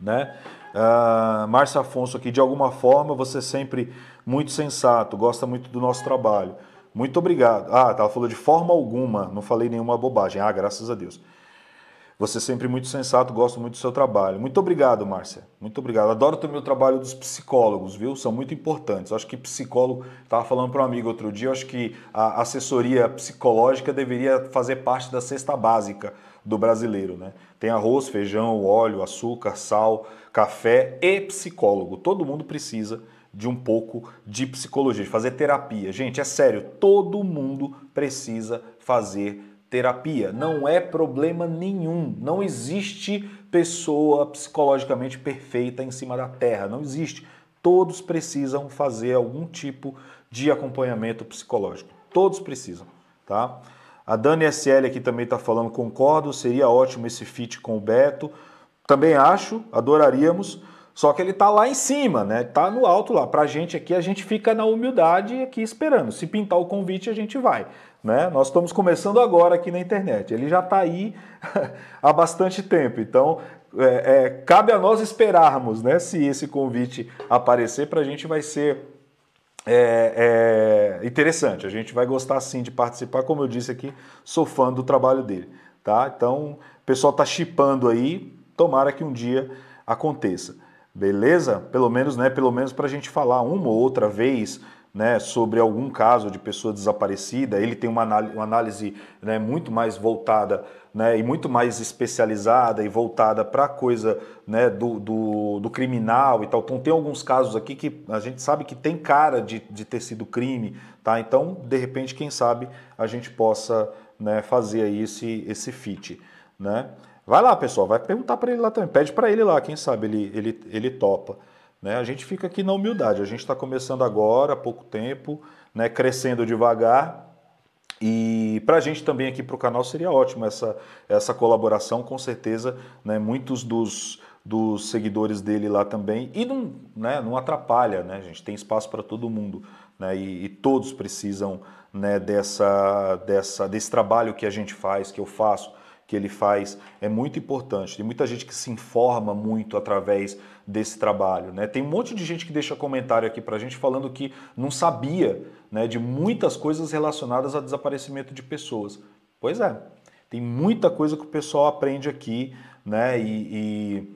né? Uh, Afonso aqui, de alguma forma você sempre muito sensato, gosta muito do nosso trabalho. Muito obrigado. Ah, ela falou de forma alguma, não falei nenhuma bobagem. Ah, graças a Deus. Você é sempre muito sensato, gosto muito do seu trabalho. Muito obrigado, Márcia. Muito obrigado. Adoro também o trabalho dos psicólogos, viu? São muito importantes. Acho que psicólogo, estava falando para um amigo outro dia, acho que a assessoria psicológica deveria fazer parte da cesta básica do brasileiro, né? Tem arroz, feijão, óleo, açúcar, sal, café e psicólogo. Todo mundo precisa de um pouco de psicologia, de fazer terapia. Gente, é sério, todo mundo precisa fazer terapia. Não é problema nenhum. Não existe pessoa psicologicamente perfeita em cima da terra. Não existe. Todos precisam fazer algum tipo de acompanhamento psicológico. Todos precisam, tá? A Dani SL aqui também está falando, concordo, seria ótimo esse fit com o Beto. Também acho, adoraríamos. Só que ele está lá em cima, né? Está no alto lá. Para a gente aqui, a gente fica na humildade aqui esperando. Se pintar o convite, a gente vai. Né? Nós estamos começando agora aqui na internet. Ele já está aí há bastante tempo. Então, é, é, cabe a nós esperarmos, né? Se esse convite aparecer, para a gente vai ser é, é, interessante. A gente vai gostar sim de participar. Como eu disse aqui, sou fã do trabalho dele. Tá? Então, o pessoal está chipando aí. Tomara que um dia aconteça. Beleza? Pelo menos, né? Pelo menos para a gente falar uma ou outra vez né, sobre algum caso de pessoa desaparecida, ele tem uma análise né, muito mais voltada né, e muito mais especializada e voltada para a coisa né, do, do, do, criminal e tal. Então, tem alguns casos aqui que a gente sabe que tem cara de, de ter sido crime, tá? Então, de repente, quem sabe a gente possa né, fazer aí esse, esse fit, né? Vai lá, pessoal, vai perguntar para ele lá também. Pede para ele lá, quem sabe ele, ele, ele topa. Né? A gente fica aqui na humildade. A gente está começando agora, há pouco tempo, né? crescendo devagar. E para a gente também aqui para o canal seria ótimo essa, essa colaboração, com certeza, né? muitos dos, dos seguidores dele lá também. E não, né, não atrapalha, né? A gente tem espaço para todo mundo. Né? E, e todos precisam né, dessa, dessa, desse trabalho que a gente faz, que eu faço que ele faz é muito importante. Tem muita gente que se informa muito através desse trabalho. Né? Tem um monte de gente que deixa comentário aqui para a gente falando que não sabia né, de muitas coisas relacionadas ao desaparecimento de pessoas. Pois é, tem muita coisa que o pessoal aprende aqui, né? E,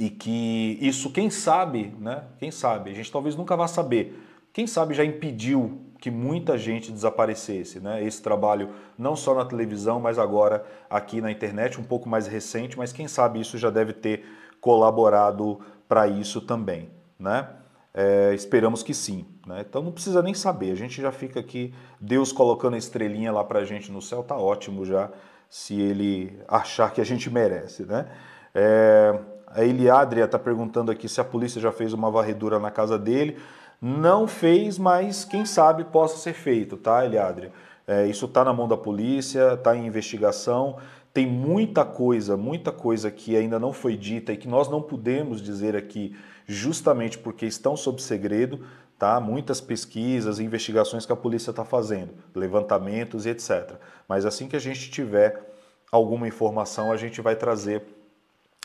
e, e que isso, quem sabe, né? Quem sabe? A gente talvez nunca vá saber. Quem sabe já impediu que muita gente desaparecesse. Né? Esse trabalho não só na televisão, mas agora aqui na internet, um pouco mais recente, mas quem sabe isso já deve ter colaborado para isso também. Né? É, esperamos que sim. Né? Então não precisa nem saber, a gente já fica aqui, Deus colocando a estrelinha lá para a gente no céu, tá ótimo já, se ele achar que a gente merece. Né? É, a Eliadria está perguntando aqui se a polícia já fez uma varredura na casa dele. Não fez, mas quem sabe possa ser feito, tá, Eliadre? É, isso está na mão da polícia, está em investigação. Tem muita coisa, muita coisa que ainda não foi dita e que nós não podemos dizer aqui, justamente porque estão sob segredo, tá? Muitas pesquisas, investigações que a polícia está fazendo, levantamentos e etc. Mas assim que a gente tiver alguma informação, a gente vai trazer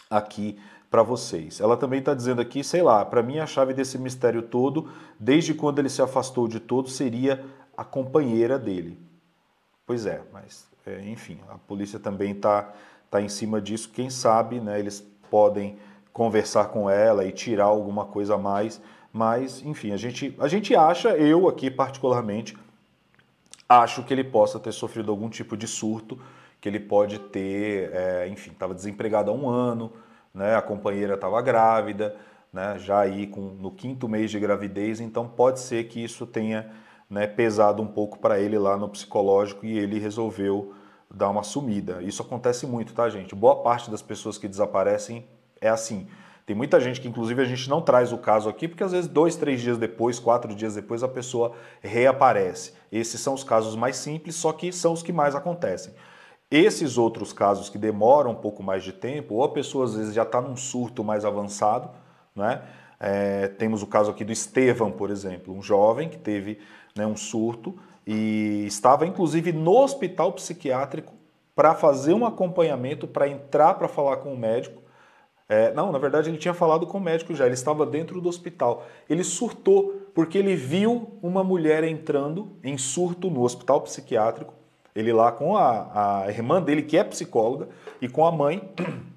aqui para vocês. Ela também está dizendo aqui, sei lá, para mim a chave desse mistério todo, desde quando ele se afastou de todo, seria a companheira dele. Pois é, mas é, enfim, a polícia também está tá em cima disso. Quem sabe, né? Eles podem conversar com ela e tirar alguma coisa a mais. Mas, enfim, a gente, a gente acha, eu aqui particularmente, acho que ele possa ter sofrido algum tipo de surto, que ele pode ter, é, enfim, estava desempregado há um ano, né? A companheira estava grávida, né? Já aí com, no quinto mês de gravidez, então pode ser que isso tenha né, pesado um pouco para ele lá no psicológico e ele resolveu dar uma sumida. Isso acontece muito, tá, gente? Boa parte das pessoas que desaparecem é assim. Tem muita gente que, inclusive, a gente não traz o caso aqui, porque às vezes dois, três dias depois, quatro dias depois, a pessoa reaparece. Esses são os casos mais simples, só que são os que mais acontecem. Esses outros casos que demoram um pouco mais de tempo, ou a pessoa às vezes já está num surto mais avançado, né? É, temos o caso aqui do Estevam, por exemplo, um jovem que teve né, um surto e estava inclusive no hospital psiquiátrico para fazer um acompanhamento, para entrar para falar com o médico. É, não, na verdade ele tinha falado com o médico já, ele estava dentro do hospital. Ele surtou porque ele viu uma mulher entrando em surto no hospital psiquiátrico ele lá com a, a irmã dele, que é psicóloga, e com a mãe.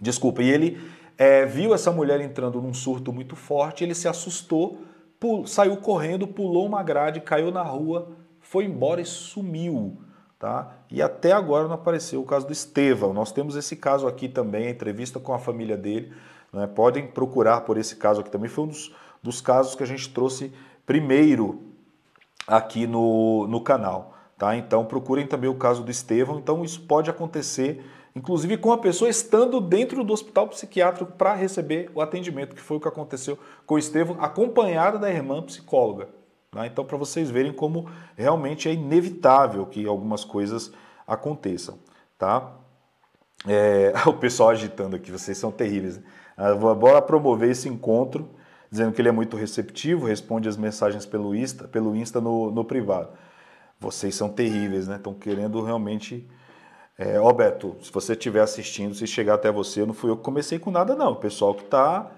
Desculpa, e ele é, viu essa mulher entrando num surto muito forte, ele se assustou, pul, saiu correndo, pulou uma grade, caiu na rua, foi embora e sumiu. Tá? E até agora não apareceu o caso do Estevão. Nós temos esse caso aqui também, a entrevista com a família dele. Né? Podem procurar por esse caso aqui também. Foi um dos, dos casos que a gente trouxe primeiro aqui no, no canal. Tá? Então procurem também o caso do Estevão. Então isso pode acontecer, inclusive com a pessoa estando dentro do hospital psiquiátrico para receber o atendimento, que foi o que aconteceu com o Estevão, acompanhada da irmã psicóloga. Tá? Então para vocês verem como realmente é inevitável que algumas coisas aconteçam. Tá? É, o pessoal agitando aqui, vocês são terríveis. Bora né? ah, promover esse encontro, dizendo que ele é muito receptivo, responde as mensagens pelo Insta, pelo Insta no, no privado vocês são terríveis, né? Estão querendo realmente. É, se você estiver assistindo, se chegar até você, não fui eu que comecei com nada, não. O pessoal que está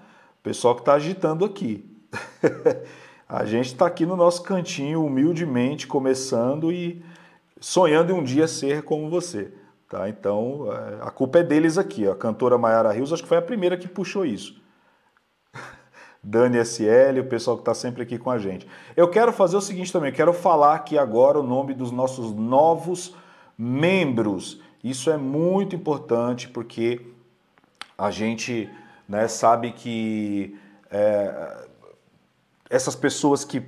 pessoal que tá agitando aqui. a gente está aqui no nosso cantinho, humildemente, começando e sonhando em um dia ser como você. Tá? Então, é, a culpa é deles aqui. A cantora Mayara Rios, acho que foi a primeira que puxou isso. Dani SL, o pessoal que está sempre aqui com a gente. Eu quero fazer o seguinte também, quero falar aqui agora o nome dos nossos novos membros. Isso é muito importante porque a gente né, sabe que é, essas pessoas que,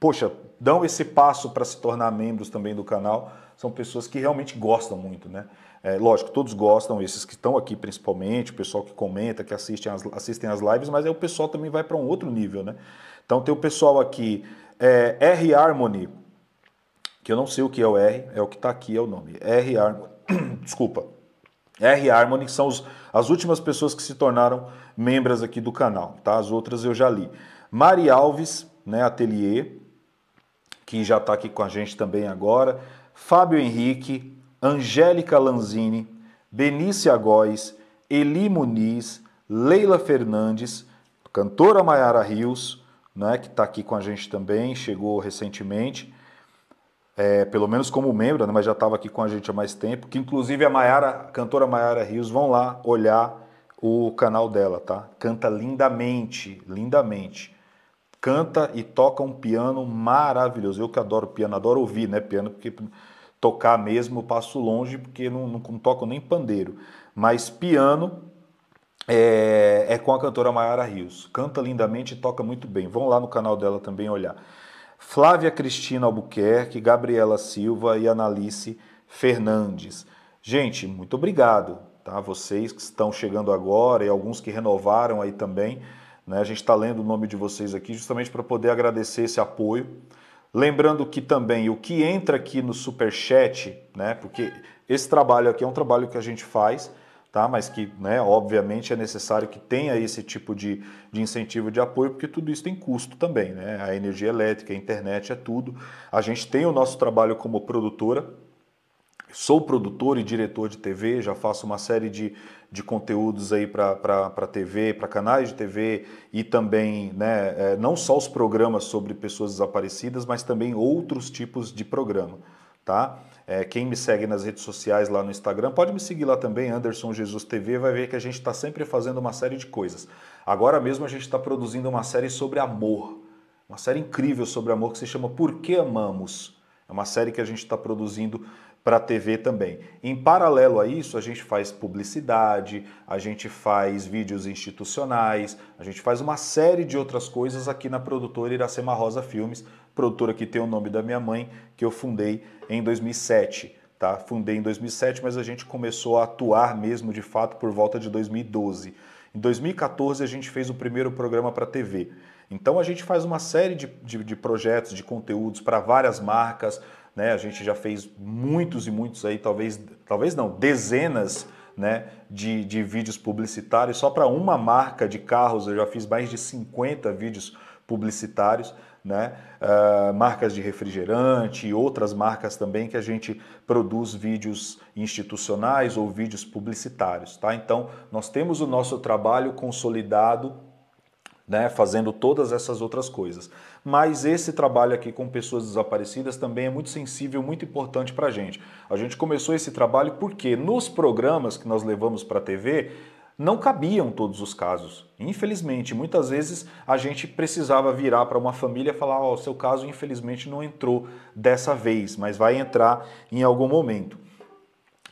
poxa, dão esse passo para se tornar membros também do canal, são pessoas que realmente gostam muito, né? É, lógico, todos gostam, esses que estão aqui principalmente, o pessoal que comenta, que assistem as, assistem as lives, mas aí o pessoal também vai para um outro nível, né? Então tem o pessoal aqui, é, R Harmony, que eu não sei o que é o R, é o que está aqui, é o nome. R Harmony, desculpa. R Harmony, são os, as últimas pessoas que se tornaram membros aqui do canal, tá? As outras eu já li. Mari Alves, né, Atelier, que já está aqui com a gente também agora. Fábio Henrique, Angélica Lanzini, Benícia Góes, Eli Muniz, Leila Fernandes, cantora Maiara Rios, né, que está aqui com a gente também, chegou recentemente, é, pelo menos como membro, né, mas já estava aqui com a gente há mais tempo, que inclusive a Maiara, cantora Maiara Rios, vão lá olhar o canal dela, tá? Canta lindamente, lindamente. Canta e toca um piano maravilhoso. Eu que adoro piano, adoro ouvir, né? Piano, porque tocar mesmo, passo longe, porque não, não, não toco nem pandeiro. Mas piano é, é com a cantora Mayara Rios. Canta lindamente e toca muito bem. Vão lá no canal dela também olhar. Flávia Cristina Albuquerque, Gabriela Silva e Analice Fernandes. Gente, muito obrigado, tá? Vocês que estão chegando agora e alguns que renovaram aí também. Né? A gente está lendo o nome de vocês aqui justamente para poder agradecer esse apoio. Lembrando que também o que entra aqui no super chat, né? Porque esse trabalho aqui é um trabalho que a gente faz, tá? Mas que, né, obviamente é necessário que tenha esse tipo de, de incentivo de apoio, porque tudo isso tem custo também, né? A energia elétrica, a internet, é tudo. A gente tem o nosso trabalho como produtora. Sou produtor e diretor de TV, já faço uma série de, de conteúdos aí para TV, para canais de TV e também né, é, não só os programas sobre pessoas desaparecidas, mas também outros tipos de programa. Tá? É, quem me segue nas redes sociais lá no Instagram, pode me seguir lá também, Anderson Jesus TV, vai ver que a gente está sempre fazendo uma série de coisas. Agora mesmo a gente está produzindo uma série sobre amor, uma série incrível sobre amor que se chama Por que Amamos? É uma série que a gente está produzindo para a TV também. Em paralelo a isso, a gente faz publicidade, a gente faz vídeos institucionais, a gente faz uma série de outras coisas aqui na produtora Iracema Rosa Filmes, produtora que tem o nome da minha mãe, que eu fundei em 2007. Tá? Fundei em 2007, mas a gente começou a atuar mesmo de fato por volta de 2012. Em 2014 a gente fez o primeiro programa para TV. Então a gente faz uma série de, de, de projetos, de conteúdos para várias marcas, né? A gente já fez muitos e muitos aí, talvez, talvez não, dezenas né, de, de vídeos publicitários. Só para uma marca de carros eu já fiz mais de 50 vídeos publicitários. Né? Uh, marcas de refrigerante e outras marcas também que a gente produz vídeos institucionais ou vídeos publicitários, tá? Então, nós temos o nosso trabalho consolidado né, fazendo todas essas outras coisas. Mas esse trabalho aqui com pessoas desaparecidas também é muito sensível, muito importante para a gente. A gente começou esse trabalho porque nos programas que nós levamos para a TV, não cabiam todos os casos. Infelizmente, muitas vezes a gente precisava virar para uma família e falar: Ó, oh, seu caso infelizmente não entrou dessa vez, mas vai entrar em algum momento.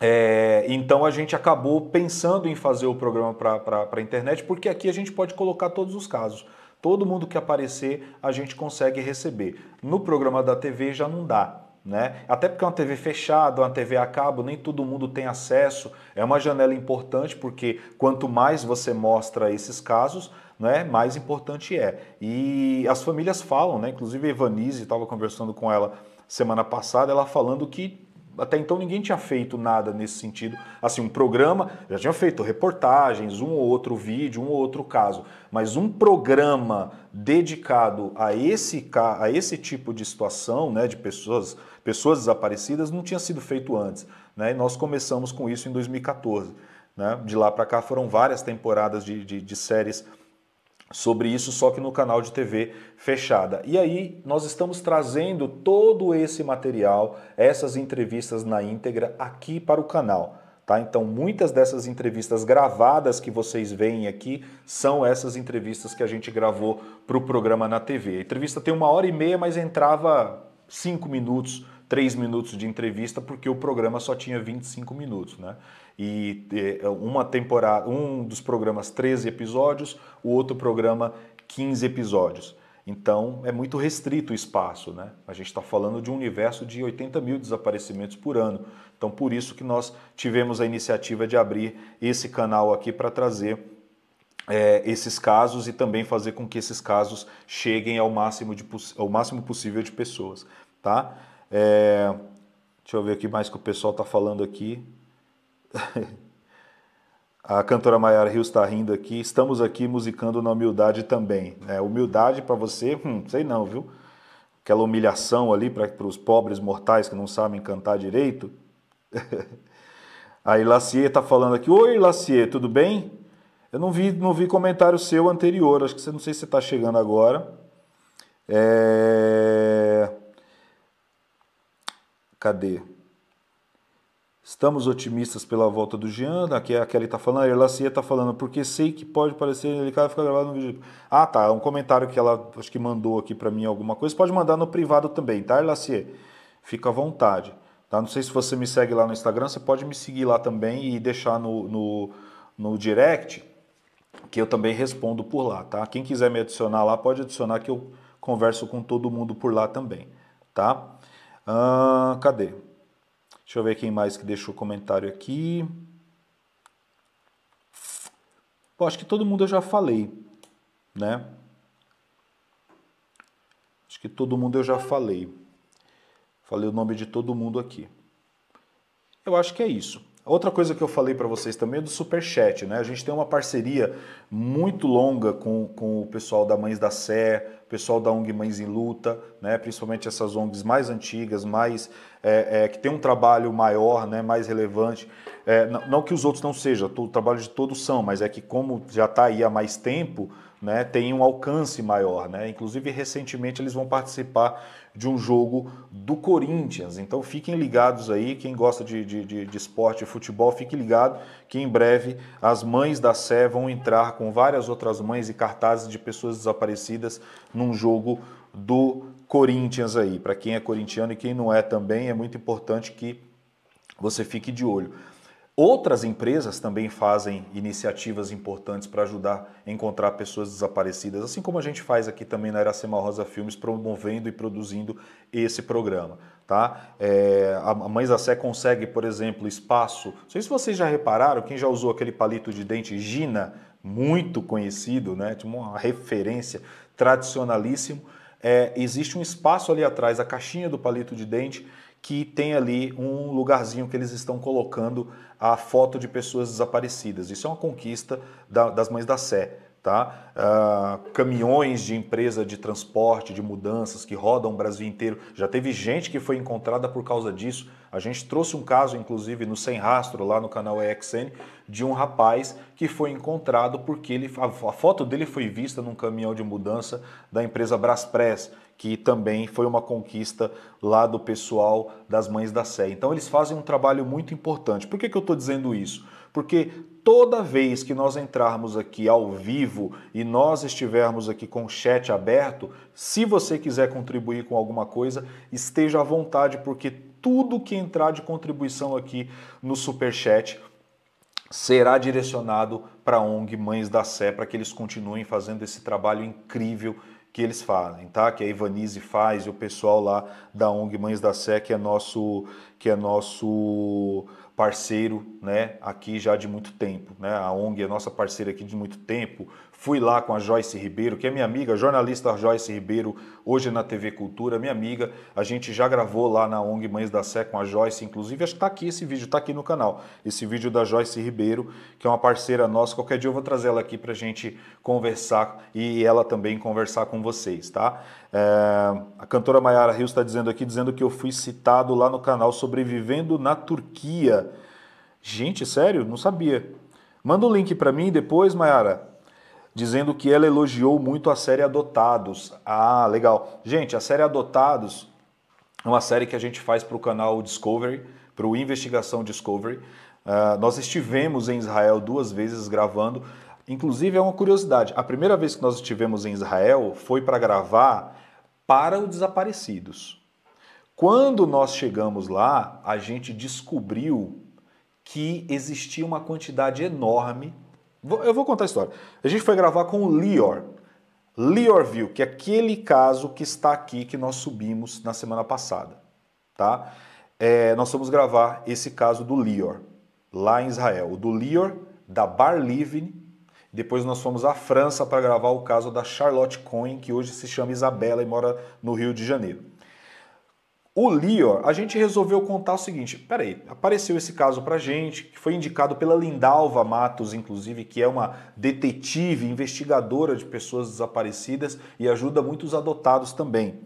É, então a gente acabou pensando em fazer o programa para a internet, porque aqui a gente pode colocar todos os casos. Todo mundo que aparecer a gente consegue receber. No programa da TV já não dá. Né? Até porque é uma TV fechada, uma TV a cabo, nem todo mundo tem acesso. É uma janela importante porque quanto mais você mostra esses casos, né, mais importante é. E as famílias falam, né? Inclusive a Evanise estava conversando com ela semana passada, ela falando que até então ninguém tinha feito nada nesse sentido. Assim, um programa, já tinha feito reportagens, um ou outro vídeo, um ou outro caso, mas um programa dedicado a esse, a esse tipo de situação, né, de pessoas, pessoas desaparecidas, não tinha sido feito antes. Né? E nós começamos com isso em 2014. Né? De lá para cá foram várias temporadas de, de, de séries sobre isso, só que no canal de TV fechada. E aí nós estamos trazendo todo esse material, essas entrevistas na íntegra aqui para o canal. Tá? Então, muitas dessas entrevistas gravadas que vocês veem aqui são essas entrevistas que a gente gravou para o programa na TV. A entrevista tem uma hora e meia, mas entrava cinco minutos, três minutos de entrevista, porque o programa só tinha 25 minutos. Né? E é, é uma temporada, um dos programas 13 episódios, o outro programa 15 episódios. Então é muito restrito o espaço, né? A gente está falando de um universo de 80 mil desaparecimentos por ano. Então por isso que nós tivemos a iniciativa de abrir esse canal aqui para trazer é, esses casos e também fazer com que esses casos cheguem ao máximo, de, ao máximo possível de pessoas, tá? É, deixa eu ver o que mais que o pessoal está falando aqui. A cantora Maiara Rios está rindo aqui. Estamos aqui musicando na humildade também. Né? Humildade para você, hum, sei não, viu? Aquela humilhação ali para os pobres mortais que não sabem cantar direito. Aí Lacier está falando aqui. Oi, Lacier, tudo bem? Eu não vi, não vi comentário seu anterior. Acho que você não sei se está chegando agora. É... Cadê? Estamos otimistas pela volta do Jean, aqui a Kelly está falando, a Erlacia está falando, porque sei que pode parecer delicado ficar gravado no vídeo. Ah, tá, é um comentário que ela acho que mandou aqui para mim alguma coisa, pode mandar no privado também, tá, Erlacia? Fica à vontade. Tá? Não sei se você me segue lá no Instagram, você pode me seguir lá também e deixar no, no, no direct, que eu também respondo por lá, tá? Quem quiser me adicionar lá, pode adicionar que eu converso com todo mundo por lá também, tá? Ah, cadê? Deixa eu ver quem mais que deixou comentário aqui. Pô, acho que todo mundo eu já falei, né? Acho que todo mundo eu já falei. Falei o nome de todo mundo aqui. Eu acho que é isso. Outra coisa que eu falei para vocês também é do Superchat, né? A gente tem uma parceria muito longa com, com o pessoal da Mães da Sé, pessoal da ONG Mães em Luta, né? principalmente essas ONGs mais antigas, mais é, é, que tem um trabalho maior, né? mais relevante. É, não, não, que os outros não sejam, o trabalho de todos são, mas é que como já está aí há mais tempo, né? tem um alcance maior. Né? Inclusive, recentemente, eles vão participar de um jogo do Corinthians. Então fiquem ligados aí, quem gosta de, de, de, de esporte e futebol, fique ligado que em breve as mães da Sé vão entrar com várias outras mães e cartazes de pessoas desaparecidas num jogo do Corinthians aí. Para quem é corintiano e quem não é também, é muito importante que você fique de olho. Outras empresas também fazem iniciativas importantes para ajudar a encontrar pessoas desaparecidas, assim como a gente faz aqui também na Iracema Rosa Filmes, promovendo e produzindo esse programa. Tá? É, a Mães da Sé consegue, por exemplo, espaço. Não sei se vocês já repararam, quem já usou aquele palito de dente Gina, muito conhecido, né? uma referência tradicionalíssimo. É, existe um espaço ali atrás, a caixinha do palito de dente, que tem ali um lugarzinho que eles estão colocando a foto de pessoas desaparecidas. Isso é uma conquista da, das Mães da Sé. Tá? Uh, caminhões de empresa de transporte, de mudanças que rodam o Brasil inteiro. Já teve gente que foi encontrada por causa disso. A gente trouxe um caso, inclusive, no Sem Rastro, lá no canal EXN, de um rapaz que foi encontrado porque ele, a, a foto dele foi vista num caminhão de mudança da empresa Braspress que também foi uma conquista lá do pessoal das Mães da Sé. Então eles fazem um trabalho muito importante. Por que, que eu estou dizendo isso? Porque toda vez que nós entrarmos aqui ao vivo e nós estivermos aqui com o chat aberto, se você quiser contribuir com alguma coisa, esteja à vontade, porque tudo que entrar de contribuição aqui no Super Chat será direcionado para a ONG Mães da Sé, para que eles continuem fazendo esse trabalho incrível que eles fazem, tá? Que a Ivanise faz e o pessoal lá da ONG Mães da Sé, que é nosso, que é nosso parceiro, né? Aqui já de muito tempo, né? A ONG é nossa parceira aqui de muito tempo, Fui lá com a Joyce Ribeiro, que é minha amiga, jornalista Joyce Ribeiro, hoje na TV Cultura, minha amiga. A gente já gravou lá na ONG Mães da Sé com a Joyce, inclusive, acho que está aqui esse vídeo, está aqui no canal. Esse vídeo da Joyce Ribeiro, que é uma parceira nossa. Qualquer dia eu vou trazer ela aqui para a gente conversar e ela também conversar com vocês, tá? É... a cantora Mayara Rios está dizendo aqui, dizendo que eu fui citado lá no canal Sobrevivendo na Turquia. Gente, sério? Não sabia. Manda o um link para mim depois, Mayara dizendo que ela elogiou muito a série Adotados. Ah, legal. Gente, a série Adotados é uma série que a gente faz para o canal Discovery, para o Investigação Discovery. Uh, nós estivemos em Israel duas vezes gravando. Inclusive, é uma curiosidade: a primeira vez que nós estivemos em Israel foi para gravar para os desaparecidos. Quando nós chegamos lá, a gente descobriu que existia uma quantidade enorme eu vou contar a história. A gente foi gravar com o Lior. Lior viu que é aquele caso que está aqui que nós subimos na semana passada. Tá? É, nós vamos gravar esse caso do Lior, lá em Israel. O do Lior, da Bar Livne. Depois nós fomos à França para gravar o caso da Charlotte Cohen, que hoje se chama Isabela e mora no Rio de Janeiro. O Lior, a gente resolveu contar o seguinte: peraí, apareceu esse caso pra gente, que foi indicado pela Lindalva Matos, inclusive, que é uma detetive, investigadora de pessoas desaparecidas e ajuda muitos adotados também.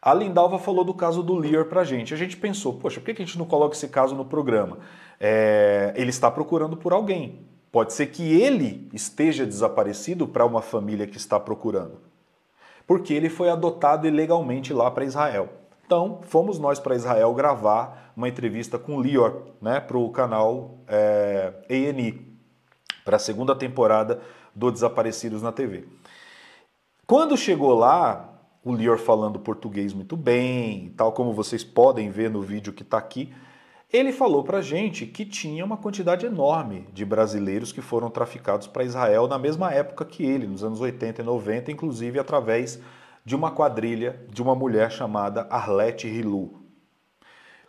A Lindalva falou do caso do Lear pra gente. A gente pensou, poxa, por que a gente não coloca esse caso no programa? É, ele está procurando por alguém. Pode ser que ele esteja desaparecido para uma família que está procurando. Porque ele foi adotado ilegalmente lá para Israel. Então, fomos nós para Israel gravar uma entrevista com Lior, né, para o canal é, ENI, para a segunda temporada do Desaparecidos na TV. Quando chegou lá, o Lior falando português muito bem, tal como vocês podem ver no vídeo que está aqui, ele falou para gente que tinha uma quantidade enorme de brasileiros que foram traficados para Israel na mesma época que ele, nos anos 80 e 90, inclusive através de uma quadrilha de uma mulher chamada Arlette Rilu.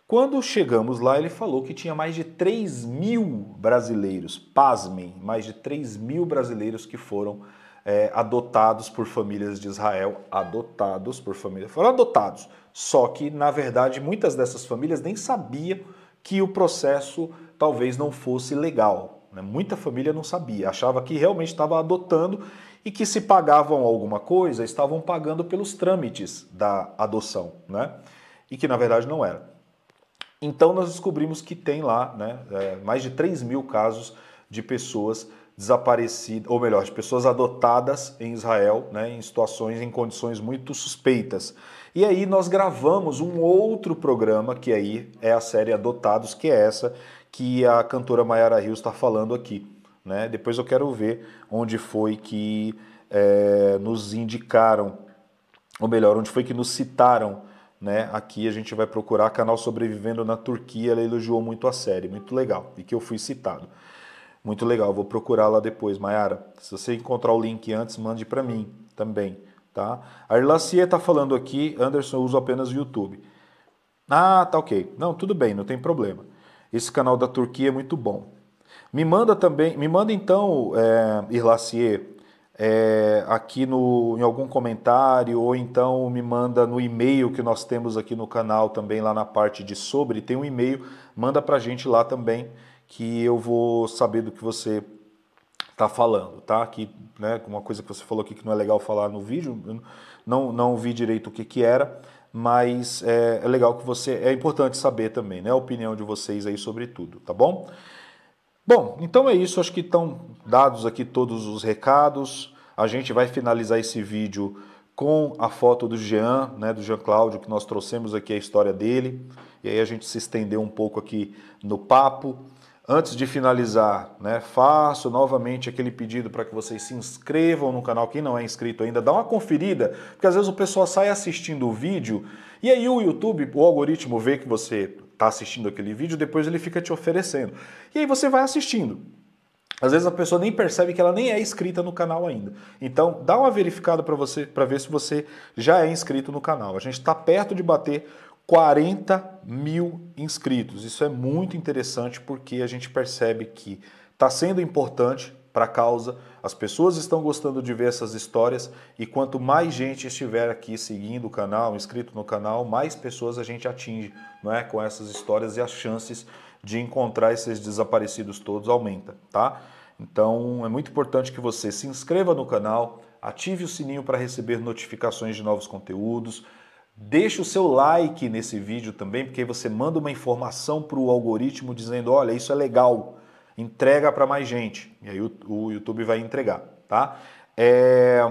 Quando chegamos lá, ele falou que tinha mais de 3 mil brasileiros, pasmem, mais de 3 mil brasileiros que foram é, adotados por famílias de Israel, adotados por famílias, foram adotados. Só que, na verdade, muitas dessas famílias nem sabiam que o processo talvez não fosse legal. Né? Muita família não sabia, achava que realmente estava adotando e que se pagavam alguma coisa, estavam pagando pelos trâmites da adoção, né? E que na verdade não era. Então nós descobrimos que tem lá né, é, mais de 3 mil casos de pessoas desaparecidas, ou melhor, de pessoas adotadas em Israel, né, em situações, em condições muito suspeitas. E aí nós gravamos um outro programa, que aí é a série Adotados, que é essa que a cantora Mayara Rios está falando aqui. Né? Depois eu quero ver onde foi que é, nos indicaram, ou melhor, onde foi que nos citaram. Né? Aqui a gente vai procurar canal Sobrevivendo na Turquia, ela elogiou muito a série, muito legal, e que eu fui citado. Muito legal, vou procurar lá depois, Mayara. Se você encontrar o link antes, mande para mim também, tá? A Irlacia está falando aqui, Anderson, eu uso apenas o YouTube. Ah, tá ok. Não, tudo bem, não tem problema. Esse canal da Turquia é muito bom. Me manda também, me manda então, é, Irlacier, é, aqui no, em algum comentário, ou então me manda no e-mail que nós temos aqui no canal também, lá na parte de sobre, tem um e-mail, manda pra gente lá também, que eu vou saber do que você tá falando, tá? Que, né, uma coisa que você falou aqui que não é legal falar no vídeo, não, não vi direito o que que era, mas é, é legal que você, é importante saber também, né, a opinião de vocês aí sobre tudo, tá bom? Bom, então é isso. Acho que estão dados aqui todos os recados. A gente vai finalizar esse vídeo com a foto do Jean, né, do Jean Cláudio, que nós trouxemos aqui a história dele. E aí a gente se estendeu um pouco aqui no papo. Antes de finalizar, né, faço novamente aquele pedido para que vocês se inscrevam no canal. Quem não é inscrito ainda, dá uma conferida, porque às vezes o pessoal sai assistindo o vídeo e aí o YouTube, o algoritmo vê que você está assistindo aquele vídeo, depois ele fica te oferecendo. E aí você vai assistindo. Às vezes a pessoa nem percebe que ela nem é inscrita no canal ainda. Então, dá uma verificada para você para ver se você já é inscrito no canal. A gente está perto de bater 40 mil inscritos. Isso é muito interessante porque a gente percebe que está sendo importante para a causa. As pessoas estão gostando de ver essas histórias e quanto mais gente estiver aqui seguindo o canal, inscrito no canal, mais pessoas a gente atinge, não é, com essas histórias e as chances de encontrar esses desaparecidos todos aumenta, tá? Então, é muito importante que você se inscreva no canal, ative o sininho para receber notificações de novos conteúdos. Deixe o seu like nesse vídeo também, porque aí você manda uma informação para o algoritmo dizendo: olha, isso é legal, entrega para mais gente. E aí o, o, YouTube vai entregar, tá? É...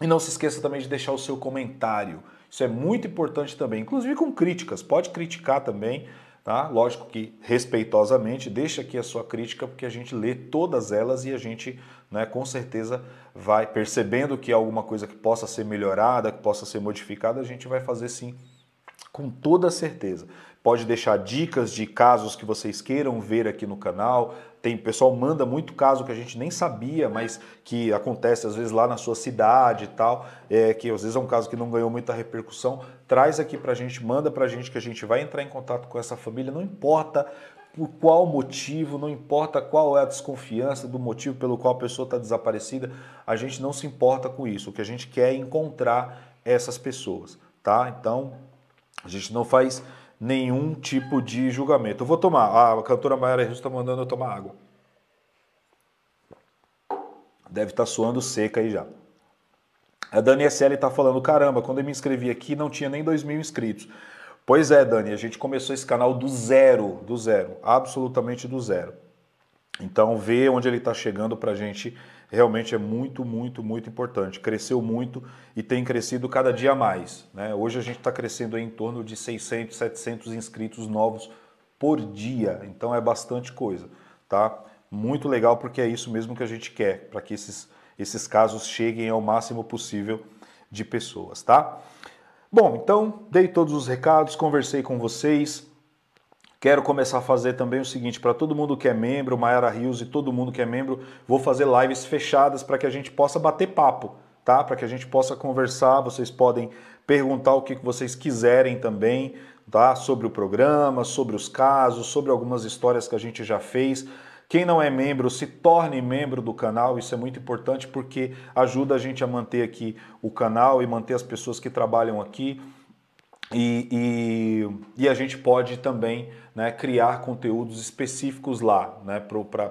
E não se esqueça também de deixar o seu comentário. Isso é muito importante também, inclusive com críticas. Pode criticar também, tá? Lógico que respeitosamente, deixa aqui a sua crítica, porque a gente lê todas elas e a gente, né, com certeza, vai percebendo que alguma coisa que possa ser melhorada, que possa ser modificada, a gente vai fazer sim, com toda certeza pode deixar dicas de casos que vocês queiram ver aqui no canal. Tem pessoal manda muito caso que a gente nem sabia, mas que acontece às vezes lá na sua cidade e tal, é, que às vezes é um caso que não ganhou muita repercussão. Traz aqui pra gente, manda pra gente que a gente vai entrar em contato com essa família, não importa por qual motivo, não importa qual é a desconfiança do motivo pelo qual a pessoa está desaparecida, a gente não se importa com isso. O que a gente quer é encontrar essas pessoas, tá? Então, a gente não faz nenhum tipo de julgamento. Eu vou tomar. Ah, A cantora Mayara Rios está mandando eu tomar água. Deve estar tá suando seca aí já. A Dani SL está falando, caramba, quando eu me inscrevi aqui não tinha nem 2 mil inscritos. Pois é, Dani, a gente começou esse canal do zero, do zero, absolutamente do zero. Então vê onde ele está chegando para a gente realmente é muito, muito, muito importante. Cresceu muito e tem crescido cada dia mais. Né? Hoje a gente está crescendo em torno de 600, 700 inscritos novos por dia, então é bastante coisa, tá? Muito legal porque é isso mesmo que a gente quer, para que esses, esses casos cheguem ao máximo possível de pessoas, tá? Bom, então dei todos os recados, conversei com vocês. Quero começar a fazer também o seguinte, para todo mundo que é membro, Mayara Rios e todo mundo que é membro, vou fazer lives fechadas para que a gente possa bater papo, tá? Para que a gente possa conversar, vocês podem perguntar o que vocês quiserem também, tá? Sobre o programa, sobre os casos, sobre algumas histórias que a gente já fez. Quem não é membro, se torne membro do canal, isso é muito importante porque ajuda a gente a manter aqui o canal e manter as pessoas que trabalham aqui. E, e, e, a gente pode também né, criar conteúdos específicos lá né,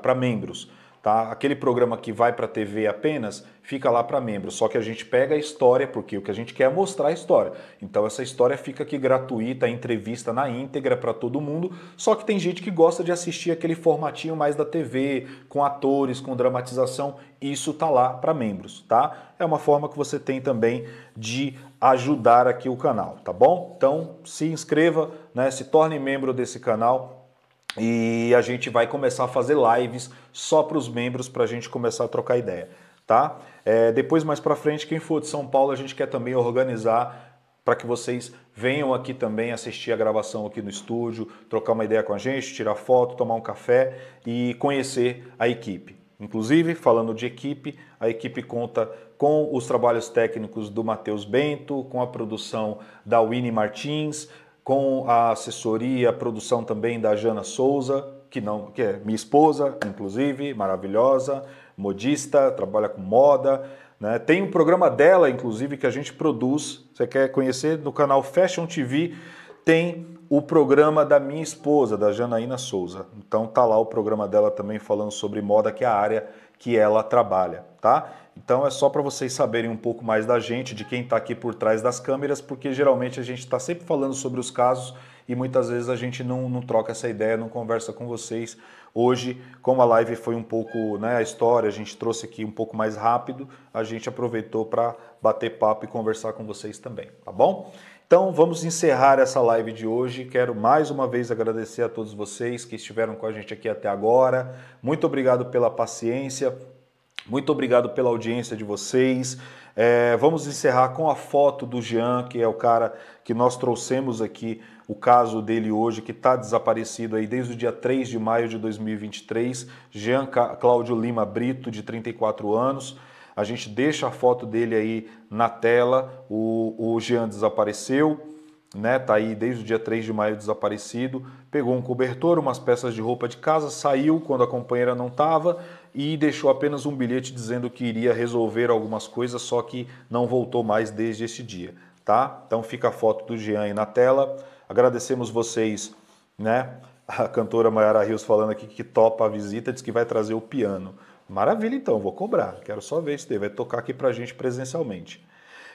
para membros. Tá? Aquele programa que vai para a TV apenas fica lá para membros. Só que a gente pega a história, porque o que a gente quer é mostrar a história. Então essa história fica aqui gratuita, entrevista na íntegra para todo mundo. Só que tem gente que gosta de assistir aquele formatinho mais da TV, com atores, com dramatização. Isso tá lá para membros, tá? É uma forma que você tem também de ajudar aqui o canal, tá bom? Então se inscreva, né? Se torne membro desse canal e a gente vai começar a fazer lives só para os membros para a gente começar a trocar ideia, tá? É, depois, mais para frente, quem for de São Paulo, a gente quer também organizar para que vocês venham aqui também assistir a gravação aqui no estúdio, trocar uma ideia com a gente, tirar foto, tomar um café e conhecer a equipe. Inclusive, falando de equipe, a equipe conta com os trabalhos técnicos do Matheus Bento, com a produção da Winnie Martins, com a assessoria, a produção também da Jana Souza, que não, que é minha esposa, inclusive, maravilhosa, modista, trabalha com moda. Né? Tem um programa dela, inclusive, que a gente produz. Você quer conhecer? No canal Fashion TV tem o programa da minha esposa, da Janaína Souza. Então tá lá o programa dela também falando sobre moda, que é a área que ela trabalha, tá? Então é só para vocês saberem um pouco mais da gente, de quem está aqui por trás das câmeras, porque geralmente a gente está sempre falando sobre os casos e muitas vezes a gente não, não, troca essa ideia, não conversa com vocês. Hoje, como a live foi um pouco né, a história, a gente trouxe aqui um pouco mais rápido, a gente aproveitou para bater papo e conversar com vocês também, tá bom? Então vamos encerrar essa live de hoje. Quero mais uma vez agradecer a todos vocês que estiveram com a gente aqui até agora. Muito obrigado pela paciência, muito obrigado pela audiência de vocês. É, vamos encerrar com a foto do Jean, que é o cara que nós trouxemos aqui, o caso dele hoje, que está desaparecido aí desde o dia 3 de maio de 2023. Jean Cláudio Lima Brito, de 34 anos. A gente deixa a foto dele aí na tela. O, o Jean desapareceu, né? Tá aí desde o dia 3 de maio desaparecido. Pegou um cobertor, umas peças de roupa de casa, saiu quando a companheira não estava e deixou apenas um bilhete dizendo que iria resolver algumas coisas, só que não voltou mais desde esse dia, tá? Então fica a foto do Jean aí na tela. Agradecemos vocês, né? A cantora Mayara Rios falando aqui que topa a visita, diz que vai trazer o piano. Maravilha, então, vou cobrar. Quero só ver se vai tocar aqui para a gente presencialmente.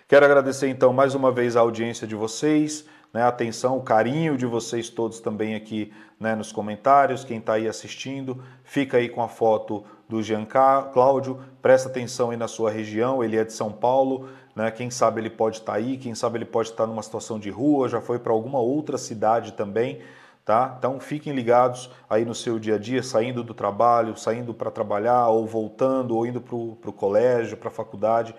Quero agradecer então mais uma vez a audiência de vocês, né, a atenção, o carinho de vocês todos também aqui né, nos comentários, quem está aí assistindo, fica aí com a foto do Jean Cláudio. Presta atenção aí na sua região, ele é de São Paulo, né? Quem sabe ele pode estar tá aí, quem sabe ele pode estar tá numa situação de rua, já foi para alguma outra cidade também, tá? Então fiquem ligados aí no seu dia a dia, saindo do trabalho, saindo para trabalhar, ou voltando, ou indo para o colégio, para a faculdade,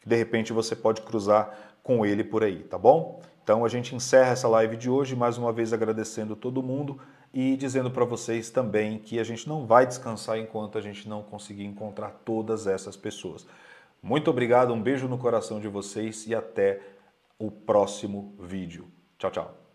que de repente você pode cruzar com ele por aí, tá bom? Então a gente encerra essa live de hoje, mais uma vez agradecendo todo mundo e dizendo para vocês também que a gente não vai descansar enquanto a gente não conseguir encontrar todas essas pessoas. Muito obrigado, um beijo no coração de vocês e até o próximo vídeo. Tchau, tchau.